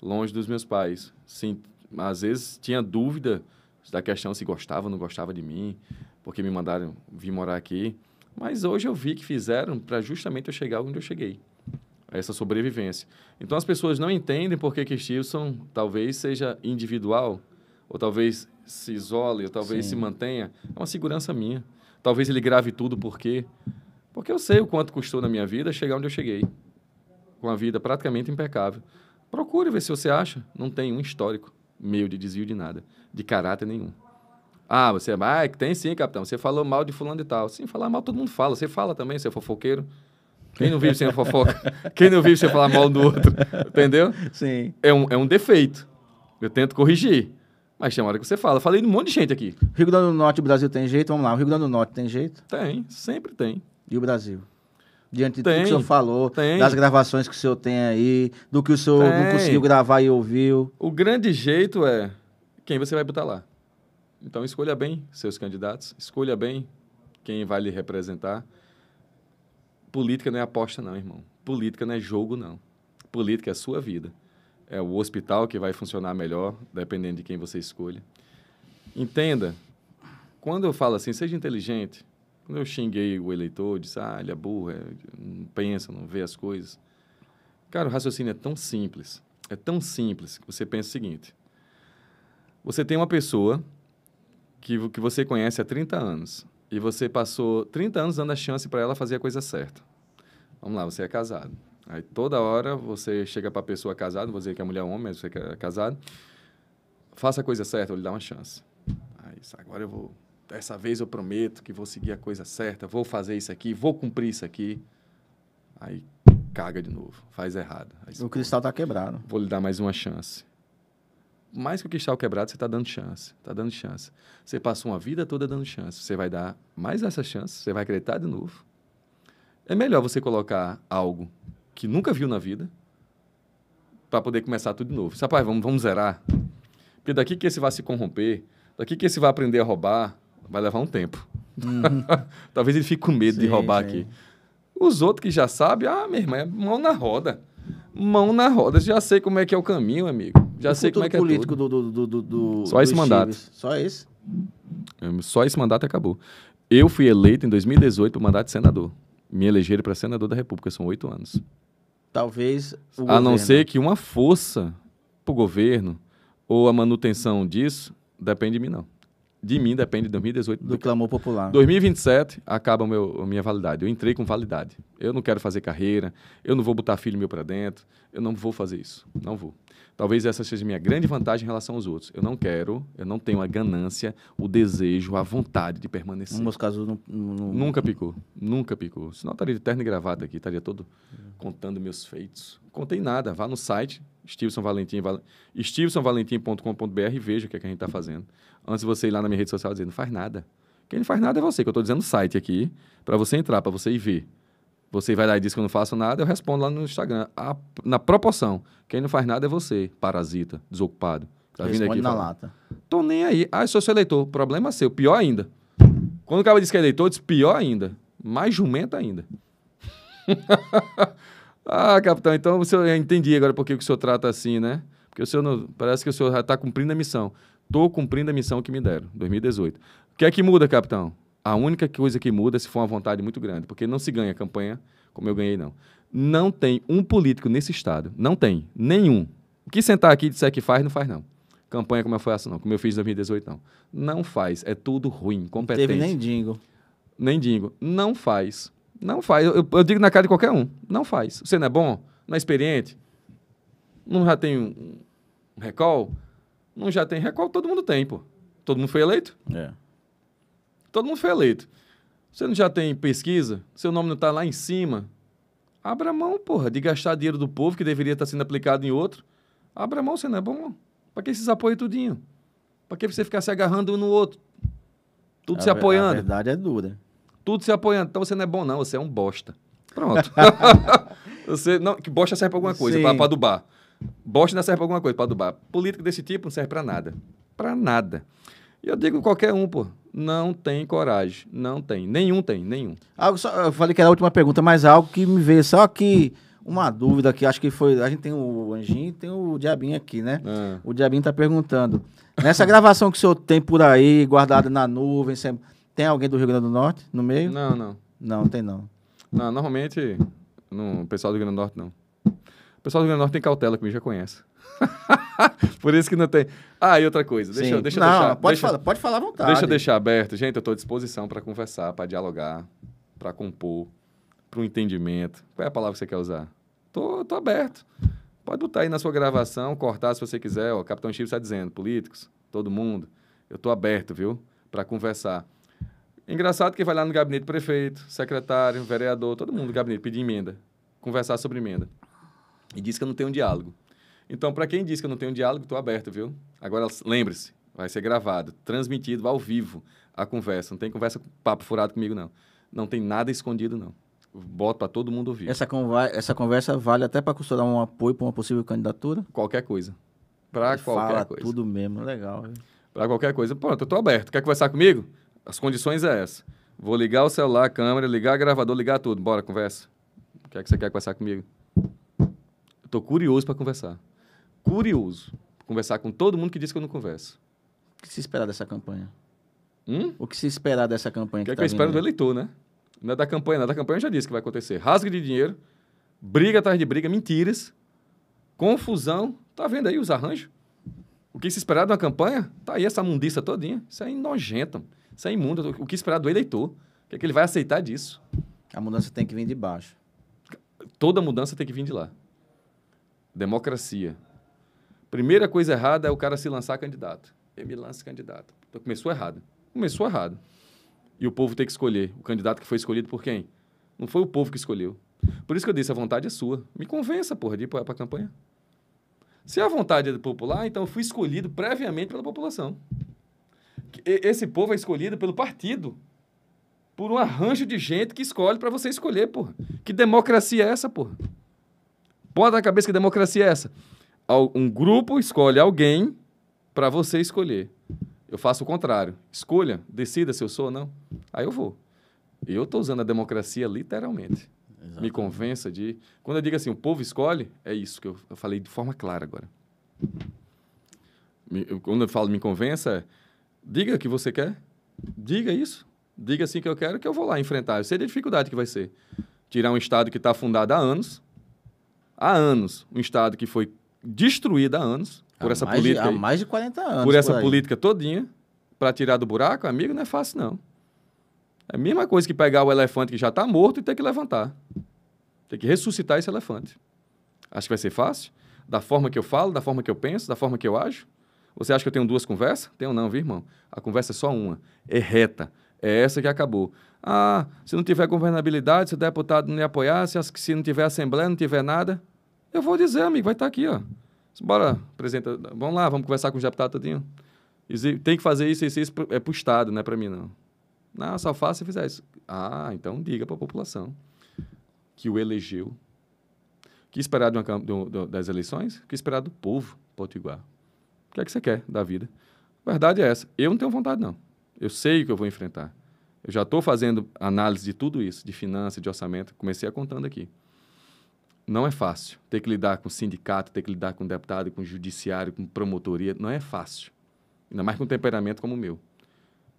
longe dos meus pais. Sim, às vezes tinha dúvida da questão se gostava ou não gostava de mim, porque me mandaram vir morar aqui. Mas hoje eu vi que fizeram para justamente eu chegar onde eu cheguei a essa sobrevivência. Então as pessoas não entendem por que Stilson talvez seja individual, ou talvez se isole, ou talvez Sim. se mantenha. É uma segurança minha. Talvez ele grave tudo porque porque eu sei o quanto custou na minha vida chegar onde eu cheguei, com a vida praticamente impecável. Procure ver se você acha. Não tem um histórico meio de desvio de nada, de caráter nenhum. Ah, você é ah, é tem sim, capitão. Você falou mal de fulano e tal. Sim, falar mal todo mundo fala. Você fala também, você é fofoqueiro. Quem não vive sem a fofoca? Quem não vive sem falar mal do outro? Entendeu? Sim. É um, é um defeito. Eu tento corrigir. Mas tem uma hora que você fala. Falei de um monte de gente aqui. O Rio Grande do Norte e o Brasil tem jeito? Vamos lá. O Rio Grande do Norte tem jeito? Tem, sempre tem. E o Brasil? Diante de tudo que o senhor falou, tem. das gravações que o senhor tem aí, do que o senhor tem. não conseguiu gravar e ouviu. O grande jeito é quem você vai botar lá. Então escolha bem seus candidatos, escolha bem quem vai lhe representar. Política não é aposta, não, irmão. Política não é jogo, não. Política é a sua vida. É o hospital que vai funcionar melhor, dependendo de quem você escolha. Entenda, quando eu falo assim, seja inteligente. Quando eu xinguei o eleitor, disse, ah, ele é burro, é, não pensa, não vê as coisas. Cara, o raciocínio é tão simples. É tão simples que você pensa o seguinte: você tem uma pessoa que, que você conhece há 30 anos e você passou 30 anos dando a chance para ela fazer a coisa certa. Vamos lá, você é casado. Aí toda hora você chega para a pessoa casada, vou dizer que a mulher é homem, mas você é casado, faça a coisa certa, eu lhe dá uma chance. Aí, agora eu vou, dessa vez eu prometo que vou seguir a coisa certa, vou fazer isso aqui, vou cumprir isso aqui. Aí caga de novo, faz errado. Aí, o cristal está quebrado. Vou lhe dar mais uma chance mais que o cristal quebrado, você está dando chance, está dando chance. Você passou uma vida toda dando chance. Você vai dar mais essa chance, você vai acreditar de novo. É melhor você colocar algo que nunca viu na vida para poder começar tudo de novo. Rapaz, vamos, vamos zerar. Porque daqui que esse vai se corromper, daqui que esse vai aprender a roubar, vai levar um tempo. Uhum. Talvez ele fique com medo sim, de roubar sim. aqui. Os outros que já sabem, ah, minha irmã, é mão na roda. Mão na roda, já sei como é que é o caminho, amigo. Já sei como é que é político tudo. Do, do, do, do, hum, Só esse mandato. Só esse? Só esse mandato acabou. Eu fui eleito em 2018 para o mandato de senador. Me elegeram para senador da República, são oito anos. Talvez. a governo. não ser que uma força para o governo ou a manutenção disso depende de mim, não. De mim depende de 2018. Do, do clamor popular. 2027 acaba meu, a minha validade. Eu entrei com validade. Eu não quero fazer carreira, eu não vou botar filho meu para dentro, eu não vou fazer isso. Não vou. Talvez essa seja a minha grande vantagem em relação aos outros. Eu não quero, eu não tenho a ganância, o desejo, a vontade de permanecer. Nos meus casos, não, não... Nunca picou, nunca picou. Senão eu estaria de terno e gravata aqui, estaria todo contando meus feitos. Contei nada, vá no site, stevensonvalentim.com.br e veja o que, é que a gente está fazendo. Antes de você ir lá na minha rede social dizer, não faz nada. Quem não faz nada é você, que eu estou dizendo o site aqui, para você entrar, para você ir ver. Você vai lá e diz que eu não faço nada, eu respondo lá no Instagram. A, na proporção, quem não faz nada é você, parasita, desocupado. Tá Responde vindo aqui, na fala, lata. Tô nem aí. Ah, eu sou seu eleitor. Problema seu. Pior ainda. Quando o cara diz que é eleitor, diz pior ainda. Mais jumento ainda. ah, capitão, então o senhor, eu entendi agora por que o senhor trata assim, né? Porque o senhor não, parece que o senhor já está cumprindo a missão. Estou cumprindo a missão que me deram, 2018. O que é que muda, capitão? A única coisa que muda é se for uma vontade muito grande, porque não se ganha campanha como eu ganhei, não. Não tem um político nesse estado, não tem, nenhum. O que sentar aqui e disser que faz, não faz, não. Campanha como eu faço, não. Como eu fiz em 2018, não. Não faz, é tudo ruim, competente. Teve nem dingo. Nem dingo. Não faz. Não faz. Eu, eu digo na cara de qualquer um, não faz. Você não é bom, não é experiente, não já tem um, um recall, não já tem recall, todo mundo tem, pô. Todo mundo foi eleito. É. Todo mundo foi eleito. Você não já tem pesquisa? Seu nome não está lá em cima? Abra mão, porra, de gastar dinheiro do povo que deveria estar tá sendo aplicado em outro. Abra mão, você não é bom. Para que esses apoios tudinho? Para que você ficar se agarrando um no outro? Tudo a se apoiando. A verdade é dura. Tudo se apoiando. Então você não é bom, não. Você é um bosta. Pronto. você, não, que bosta serve para alguma coisa, para adubar. Bosta não serve para alguma coisa, para adubar. Política desse tipo não serve para nada. Para nada. E eu digo qualquer um, pô. Não tem coragem. Não tem. Nenhum tem, nenhum. Algo só, eu falei que era a última pergunta, mas algo que me veio. Só que uma dúvida que acho que foi. A gente tem o Anjinho e tem o Diabinho aqui, né? É. O Diabinho tá perguntando. Nessa gravação que o senhor tem por aí, guardada na nuvem, tem alguém do Rio Grande do Norte no meio? Não, não. Não, tem não. Não, normalmente. Não, o pessoal do Rio Grande do Norte não. O pessoal do Rio Grande do Norte tem cautela, que me já conhece. por isso que não tem. Ah, e outra coisa, deixa, deixa eu Não, deixar. Pode, deixa, falar, pode falar à vontade. Deixa eu deixar aberto. Gente, eu estou à disposição para conversar, para dialogar, para compor, para um entendimento. Qual é a palavra que você quer usar? Tô, tô aberto. Pode botar aí na sua gravação, cortar se você quiser. O Capitão Chico está dizendo, políticos, todo mundo, eu estou aberto, viu? Para conversar. Engraçado que vai lá no gabinete do prefeito, secretário, vereador, todo mundo no gabinete pedir emenda, conversar sobre emenda. E diz que eu não tenho um diálogo. Então, para quem diz que eu não tenho diálogo, estou aberto, viu? Agora, lembre-se, vai ser gravado, transmitido ao vivo a conversa. Não tem conversa papo furado comigo, não. Não tem nada escondido, não. Boto para todo mundo ouvir. Essa, essa conversa vale até para costurar um apoio para uma possível candidatura? Qualquer coisa. Para qualquer fala coisa. tudo mesmo, legal. Para qualquer coisa. Pronto, eu estou aberto. Quer conversar comigo? As condições é essa. Vou ligar o celular, a câmera, ligar o gravador, ligar tudo. Bora, conversa. O que é que você quer conversar comigo? Estou curioso para conversar curioso conversar com todo mundo que diz que eu não converso. O que se esperar dessa campanha? Hum? O que se esperar dessa campanha? O que, que, é que tá eu espero do eleitor, né? Não é da campanha, não. Da campanha eu já disse que vai acontecer. Rasga de dinheiro, briga atrás de briga, mentiras, confusão. Tá vendo aí os arranjos? O que se esperar de uma campanha? Tá aí essa mundiça todinha. Isso é nojento. Isso é imundo. O que esperar do eleitor? O que, é que ele vai aceitar disso? A mudança tem que vir de baixo. Toda mudança tem que vir de lá. Democracia, Primeira coisa errada é o cara se lançar candidato. Ele me lança candidato. Então, começou errado. Começou errado. E o povo tem que escolher o candidato que foi escolhido por quem? Não foi o povo que escolheu. Por isso que eu disse, a vontade é sua. Me convença, porra, de ir para a campanha. Se a vontade é popular, então eu fui escolhido previamente pela população. Esse povo é escolhido pelo partido. Por um arranjo de gente que escolhe para você escolher, porra. Que democracia é essa, porra? Bota na cabeça que democracia é essa um grupo escolhe alguém para você escolher. Eu faço o contrário. Escolha, decida se eu sou ou não. Aí eu vou. E eu estou usando a democracia literalmente. Exato. Me convença de. Quando eu digo assim, o povo escolhe, é isso que eu, falei de forma clara agora. Me, eu, quando eu falo me convença, é, diga o que você quer, diga isso, diga assim que eu quero, que eu vou lá enfrentar. Eu sei da dificuldade que vai ser. Tirar um Estado que está fundado há anos, há anos, um Estado que foi destruída há anos por há essa política. Há aí, mais de 40 anos. Por essa por política todinha. Para tirar do buraco, amigo, não é fácil, não. É a mesma coisa que pegar o elefante que já está morto e ter que levantar. Tem que ressuscitar esse elefante. Acho que vai ser fácil? Da forma que eu falo, da forma que eu penso, da forma que eu ajo? Você acha que eu tenho duas conversas? Tenho não, viu, irmão? A conversa é só uma. É reta. É essa que acabou. Ah, se não tiver governabilidade, se o deputado não me apoiar, se, se não tiver assembleia, não tiver nada, eu vou dizer, amigo, vai estar tá aqui, ó. Bora, apresenta. Vamos lá, vamos conversar com o deputado todinho. Tem que fazer isso, isso, isso. É pro Estado, não é para mim, não. Não, só faça se fizer isso. Ah, então diga para a população que o elegeu. que esperar de uma, de, de, das eleições? que esperar do povo potiguar? O que é que você quer da vida? A verdade é essa. Eu não tenho vontade, não. Eu sei o que eu vou enfrentar. Eu já estou fazendo análise de tudo isso, de finanças, de orçamento. Comecei a contando aqui não é fácil. Ter que lidar com sindicato, ter que lidar com deputado, com judiciário, com promotoria, não é fácil. Ainda mais com um temperamento como o meu.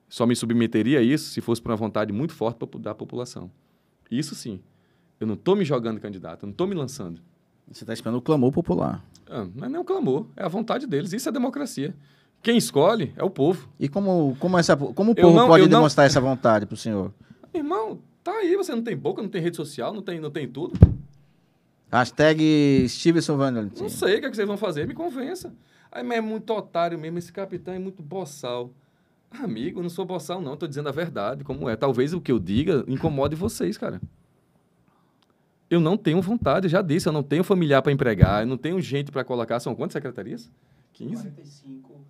Só me submeteria a isso se fosse por uma vontade muito forte da população. Isso sim. Eu não estou me jogando candidato, eu não estou me lançando. Você está esperando o clamor popular. Ah, não é nem um clamor, é a vontade deles. Isso é democracia. Quem escolhe é o povo. E como, como, essa, como o povo não, pode demonstrar não... essa vontade para o senhor? Irmão, tá aí, você não tem boca, não tem rede social, não tem, não tem tudo. Hashtag Stevenson Não sei o que, é que vocês vão fazer, me convença. Aí, mas é muito otário mesmo, esse capitão é muito boçal. Amigo, não sou boçal, não, tô dizendo a verdade, como é. Talvez o que eu diga incomode vocês, cara. Eu não tenho vontade, já disse, eu não tenho familiar para empregar, eu não tenho gente para colocar. São quantas secretarias? 15? 45,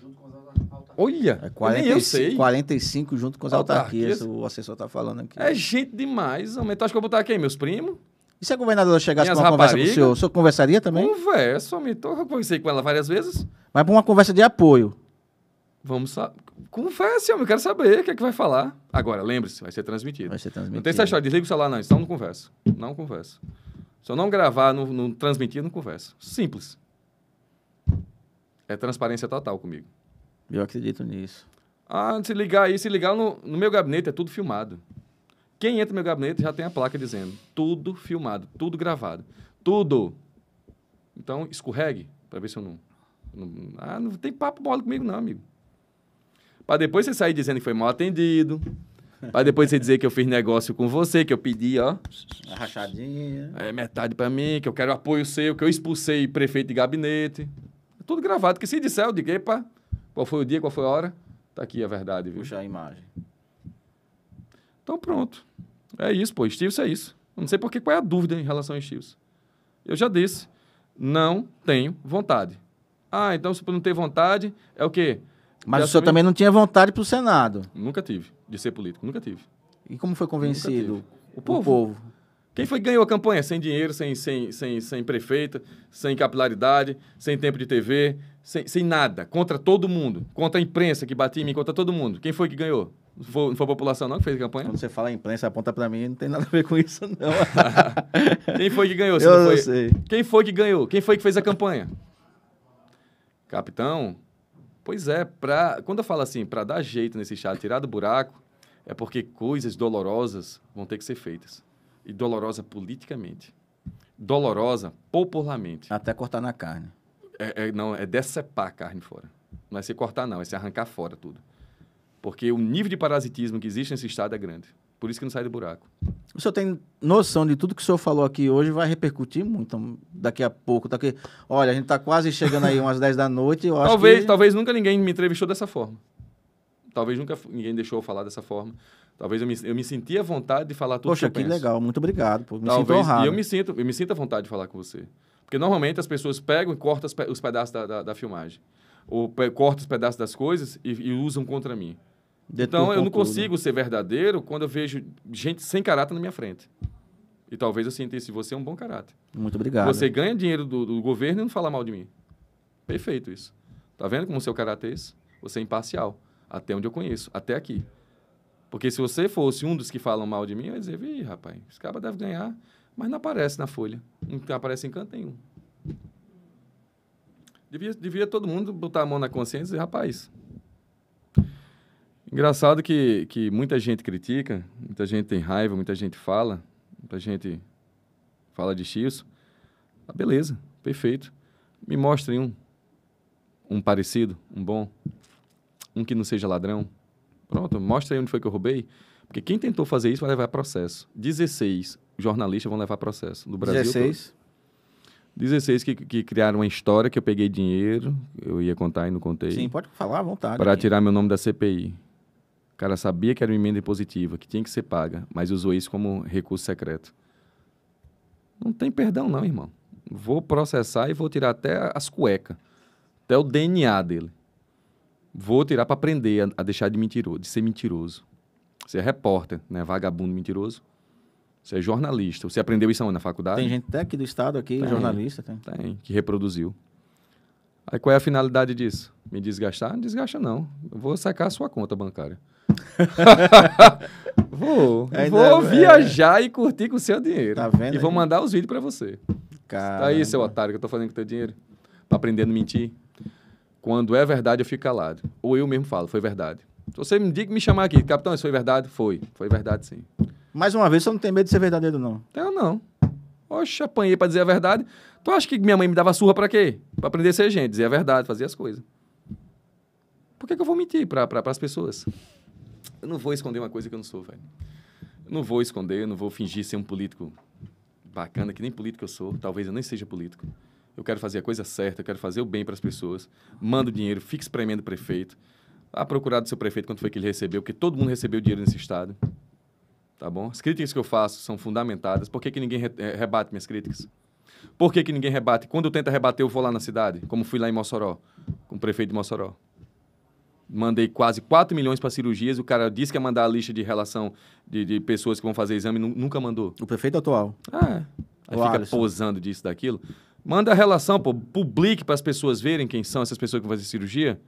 junto com as autarquias. Olha, é 40, eu sei. 45 junto com as autarquias, autarquias. o assessor tá falando aqui. É gente demais, aumenta. Acho que eu vou botar aqui, meus primos. E se a governadora chegasse para uma conversa com o senhor, o senhor conversaria também? Converso, é amigo. Eu conversei com ela várias vezes. Mas para uma conversa de apoio. Vamos sa... Converse, homem. Eu quero saber o que é que vai falar. Agora, lembre-se, vai ser transmitido. Vai ser transmitido. Não tem essa história de desliga o celular, não. Então não é conversa. Não conversa. Se eu não gravar, não, não transmitir, não conversa. Simples. É transparência total comigo. Eu acredito nisso. Ah, se ligar aí, se ligar no, no meu gabinete, é tudo filmado. Quem entra no meu gabinete já tem a placa dizendo tudo filmado, tudo gravado, tudo. Então, escorregue para ver se eu não, não, Ah, não tem papo bola comigo não, amigo. Para depois você sair dizendo que foi mal atendido, para depois você dizer que eu fiz negócio com você, que eu pedi, ó. A rachadinha. É, metade para mim, que eu quero apoio seu, que eu expulsei prefeito de gabinete. É tudo gravado, que se disser, eu digo, epa, qual foi o dia, qual foi a hora, tá aqui a verdade, viu? Puxa a imagem. Então pronto. É isso, pô. Stevenson é isso. não sei porque qual é a dúvida em relação a Stevenson. Eu já disse, não tenho vontade. Ah, então se não ter vontade, é o quê? Mas já o senhor também não tinha vontade para o Senado. Nunca tive, de ser político, nunca tive. E como foi convencido o povo. o povo? Quem foi que ganhou a campanha? Sem dinheiro, sem, sem, sem, sem prefeita, sem capilaridade, sem tempo de TV, sem, sem nada. Contra todo mundo. Contra a imprensa que batia em mim, contra todo mundo. Quem foi que ganhou? Não foi, não foi a população não que fez a campanha? Quando você fala imprensa, aponta para mim, não tem nada a ver com isso, não. Quem foi que ganhou? Eu não, sei. Quem foi que ganhou? Quem foi que fez a campanha? Capitão? Pois é, pra... quando eu falo assim, para dar jeito nesse chá, tirar do buraco, é porque coisas dolorosas vão ter que ser feitas. E dolorosa politicamente. Dolorosa popularmente. Até cortar na carne. É, é, não, é decepar a carne fora. Não é se cortar, não, é se arrancar fora tudo. Porque o nível de parasitismo que existe nesse estado é grande. Por isso que não sai do buraco. O senhor tem noção de tudo que o senhor falou aqui hoje vai repercutir muito então, daqui a pouco. Daqui... Olha, a gente está quase chegando aí umas 10 da noite. talvez, que... talvez nunca ninguém me entrevistou dessa forma. Talvez nunca ninguém deixou eu falar dessa forma. Talvez eu me, eu me senti à vontade de falar tudo Poxa, que, que legal. Muito obrigado. Pô. Me talvez, sinto honrado. E eu me sinto, eu me sinto à vontade de falar com você. Porque normalmente as pessoas pegam e cortam os pedaços da, da, da filmagem. Ou cortam os pedaços das coisas e, e usam contra mim então eu não né? consigo ser verdadeiro quando eu vejo gente sem caráter na minha frente. E talvez eu sinta isso você é um bom caráter. Muito obrigado. Você ganha dinheiro do, do, governo e não fala mal de mim. Perfeito isso. Tá vendo como o seu caráter é isso? Você é imparcial. Até onde eu conheço, até aqui. Porque se você fosse um dos que falam mal de mim, eu ia dizer, Ih, rapaz, esse cara deve ganhar, mas não aparece na folha. Não aparece em canto nenhum. Devia, devia todo mundo botar a mão na consciência e dizer, rapaz, Engraçado que, que muita gente critica, muita gente tem raiva, muita gente fala, muita gente fala de X. Ah, beleza, perfeito. Me mostrem um. Um parecido, um bom. Um que não seja ladrão. Pronto, mostra aí onde foi que eu roubei. Porque quem tentou fazer isso vai levar processo. 16 jornalistas vão levar processo. No Brasil 16? Todo. 16 que, que criaram uma história que eu peguei dinheiro, eu ia contar e não contei. Sim, pode falar à vontade. Para tirar meu nome da CPI. O cara sabia que era uma emenda impositiva, que tinha que ser paga, mas usou isso como recurso secreto. Não tem perdão, não, irmão. Vou processar e vou tirar até as cuecas, até o DNA dele. Vou tirar para aprender a, deixar de, mentiroso, de ser mentiroso. Você é repórter, né? Vagabundo mentiroso. Você é jornalista. Você aprendeu isso Na faculdade? Tem gente até aqui do estado, aqui, tem, jornalista. Tem. tem, que reproduziu. Aí qual é a finalidade disso? Me desgastar? Não desgasta, não. Eu vou sacar a sua conta bancária. vou. vou é, viajar é... e curtir com o seu dinheiro. Tá vendo? E vou mandar os vídeos para você. Tá Caramba. Tá aí, seu otário, que eu tô fazendo com o teu dinheiro. Tá aprendendo a mentir? Quando é verdade, eu fico calado. Ou eu mesmo falo, foi verdade. Se você me diga, me chamar aqui, capitão, isso foi verdade? Foi. Foi verdade, sim. Mais uma vez, você não tem medo de ser verdadeiro, não? Eu não. Oxe, apanhei pra dizer a verdade. Tu acha que minha mãe me dava surra pra quê? Pra aprender a ser gente, dizer a verdade, fazer as coisas. Por que, que eu vou mentir pra, pra, pras pessoas? Eu não vou esconder uma coisa que eu não sou, velho. Eu não vou esconder, não vou fingir ser um político bacana, que nem político eu sou. Talvez eu nem seja político. Eu quero fazer a coisa certa, eu quero fazer o bem para as pessoas. Mando dinheiro, fique espremendo o prefeito. A procurar do seu prefeito quanto foi que ele recebeu, porque todo mundo recebeu dinheiro nesse estado. Tá bom? As críticas que eu faço são fundamentadas. Por que, que ninguém re eh, rebate minhas críticas? Por que, que ninguém rebate? Quando eu tento rebater, eu vou lá na cidade, como fui lá em Mossoró, com o prefeito de Mossoró mandei quase 4 milhões para cirurgias. O cara disse que ia mandar a lista de relação de, de pessoas que vão fazer exame, nunca mandou. O prefeito atual. Ah, é. Aí fica Alisson. posando disso, daquilo. Manda a relação, pô, publique para as pessoas verem quem são essas pessoas que vão fazer cirurgia.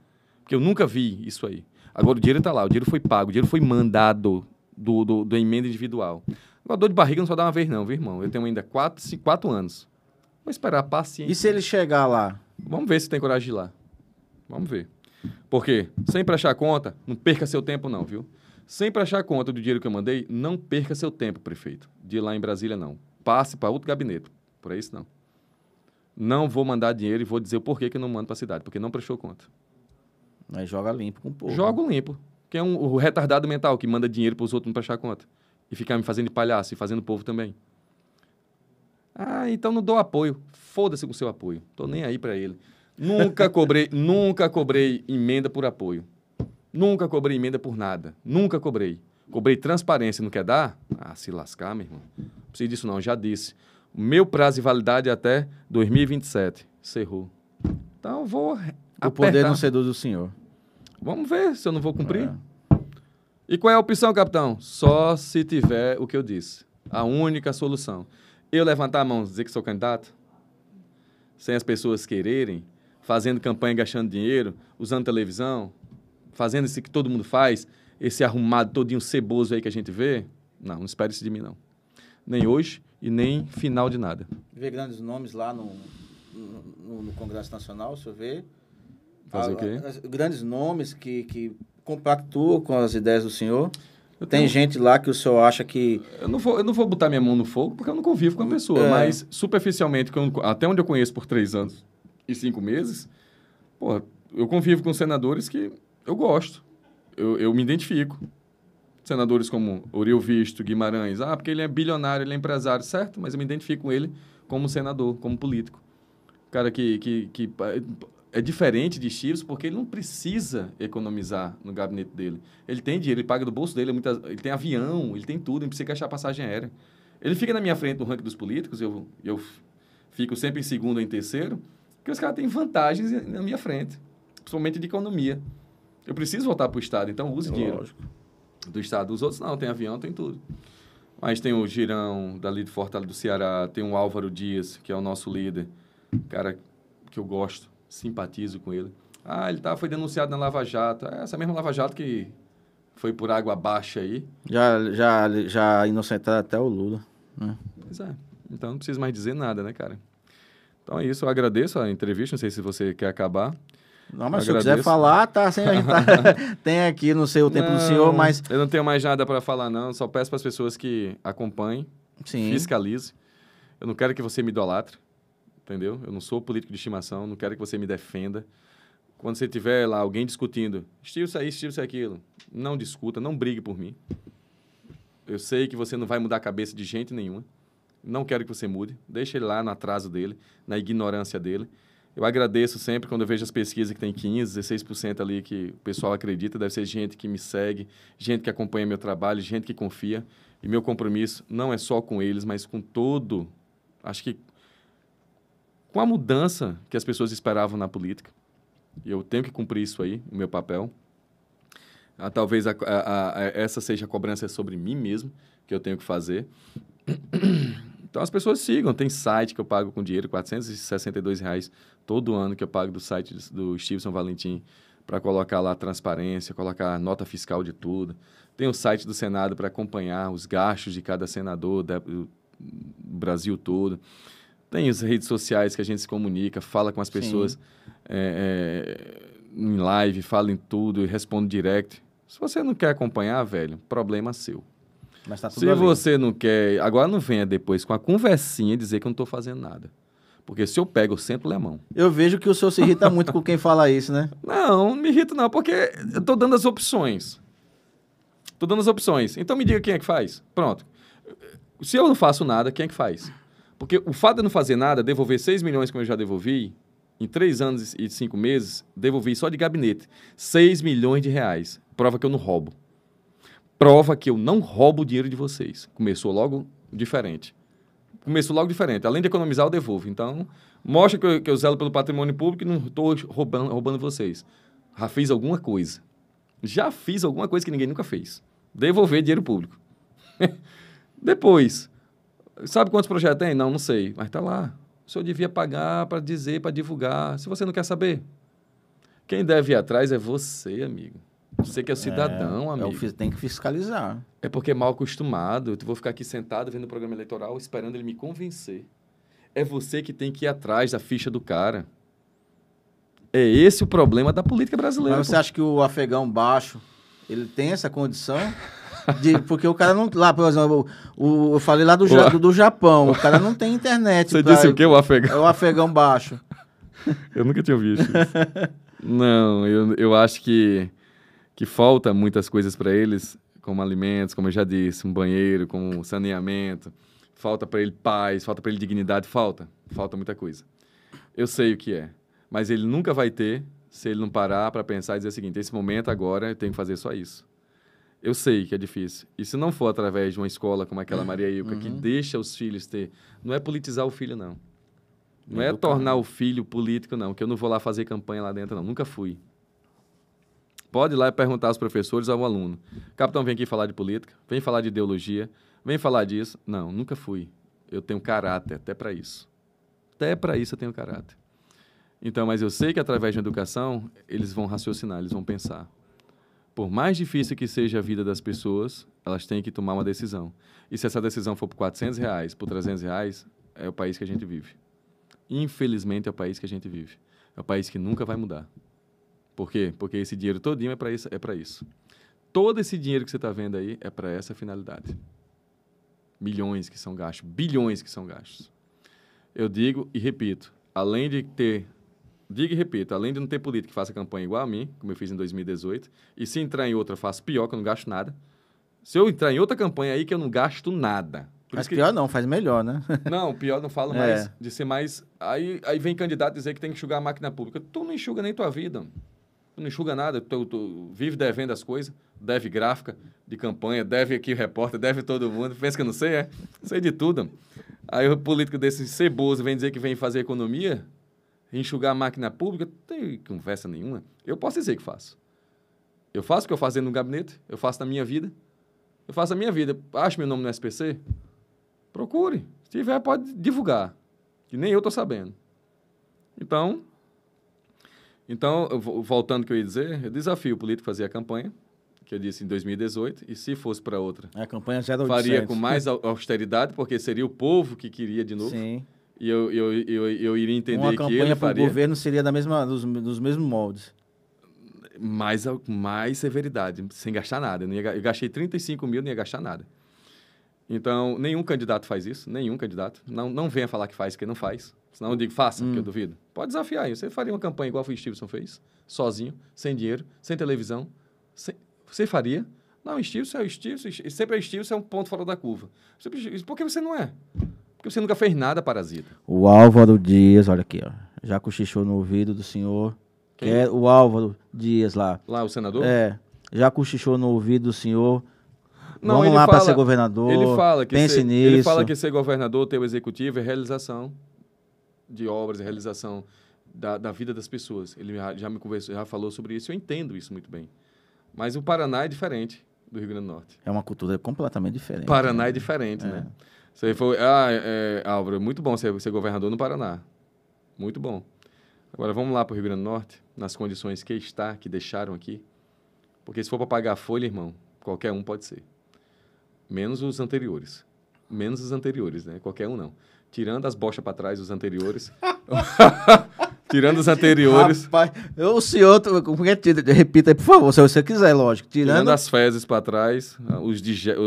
Porque eu nunca vi isso aí. Agora o dinheiro está lá, o dinheiro foi pago, o dinheiro foi mandado do, do, do emenda individual. Agora, dor de barriga não só dá uma vez, não, viu, irmão? Eu tenho ainda 4 quatro, quatro anos. Vou esperar paciência. E se ele chegar lá? Vamos ver se tem coragem de ir lá. Vamos ver. Porque sempre achar conta, não perca seu tempo não, viu? Sempre achar conta do dinheiro que eu mandei, não perca seu tempo, prefeito. De ir lá em Brasília não. Passe para outro gabinete. Por isso não. Não vou mandar dinheiro e vou dizer o porquê que eu não mando para a cidade, porque não prestou conta. Mas joga limpo com o povo. Jogo limpo. Que é um, o retardado mental que manda dinheiro para os outros não prestar conta. E ficar me fazendo de palhaço e fazendo o povo também. Ah, então não dou apoio. Foda-se com seu apoio. Tô nem aí para ele. Nunca cobrei, nunca cobrei emenda por apoio. Nunca cobrei emenda por nada. Nunca cobrei. Cobrei transparência, não quer dar? Ah, se lascar, meu irmão. Não precisa disso não, já disse. o Meu prazo de validade é até 2027. Cerrou. Então vou apertar. O poder não seduz o senhor. Vamos ver se eu não vou cumprir. É. E qual é a opção, capitão? Só se tiver o que eu disse. A única solução. Eu levantar a mão e dizer que sou candidato? Sem as pessoas quererem? fazendo campanha, gastando dinheiro, usando televisão, fazendo isso que todo mundo faz, esse arrumado todinho ceboso aí que a gente vê? Não, não espere isso de mim, não. Nem hoje e nem final de nada. Vê grandes nomes lá no, no, no Congresso Nacional, o senhor vê. Fazer a, o quê? A, ah, grandes nomes que, que compactuam com as ideias do senhor. Eu Tem gente lá que o senhor acha que. Eu não, vou, eu não vou botar minha mão no fogo porque eu não convivo com a hum, pessoa, é. mas superficialmente, eu, até onde eu conheço por três anos, e cinco meses, pô, eu convivo com senadores que eu gosto, eu, eu me identifico. Senadores como Oriol Visto, Guimarães, ah, porque ele é bilionário, ele é empresário, certo? Mas eu me identifico com ele como senador, como político. Cara que, que, que eh, é diferente de Chives porque ele não precisa economizar no gabinete dele. Ele tem dinheiro, ele paga do bolso dele, ele tem avião, ele tem tudo, ele precisa gastar passagem aérea. Ele fica na minha frente no ranking dos políticos, eu, eu fico sempre em segundo ou em terceiro, porque os caras têm vantagens na minha frente, principalmente de economia. Eu preciso voltar para o Estado, então use dinheiro lógico. do Estado. Os outros não, tem avião, tem tudo. Mas tem o Girão, dali de Fortaleza do Ceará, tem o Álvaro Dias, que é o nosso líder, cara que eu gosto, simpatizo com ele. Ah, ele tá, foi denunciado na Lava Jato. É essa mesma Lava Jato que foi por água baixa aí. Já, já, já inocentaram até o Lula, né? Pois é. Então não precisa mais dizer nada, né, cara? Então é isso, eu agradeço a entrevista, não sei se você quer acabar. Não, mas se eu quiser falar, tá, sem, tá tem aqui, não sei o tempo não, do senhor, mas... Eu não tenho mais nada para falar, não, só peço para as pessoas que acompanhem, Sim. fiscalize. Eu não quero que você me idolatre, entendeu? Eu não sou político de estimação, não quero que você me defenda. Quando você tiver lá alguém discutindo, estilo isso aí, estilo isso aquilo, não discuta, não brigue por mim. Eu sei que você não vai mudar a cabeça de gente nenhuma. Não quero que você mude. Deixa ele lá no atraso dele, na ignorância dele. Eu agradeço sempre quando eu vejo as pesquisas que tem 15, 16% ali que o pessoal acredita. Deve ser gente que me segue, gente que acompanha meu trabalho, gente que confia. E meu compromisso não é só com eles, mas com todo. Acho que com a mudança que as pessoas esperavam na política. E eu tenho que cumprir isso aí, o meu papel. Ah, talvez a, a, a, essa seja a cobrança sobre mim mesmo, que eu tenho que fazer. Então as pessoas sigam. Tem site que eu pago com dinheiro, 462 reais todo ano que eu pago do site do Steve São Valentim para colocar lá transparência, colocar nota fiscal de tudo. Tem o site do Senado para acompanhar os gastos de cada senador do Brasil todo. Tem as redes sociais que a gente se comunica, fala com as pessoas é, é, em live, fala em tudo, responde direct. Se você não quer acompanhar, velho, problema seu. Mas tá tudo Se ali. você não quer. Agora não venha depois com a conversinha dizer que eu não estou fazendo nada. Porque se eu pego, eu sempre lemão. Eu vejo que o senhor se irrita muito com quem fala isso, né? Não, não me irrito não, porque eu tô dando as opções. Tô dando as opções. Então me diga quem é que faz. Pronto. Se eu não faço nada, quem é que faz? Porque o fato de não fazer nada, devolver 6 milhões como eu já devolvi, em 3 anos e 5 meses, devolvi só de gabinete 6 milhões de reais. Prova que eu não roubo prova que eu não roubo o dinheiro de vocês. Começou logo diferente. Começou logo diferente. Além de economizar, eu devolvo. Então, mostra que eu, que eu zelo pelo patrimônio público e não estou roubando, roubando vocês. Já fiz alguma coisa. Já fiz alguma coisa que ninguém nunca fez. Devolver dinheiro público. Depois, sabe quantos projetos tem? Não, não sei. Mas está lá. O senhor devia pagar para dizer, para divulgar. Se você não quer saber, quem deve ir atrás é você, amigo. Você que é, é cidadão, é, amigo. tem que fiscalizar. É porque é mal acostumado. Eu vou ficar aqui sentado vendo o programa eleitoral esperando ele me convencer. É você que tem que ir atrás da ficha do cara. É esse o problema da política brasileira. Mas você pô. acha que o afegão baixo, ele tem essa condição? De, porque o cara não. Lá, por exemplo, o, eu falei lá do, do, do, Japão. O cara não tem internet. Você pra, disse o que, o é afegão? É o afegão baixo. eu nunca tinha visto isso. não, eu, eu acho que que falta muitas coisas para eles, como alimentos, como eu já disse, um banheiro, como saneamento, falta para ele paz, falta para ele dignidade, falta, falta muita coisa. Eu sei o que é, mas ele nunca vai ter se ele não parar para pensar e dizer o seguinte: esse momento agora eu tenho que fazer só isso. Eu sei que é difícil. E se não for através de uma escola como aquela Maria Ilka, uhum. que deixa os filhos ter. Não é politizar o filho, não. Não é, é tornar o filho político, não. Que eu não vou lá fazer campanha lá dentro, não. Nunca fui. Pode ir lá e perguntar aos professores, ao aluno. Capitão, vem aqui falar de política, vem falar de ideologia, vem falar disso. Não, nunca fui. Eu tenho caráter até para isso. Até para isso eu tenho caráter. Então, mas eu sei que através da educação eles vão raciocinar, eles vão pensar. Por mais difícil que seja a vida das pessoas, elas têm que tomar uma decisão. E se essa decisão for por 400 reais, por 300 reais, é o país que a gente vive. Infelizmente, é o país que a gente vive. É o país que nunca vai mudar. Por quê? Porque esse dinheiro todinho é para isso, é para isso. Todo esse dinheiro que você está vendo aí é para essa finalidade. Milhões que são gastos, bilhões que são gastos. Eu digo e repito, além de ter digo e repito, além de não ter político que faça campanha igual a mim, como eu fiz em 2018, e se entrar em outra, faço pior, que eu não gasto nada. Se eu entrar em outra campanha aí que eu não gasto nada. Por Mas pior não, faz melhor, né? não, pior não falo é. mais de ser mais. Aí, aí vem candidato dizer que tem que enxugar a máquina pública. Tu não enxuga nem tua vida. Mano não enxuga nada, tu, tu vive devendo as coisas, deve gráfica de campanha, deve aqui repórter, deve todo mundo. Pensa que eu não sei, é? Sei de tudo. Aí o político desse ceboso vem dizer que vem fazer economia, enxugar a máquina pública, não tem conversa nenhuma. Eu posso dizer que faço. Eu faço o que eu fazer no gabinete, eu faço na minha vida. Eu faço a minha vida. Acho meu nome no SPC? Procure. Se tiver, pode divulgar. Que nem eu estou sabendo. Então, então, voltando ao que eu ia dizer, eu desafio o político a fazer a campanha, que eu disse em 2018, e se fosse para outra. A campanha já era Faria com mais austeridade, porque seria o povo que queria de novo. Sim. E eu, eu, eu, eu iria entender Uma que ele faria... campanha para o governo seria da mesma, dos, dos mesmos moldes. Mais, mais severidade, sem gastar nada. Eu, ia, eu gastei 35 mil, não ia gastar nada. Então, nenhum candidato faz isso, nenhum candidato. Não, não venha falar que faz, que não faz. Senão eu digo, faça, hum. que eu hum. duvido. Pode desafiar isso. Você faria uma campanha igual o Stevenson fez, sozinho, sem dinheiro, sem televisão. Sem... Você faria? Não, o Stevenson é o Stevenson, sempre é o Stevenson, é um ponto fora da curva. É Por que você não é? Porque você nunca fez nada, parasita. O Álvaro Dias, olha aqui, ó. Já cochichou no ouvido do senhor. Quem? Que é o Álvaro Dias lá. Lá, o senador? É. Já cochichou no ouvido do senhor não, Vamos lá para ser governador. Ele fala que pense ser, nisso. Ele fala que ser governador, ter o executivo é realização de obras, é realização da, da vida das pessoas. Ele já, já me conversou, já falou sobre isso. Eu entendo isso muito bem. Mas o Paraná é diferente do Rio Grande do Norte. É uma cultura completamente diferente. Né? Paraná né? é diferente, é. né? Você foi, ah, é, Álvaro, é muito bom ser, ser governador no Paraná. Muito bom. Agora vamos lá para o Rio Grande do Norte, nas condições que está, que deixaram aqui. Porque se for para pagar a folha, irmão, qualquer um pode ser. Menos os anteriores. Menos os anteriores, né? Qualquer um não. Tirando as bochas para trás, os anteriores. Tirando os anteriores. Rapaz, o senhor, é repita aí, por favor, se você quiser, lógico. Tirando, Tirando as fezes para trás, ah, os,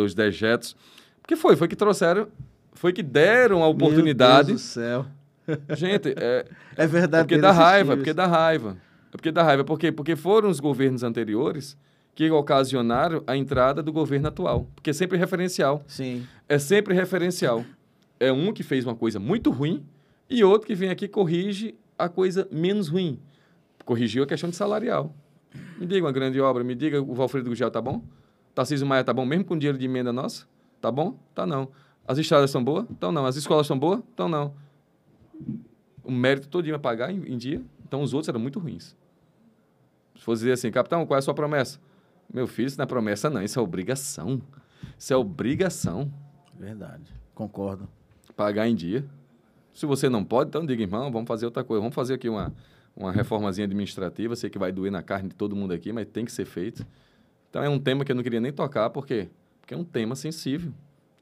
os dejetos. Porque foi, foi que trouxeram, foi que deram a oportunidade. Meu Deus do céu. Gente, é, é verdade. Porque dá raiva, é porque dá raiva. É porque dá raiva. Por quê? Porque foram os governos anteriores que ocasionaram a entrada do governo atual. Porque é sempre referencial. Sim. É sempre referencial. É um que fez uma coisa muito ruim e outro que vem aqui corrige a coisa menos ruim. Corrigiu a questão de salarial. Me diga uma grande obra, me diga o Valfredo Gugel tá bom? Tarcísio Maia tá bom mesmo com dinheiro de emenda nossa? Tá bom? Tá não. As estradas são boas? Então não. As escolas são boas? Então não. O mérito todo ia pagar em, em dia. Então os outros eram muito ruins. Se fosse dizer assim, capitão, qual é a sua promessa? Meu filho, isso não é promessa, não. Isso é obrigação. Isso é obrigação. Verdade. Concordo. Pagar em dia. Se você não pode, então diga, irmão, vamos fazer outra coisa. Vamos fazer aqui uma, uma reformazinha administrativa. Sei que vai doer na carne de todo mundo aqui, mas tem que ser feito. Então é um tema que eu não queria nem tocar, por quê? Porque é um tema sensível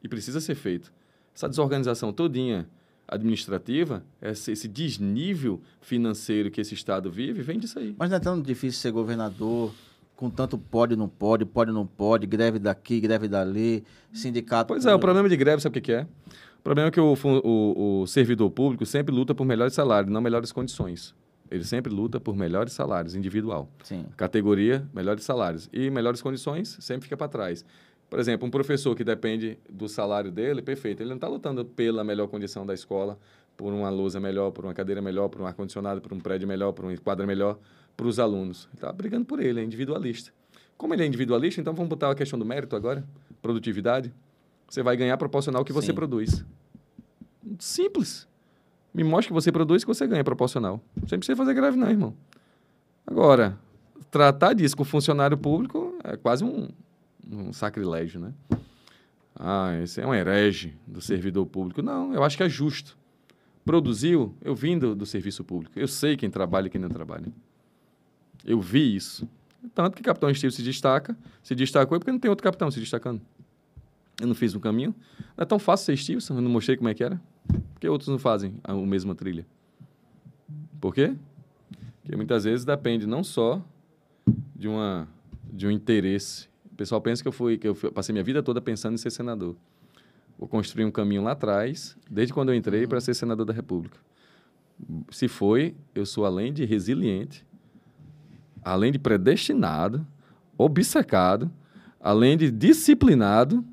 e precisa ser feito. Essa desorganização todinha administrativa, esse, esse desnível financeiro que esse Estado vive, vem disso aí. Mas não é tão difícil ser governador, com tanto pode, não pode, pode, não pode, greve daqui, greve dali, sindicato. Pois é, o problema de greve, sabe o que é? O problema é que o, o, o servidor público sempre luta por melhores salários, não melhores condições. Ele sempre luta por melhores salários, individual. Sim. Categoria, melhores salários. E melhores condições sempre fica para trás. Por exemplo, um professor que depende do salário dele, perfeito, ele não está lutando pela melhor condição da escola, por uma lousa melhor, por uma cadeira melhor, por um ar-condicionado, por um prédio melhor, por uma quadro melhor para os alunos. Ele está brigando por ele, é individualista. Como ele é individualista, então vamos botar a questão do mérito agora, produtividade. Você vai ganhar proporcional ao que Sim. você produz. Simples. Me mostre que você produz, que você ganha proporcional. não precisa fazer greve, não, irmão. Agora, tratar disso com funcionário público é quase um, um sacrilégio, né? Ah, esse é um herege do servidor público. Não, eu acho que é justo. Produziu, eu vim do, do serviço público. Eu sei quem trabalha e quem não trabalha. Eu vi isso. Tanto que Capitão Steve se destaca, se destacou é porque não tem outro capitão se destacando. Eu não fiz um caminho. Não é tão fácil ser Stevenson, eu não mostrei como é que era. porque outros não fazem a, mesma trilha? Por quê? Porque muitas vezes depende não só de, uma, de um interesse. O pessoal pensa que eu fui, que eu passei minha vida toda pensando em ser senador. Vou construir um caminho lá atrás, desde quando eu entrei, uhum. para ser senador da República. Se foi, eu sou além de resiliente, além de predestinado, obcecado, além de disciplinado,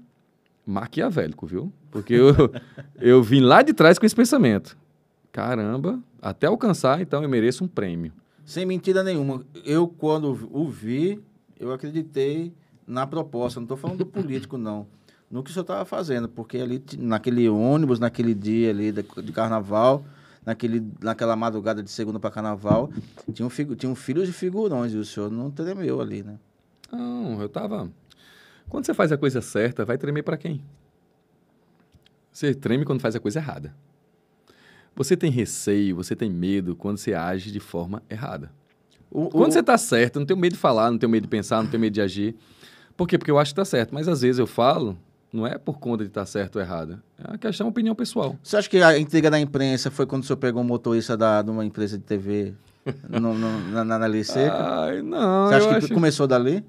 maquiavélico, viu? Porque eu, eu vim lá de trás com esse pensamento. Caramba, até alcançar, então eu mereço um prêmio. Sem mentira nenhuma. Eu, quando o vi, eu acreditei na proposta. Não estou falando do político, não. No que o senhor estava fazendo, porque ali, naquele ônibus, naquele dia ali de, de carnaval, naquele, naquela madrugada de segunda para carnaval, tinham, tinha um filhos de figurões e o senhor não tremeu ali, né? Não, eu tava. Quando você faz a coisa certa, vai tremer para quem? Você treme quando faz a coisa errada. Você tem receio, você tem medo quando você age de forma errada. O, quando o... você está certo, não tenho medo de falar, não tenho medo de pensar, não tenho medo de agir. Por quê? Porque eu acho que está certo. Mas às vezes eu falo não é por conta de estar tá certo ou errado. É uma questão de opinião pessoal. Você acha que a intriga da imprensa foi quando o senhor pegou um motorista da, de uma empresa de TV no, no, na, na, na lei seca? Ai, não. Você acha que acho... começou dali?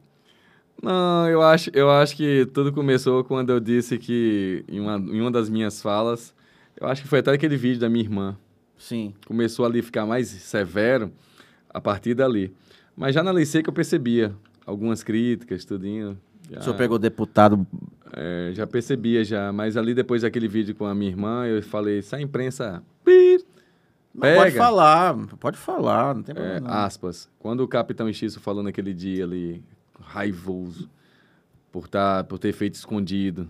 Não, eu acho, eu acho que tudo começou quando eu disse que, em uma, em uma das minhas falas, eu acho que foi até aquele vídeo da minha irmã. Sim. Começou ali a ficar mais severo a partir dali. Mas já na lei seca eu percebia algumas críticas, tudinho. Já... O senhor pegou deputado é, já percebia já, mas ali depois daquele vídeo com a minha irmã, eu falei, se a imprensa... Pega. pode falar, pode falar, não tem é, problema. É, aspas. Quando o Capitão Estiço falou naquele dia ali, raivoso, por, tá, por ter feito escondido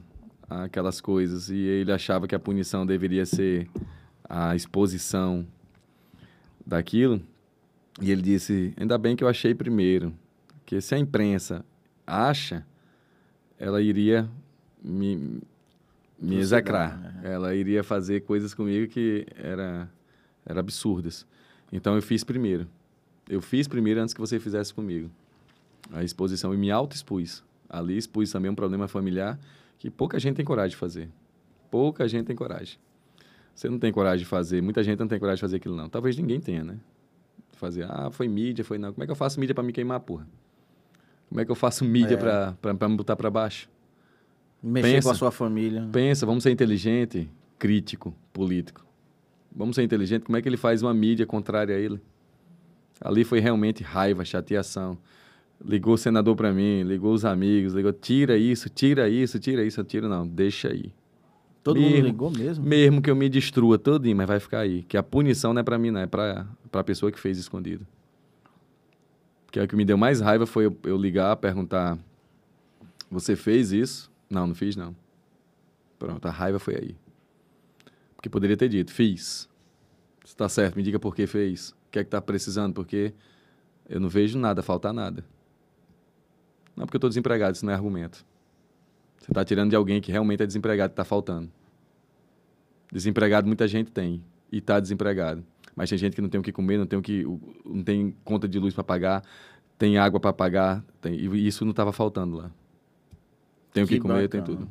aquelas coisas, e ele achava que a punição deveria ser a exposição daquilo, e ele disse, ainda bem que eu achei primeiro, que se a imprensa acha, ela iria me, me execrar. É. Ela iria fazer coisas comigo que era, era absurdas. Então eu fiz primeiro. Eu fiz primeiro antes que você fizesse comigo a exposição e me auto-expus. Ali expus também um problema familiar que pouca gente tem coragem de fazer. Pouca gente tem coragem. Você não tem coragem de fazer, muita gente não tem coragem de fazer aquilo não. Talvez ninguém tenha, né? Fazer, ah, foi mídia, foi não. Como é que eu faço mídia para me queimar, porra? Como é que eu faço mídia é. para me botar para baixo? Mexer pensa, com a sua família. Pensa, vamos ser inteligente, crítico, político. Vamos ser inteligente, como é que ele faz uma mídia contrária a ele? Ali foi realmente raiva, chateação. Ligou o senador para mim, ligou os amigos, ligou, tira isso, tira isso, tira isso, tira não, deixa aí. Todo mesmo, mundo ligou mesmo? Mesmo que eu me destrua todinho, mas vai ficar aí. Que a punição não é para mim, não, é para a pessoa que fez escondido. Porque o que me deu mais raiva foi eu, eu ligar, perguntar: você fez isso? Não, não fiz não. Pronto, a raiva foi aí. Porque poderia ter dito, fiz. Está certo, me diga por que fez. O que é que está precisando? Porque eu não vejo nada, falta nada. Não, porque eu estou desempregado, isso não é argumento. Você está tirando de alguém que realmente é desempregado, está faltando. Desempregado muita gente tem e está desempregado. Mas tem gente que não tem o que comer, não tem, o que, não tem conta de luz para pagar, tem água para pagar, tem, e isso não estava faltando lá. Tem o que, que comer, bacana. tem tudo.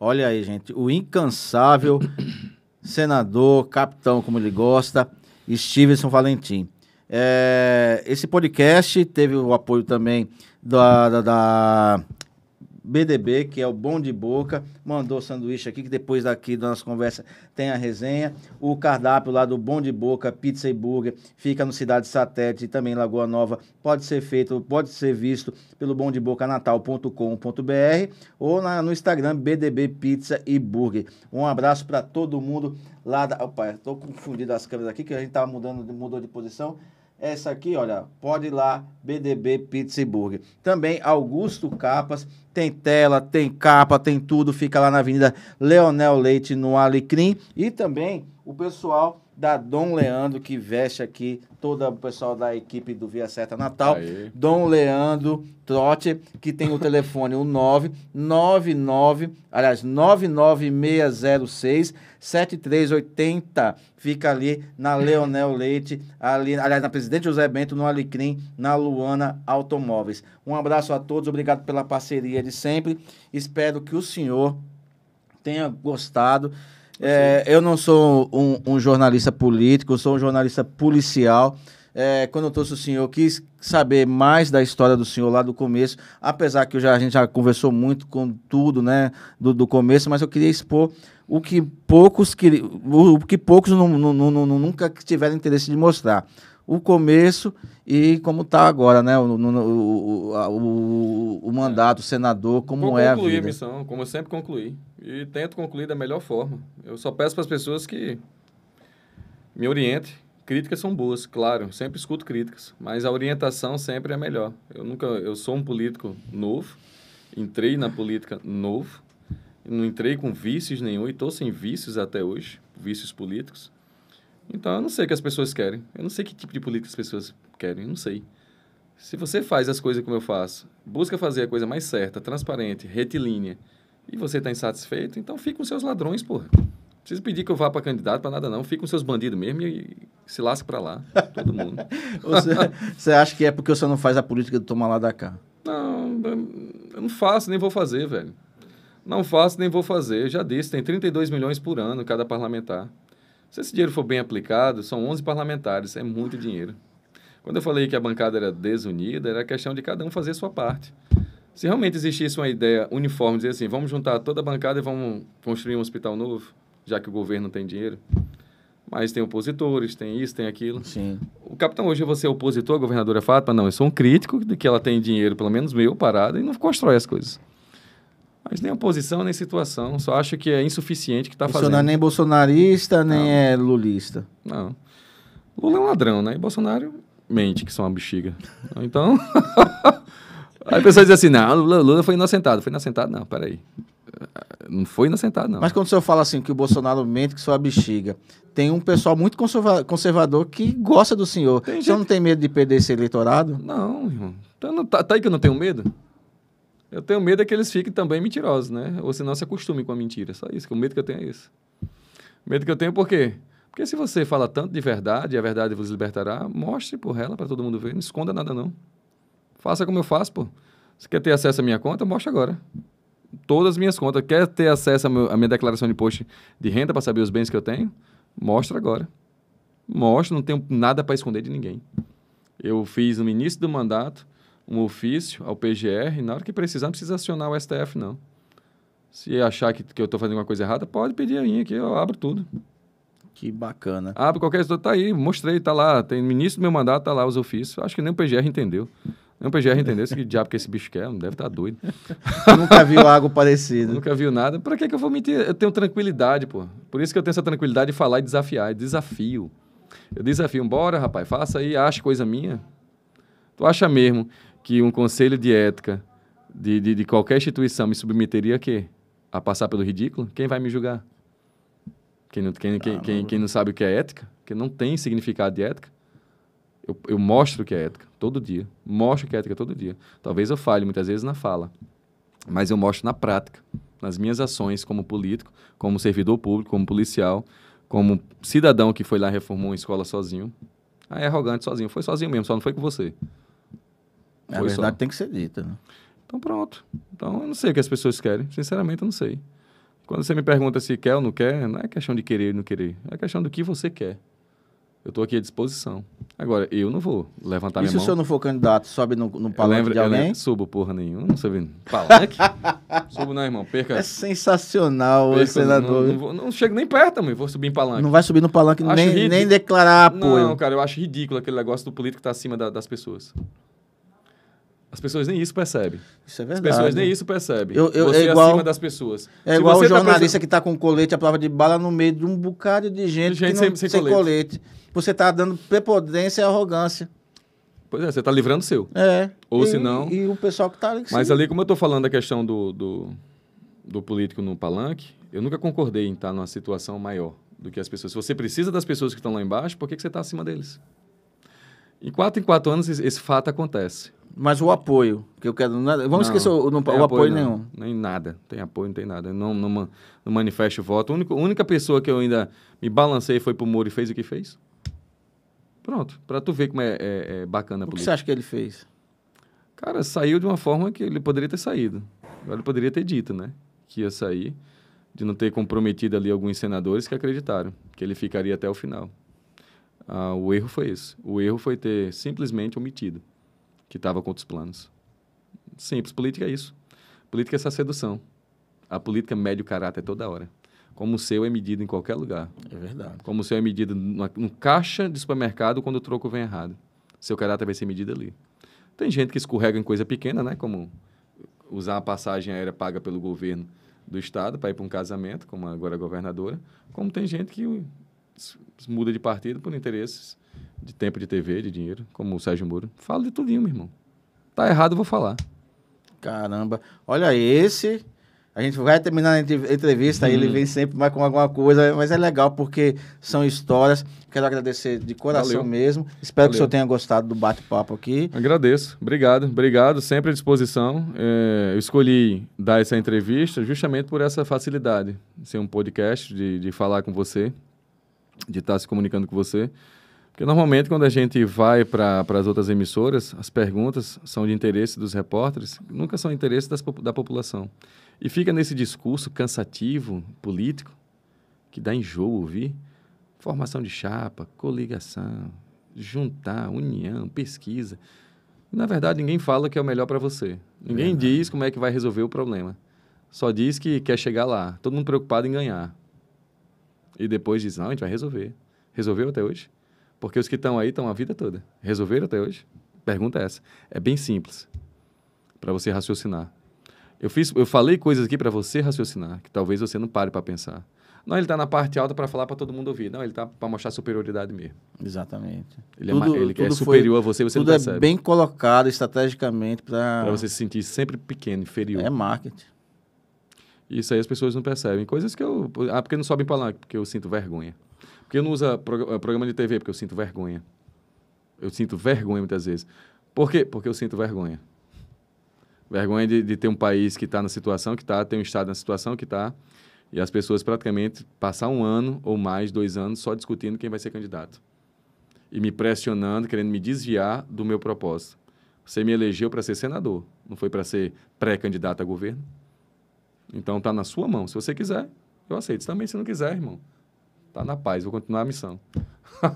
Olha aí, gente, o incansável senador, capitão, como ele gosta, Stevenson Valentim. É, esse podcast teve o apoio também da, da, da BDB, que é o Bom de Boca, mandou sanduíche aqui, que depois daqui da nossa conversa tem a resenha. O cardápio lá do Bom de Boca, Pizza e Burger, fica no Cidade Satélite e também Lagoa Nova. Pode ser feito, pode ser visto pelo bomdebocanatal.com.br ou na, no Instagram BDB Pizza e Burger. Um abraço para todo mundo lá da. Opa, estou confundido as câmeras aqui, que a gente estava mudando, mudou de posição. Essa aqui, olha, pode ir lá, BDB Pizza Burger. Também Augusto Capas, tem tela, tem capa, tem tudo, fica lá na Avenida Leonel Leite, no Alecrim. E também o pessoal da Dom Leandro, que veste aqui todo o pessoal da equipe do Via Certa Natal. Aí. Dom Leandro Trote, que tem o telefone o 999, aliás, 99606 7380. Fica ali na Leonel Leite, ali, aliás, na Presidente José Bento, no Alecrim, na Luana Automóveis. Um abraço a todos, obrigado pela parceria de sempre. Espero que o senhor tenha gostado é, eu não sou um, um, jornalista político, eu sou um jornalista policial. É, quando eu trouxe o senhor, quis saber mais da história do senhor lá do começo, apesar que já, a gente já conversou muito com tudo, né, do, do começo, mas eu queria expor o que poucos, que, o, que poucos não, não, não, nunca tiveram interesse de mostrar o começo e como está agora, né? O, o, o, o mandato, o senador, como Vou é a vida. a missão, como eu sempre concluí. E tento concluir da melhor forma. Eu só peço para as pessoas que me orientem. Críticas são boas, claro, sempre escuto críticas, mas a orientação sempre é melhor. Eu nunca, eu sou um político novo, entrei na política novo, não entrei com vícios nenhum e estou sem vícios até hoje, vícios políticos. Então eu não sei o que as pessoas querem. Eu não sei que tipo de política as pessoas querem, eu não sei. Se você faz as coisas como eu faço, busca fazer a coisa mais certa, transparente, retilínea, e você está insatisfeito, então fica com seus ladrões, porra. Não precisa pedir que eu vá para candidato, para nada não. Fica com seus bandidos mesmo e se lasque para lá, todo mundo. você, você acha que é porque você não faz a política de tomar lá da cá? Não, eu não faço, nem vou fazer, velho. Não faço, nem vou fazer. já disse, tem 32 milhões por ano cada parlamentar. Se esse dinheiro for bem aplicado, são 11 parlamentares, é muito dinheiro. Quando eu falei que a bancada era desunida, era questão de cada um fazer sua parte. Se realmente existisse uma ideia uniforme, dizer assim, vamos juntar toda a bancada e vamos construir um hospital novo, já que o governo não tem dinheiro. Mas tem opositores, tem isso, tem aquilo. Sim. O capitão, hoje você é opositor, a governadora Fátima? Não, eu sou um crítico de que ela tem dinheiro, pelo menos meu, parado, e não constrói as coisas. Mas nem oposição, nem situação. Só acho que é insuficiente que está fazendo. Bolsonaro nem é bolsonarista, nem Não. é lulista. Não. Lula é um ladrão, né? E Bolsonaro mente que são uma bexiga. Então. Aí a pessoa diz assim: não, Lula, Lula foi inocentado. Foi inocentado? Não, peraí. Não foi inocentado, não. Mas quando o senhor fala assim que o Bolsonaro mente que uma bexiga, tem um pessoal muito conserva conservador que gosta do senhor. Tem o senhor não tem medo de perder esse eleitorado? Não, irmão. Então, não, tá, tá aí que eu não tenho medo? Eu tenho medo é que eles fiquem também mentirosos, né? Ou senão se acostumem com a mentira. Só isso. O medo que eu tenho é isso. O medo que eu tenho por quê? Porque se você fala tanto de verdade, e a verdade vos libertará, mostre por ela para todo mundo ver. Não esconda nada, não. Faça como eu faço, pô. Você quer ter acesso à minha conta? mostre agora. Todas as minhas contas. Quer ter acesso à minha declaração de imposto de renda para saber os bens que eu tenho? Mostre agora. Mostre. não tenho nada para esconder de ninguém. Eu fiz no início do mandato um ofício ao PGR, na hora que precisar, não precisa acionar o STF, não. Se achar que, que eu estou fazendo alguma coisa errada, pode pedir a minha aqui, eu abro tudo. Que bacana. Abro qualquer coisa, tá aí, mostrei, tá lá, tem no início do meu mandato, tá lá os ofícios. Acho que nem o PGR entendeu. Nem o PGR entendeu esse diabo que esse bicho quer, deve estar tá doido. Nunca viu algo parecido. Nunca viu nada. Para que, que eu vou mentir? Eu tenho tranquilidade, pô. Por isso que eu tenho essa tranquilidade de falar e desafiar. Desafio. Eu desafio, bora, rapaz, faça aí, acha coisa minha. Tu acha mesmo que um conselho de ética de, de, de qualquer instituição me submeteria a quê? A passar pelo ridículo? Quem vai me julgar? Quem não, quem, quem, ah, quem, quem não sabe o que é ética? Quem não tem significado de ética? Eu, eu mostro o que é ética todo dia. Mostro o que é ética todo dia. Talvez eu falhe muitas vezes na fala, mas eu mostro na prática, nas minhas ações como político, como servidor público, como policial, como cidadão que foi lá e reformou uma escola sozinho. Ah, é arrogante sozinho. Foi sozinho mesmo, só não foi com você. A é Foi verdade só. tem que ser dita. Né? Então pronto. Então eu não sei o que as pessoas querem. Sinceramente, eu não sei. Quando você me pergunta se quer ou não quer, não é questão de querer ou não querer. É questão do que você quer. Eu estou aqui à disposição. Agora, eu não vou levantar e minha mão. E se o senhor não for candidato, sobe no, no palanque lembro, de alguém? Lembro, subo porra nenhuma, não subi. Palanque? subo não, irmão, perca. É sensacional, perca, senador. Não, não, vou, não, chego nem perto, mãe, vou subir em palanque. Não vai subir no palanque nem, nem declarar apoio. Não, cara, eu acho ridículo aquele negócio do político que está acima da, das pessoas. As pessoas nem isso percebem. Isso é verdade. As pessoas nem isso percebem. Eu, eu, você é igual, acima das pessoas. É igual o tá jornalista tá que está com colete à prova de bala no meio de um bocado de gente, de gente não, sem, sem, sem, colete. colete. Você está dando prepotência e arrogância. Pois é, você está livrando o seu. É. Ou se não... E o pessoal que está ali... Que mas sim. ali, como eu estou falando da questão do, do, do, político no palanque, eu nunca concordei em estar tá numa situação maior do que as pessoas. Se você precisa das pessoas que estão lá embaixo, por que, que você está acima deles? Em quatro em quatro anos, esse fato acontece. Mas o apoio, que eu quero. Nada, vamos não, esquecer o, não, o apoio, apoio não, nenhum. Nem nada. Tem apoio, não tem nada. Não, não, não manifesto voto. A única, a única pessoa que eu ainda me balancei foi pro Moro e fez o que fez. Pronto. para tu ver como é, é, é bacana a política. O que você acha que ele fez? Cara, saiu de uma forma que ele poderia ter saído. Ele poderia ter dito, né? Que ia sair. De não ter comprometido ali alguns senadores que acreditaram que ele ficaria até o final. Ah, o erro foi esse. O erro foi ter simplesmente omitido que estava com outros planos. Simples, política é isso. Política é essa sedução. A política mede o caráter toda hora. Como o seu é medido em qualquer lugar. É verdade. Como o seu é medido no caixa de supermercado quando o troco vem errado. Seu caráter vai ser medido ali. Tem gente que escorrega em coisa pequena, né? Como usar a passagem aérea paga pelo governo do estado para ir para um casamento, como agora a governadora. Como tem gente que muda de partido por interesses de tempo de TV, de dinheiro, como o Sérgio Moro. Falo de tudinho, meu irmão. Tá errado, eu vou falar. Caramba. Olha esse. A gente vai terminar a entrevista, hum. ele vem sempre mais com alguma coisa, mas é legal porque são histórias. Quero agradecer de coração Valeu. mesmo. Espero Valeu. que o senhor tenha gostado do bate-papo aqui. Agradeço. Obrigado, obrigado. Sempre à disposição. É, eu escolhi dar essa entrevista justamente por essa facilidade. Ser um podcast, de, de falar com você, de estar se comunicando com você. Porque normalmente quando a gente vai para as outras emissoras, as perguntas são de interesse dos repórteres, nunca são de interesse das, da população. E fica nesse discurso cansativo, político, que dá enjoo ouvir, formação de chapa, coligação, juntar, união, pesquisa. Na verdade, ninguém fala que é o melhor para você. Ninguém verdade. diz como é que vai resolver o problema. Só diz que quer chegar lá. Todo mundo preocupado em ganhar. E depois diz: não, a gente vai resolver. Resolveu até hoje? Porque os que estão aí estão a vida toda. Resolveram até hoje? Pergunta é essa. É bem simples para você raciocinar. Eu fiz, eu falei coisas aqui para você raciocinar, que talvez você não pare para pensar. Não, ele está na parte alta para falar para todo mundo ouvir. Não, ele está para mostrar superioridade mesmo. Exatamente. Ele, é tudo, é, ele é superior foi, a você, você tudo não é percebe. é bem colocado estrategicamente para... Para você se sentir sempre pequeno, inferior. É marketing. Isso aí as pessoas não percebem. Coisas que eu... Ah, porque não sobem para lá, porque eu sinto vergonha. Por que não usa programa de TV? Porque eu sinto vergonha. Eu sinto vergonha muitas vezes. Por quê? Porque eu sinto vergonha. Vergonha de, de ter um país que está na situação que está, tem um Estado na situação que está, e as pessoas praticamente passar um ano ou mais, dois anos, só discutindo quem vai ser candidato. E me pressionando, querendo me desviar do meu propósito. Você me elegeu para ser senador, não foi para ser pré-candidato a governo? Então está na sua mão. Se você quiser, eu aceito. Também se não quiser, irmão tá na paz, vou continuar a missão.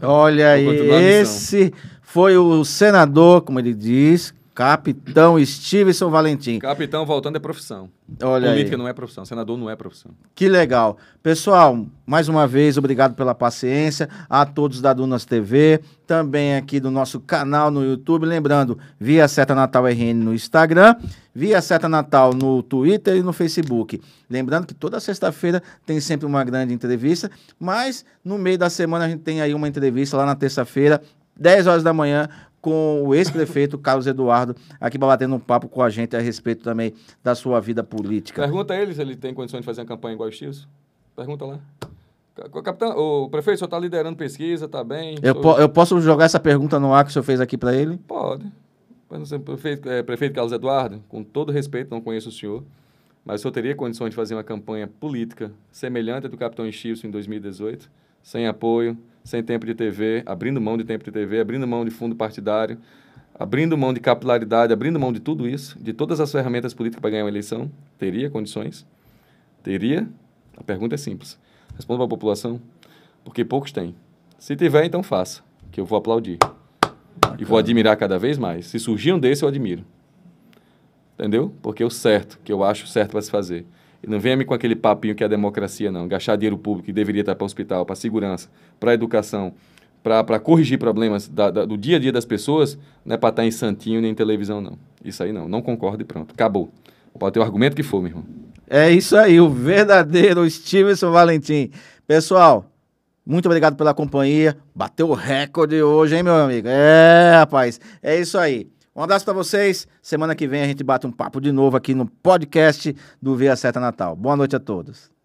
Olha aí, esse foi o senador, como ele diz, Capitão Stevenson Valentim. Capitão voltando é profissão. Olha Política aí. não é profissão, senador não é profissão. Que legal. Pessoal, mais uma vez, obrigado pela paciência. A todos da Dunas TV, também aqui do nosso canal no YouTube. Lembrando, via Seta Natal RN no Instagram. Via Seta Natal no Twitter e no Facebook. Lembrando que toda sexta-feira tem sempre uma grande entrevista, mas no meio da semana a gente tem aí uma entrevista lá na terça-feira, 10 horas da manhã, com o ex-prefeito Carlos Eduardo, aqui batendo um papo com a gente a respeito também da sua vida política. Pergunta a ele se ele tem condições de fazer uma campanha igual o Chios. Pergunta lá. Capitão, o prefeito, o senhor está liderando pesquisa, está bem? Eu, po eu posso jogar essa pergunta no ar que o senhor fez aqui para ele? Pode prefeito, é, prefeito Carlos Eduardo, com todo respeito, não conheço o senhor, mas o senhor teria condições de fazer uma campanha política semelhante à do capitão Chilson em 2018, sem apoio, sem tempo de TV, abrindo mão de tempo de TV, abrindo mão de fundo partidário, abrindo mão de capilaridade, abrindo mão de tudo isso, de todas as ferramentas políticas para ganhar uma eleição? Teria condições? Teria? A pergunta é simples. Responda para a população, porque poucos têm. Se tiver, então faça, que eu vou aplaudir. E vou admirar cada vez mais. Se surgir um desse, eu admiro. Entendeu? Porque é o certo, que eu acho certo para se fazer. E não venha me com aquele papinho que é a democracia, não. Gastar dinheiro público que deveria estar para o hospital, para a segurança, para a educação, para corrigir problemas da, da, do dia a dia das pessoas, não é para estar em santinho nem em televisão, não. Isso aí não. Não concordo e pronto. Acabou. Pode ter o argumento que for, meu irmão. É isso aí, o verdadeiro Stevenson Valentim. Pessoal, muito obrigado pela companhia. Bateu o recorde hoje, hein, meu amigo? É, rapaz. É isso aí. Um abraço para vocês. Semana que vem a gente bate um papo de novo aqui no podcast do Via Certa Natal. Boa noite a todos.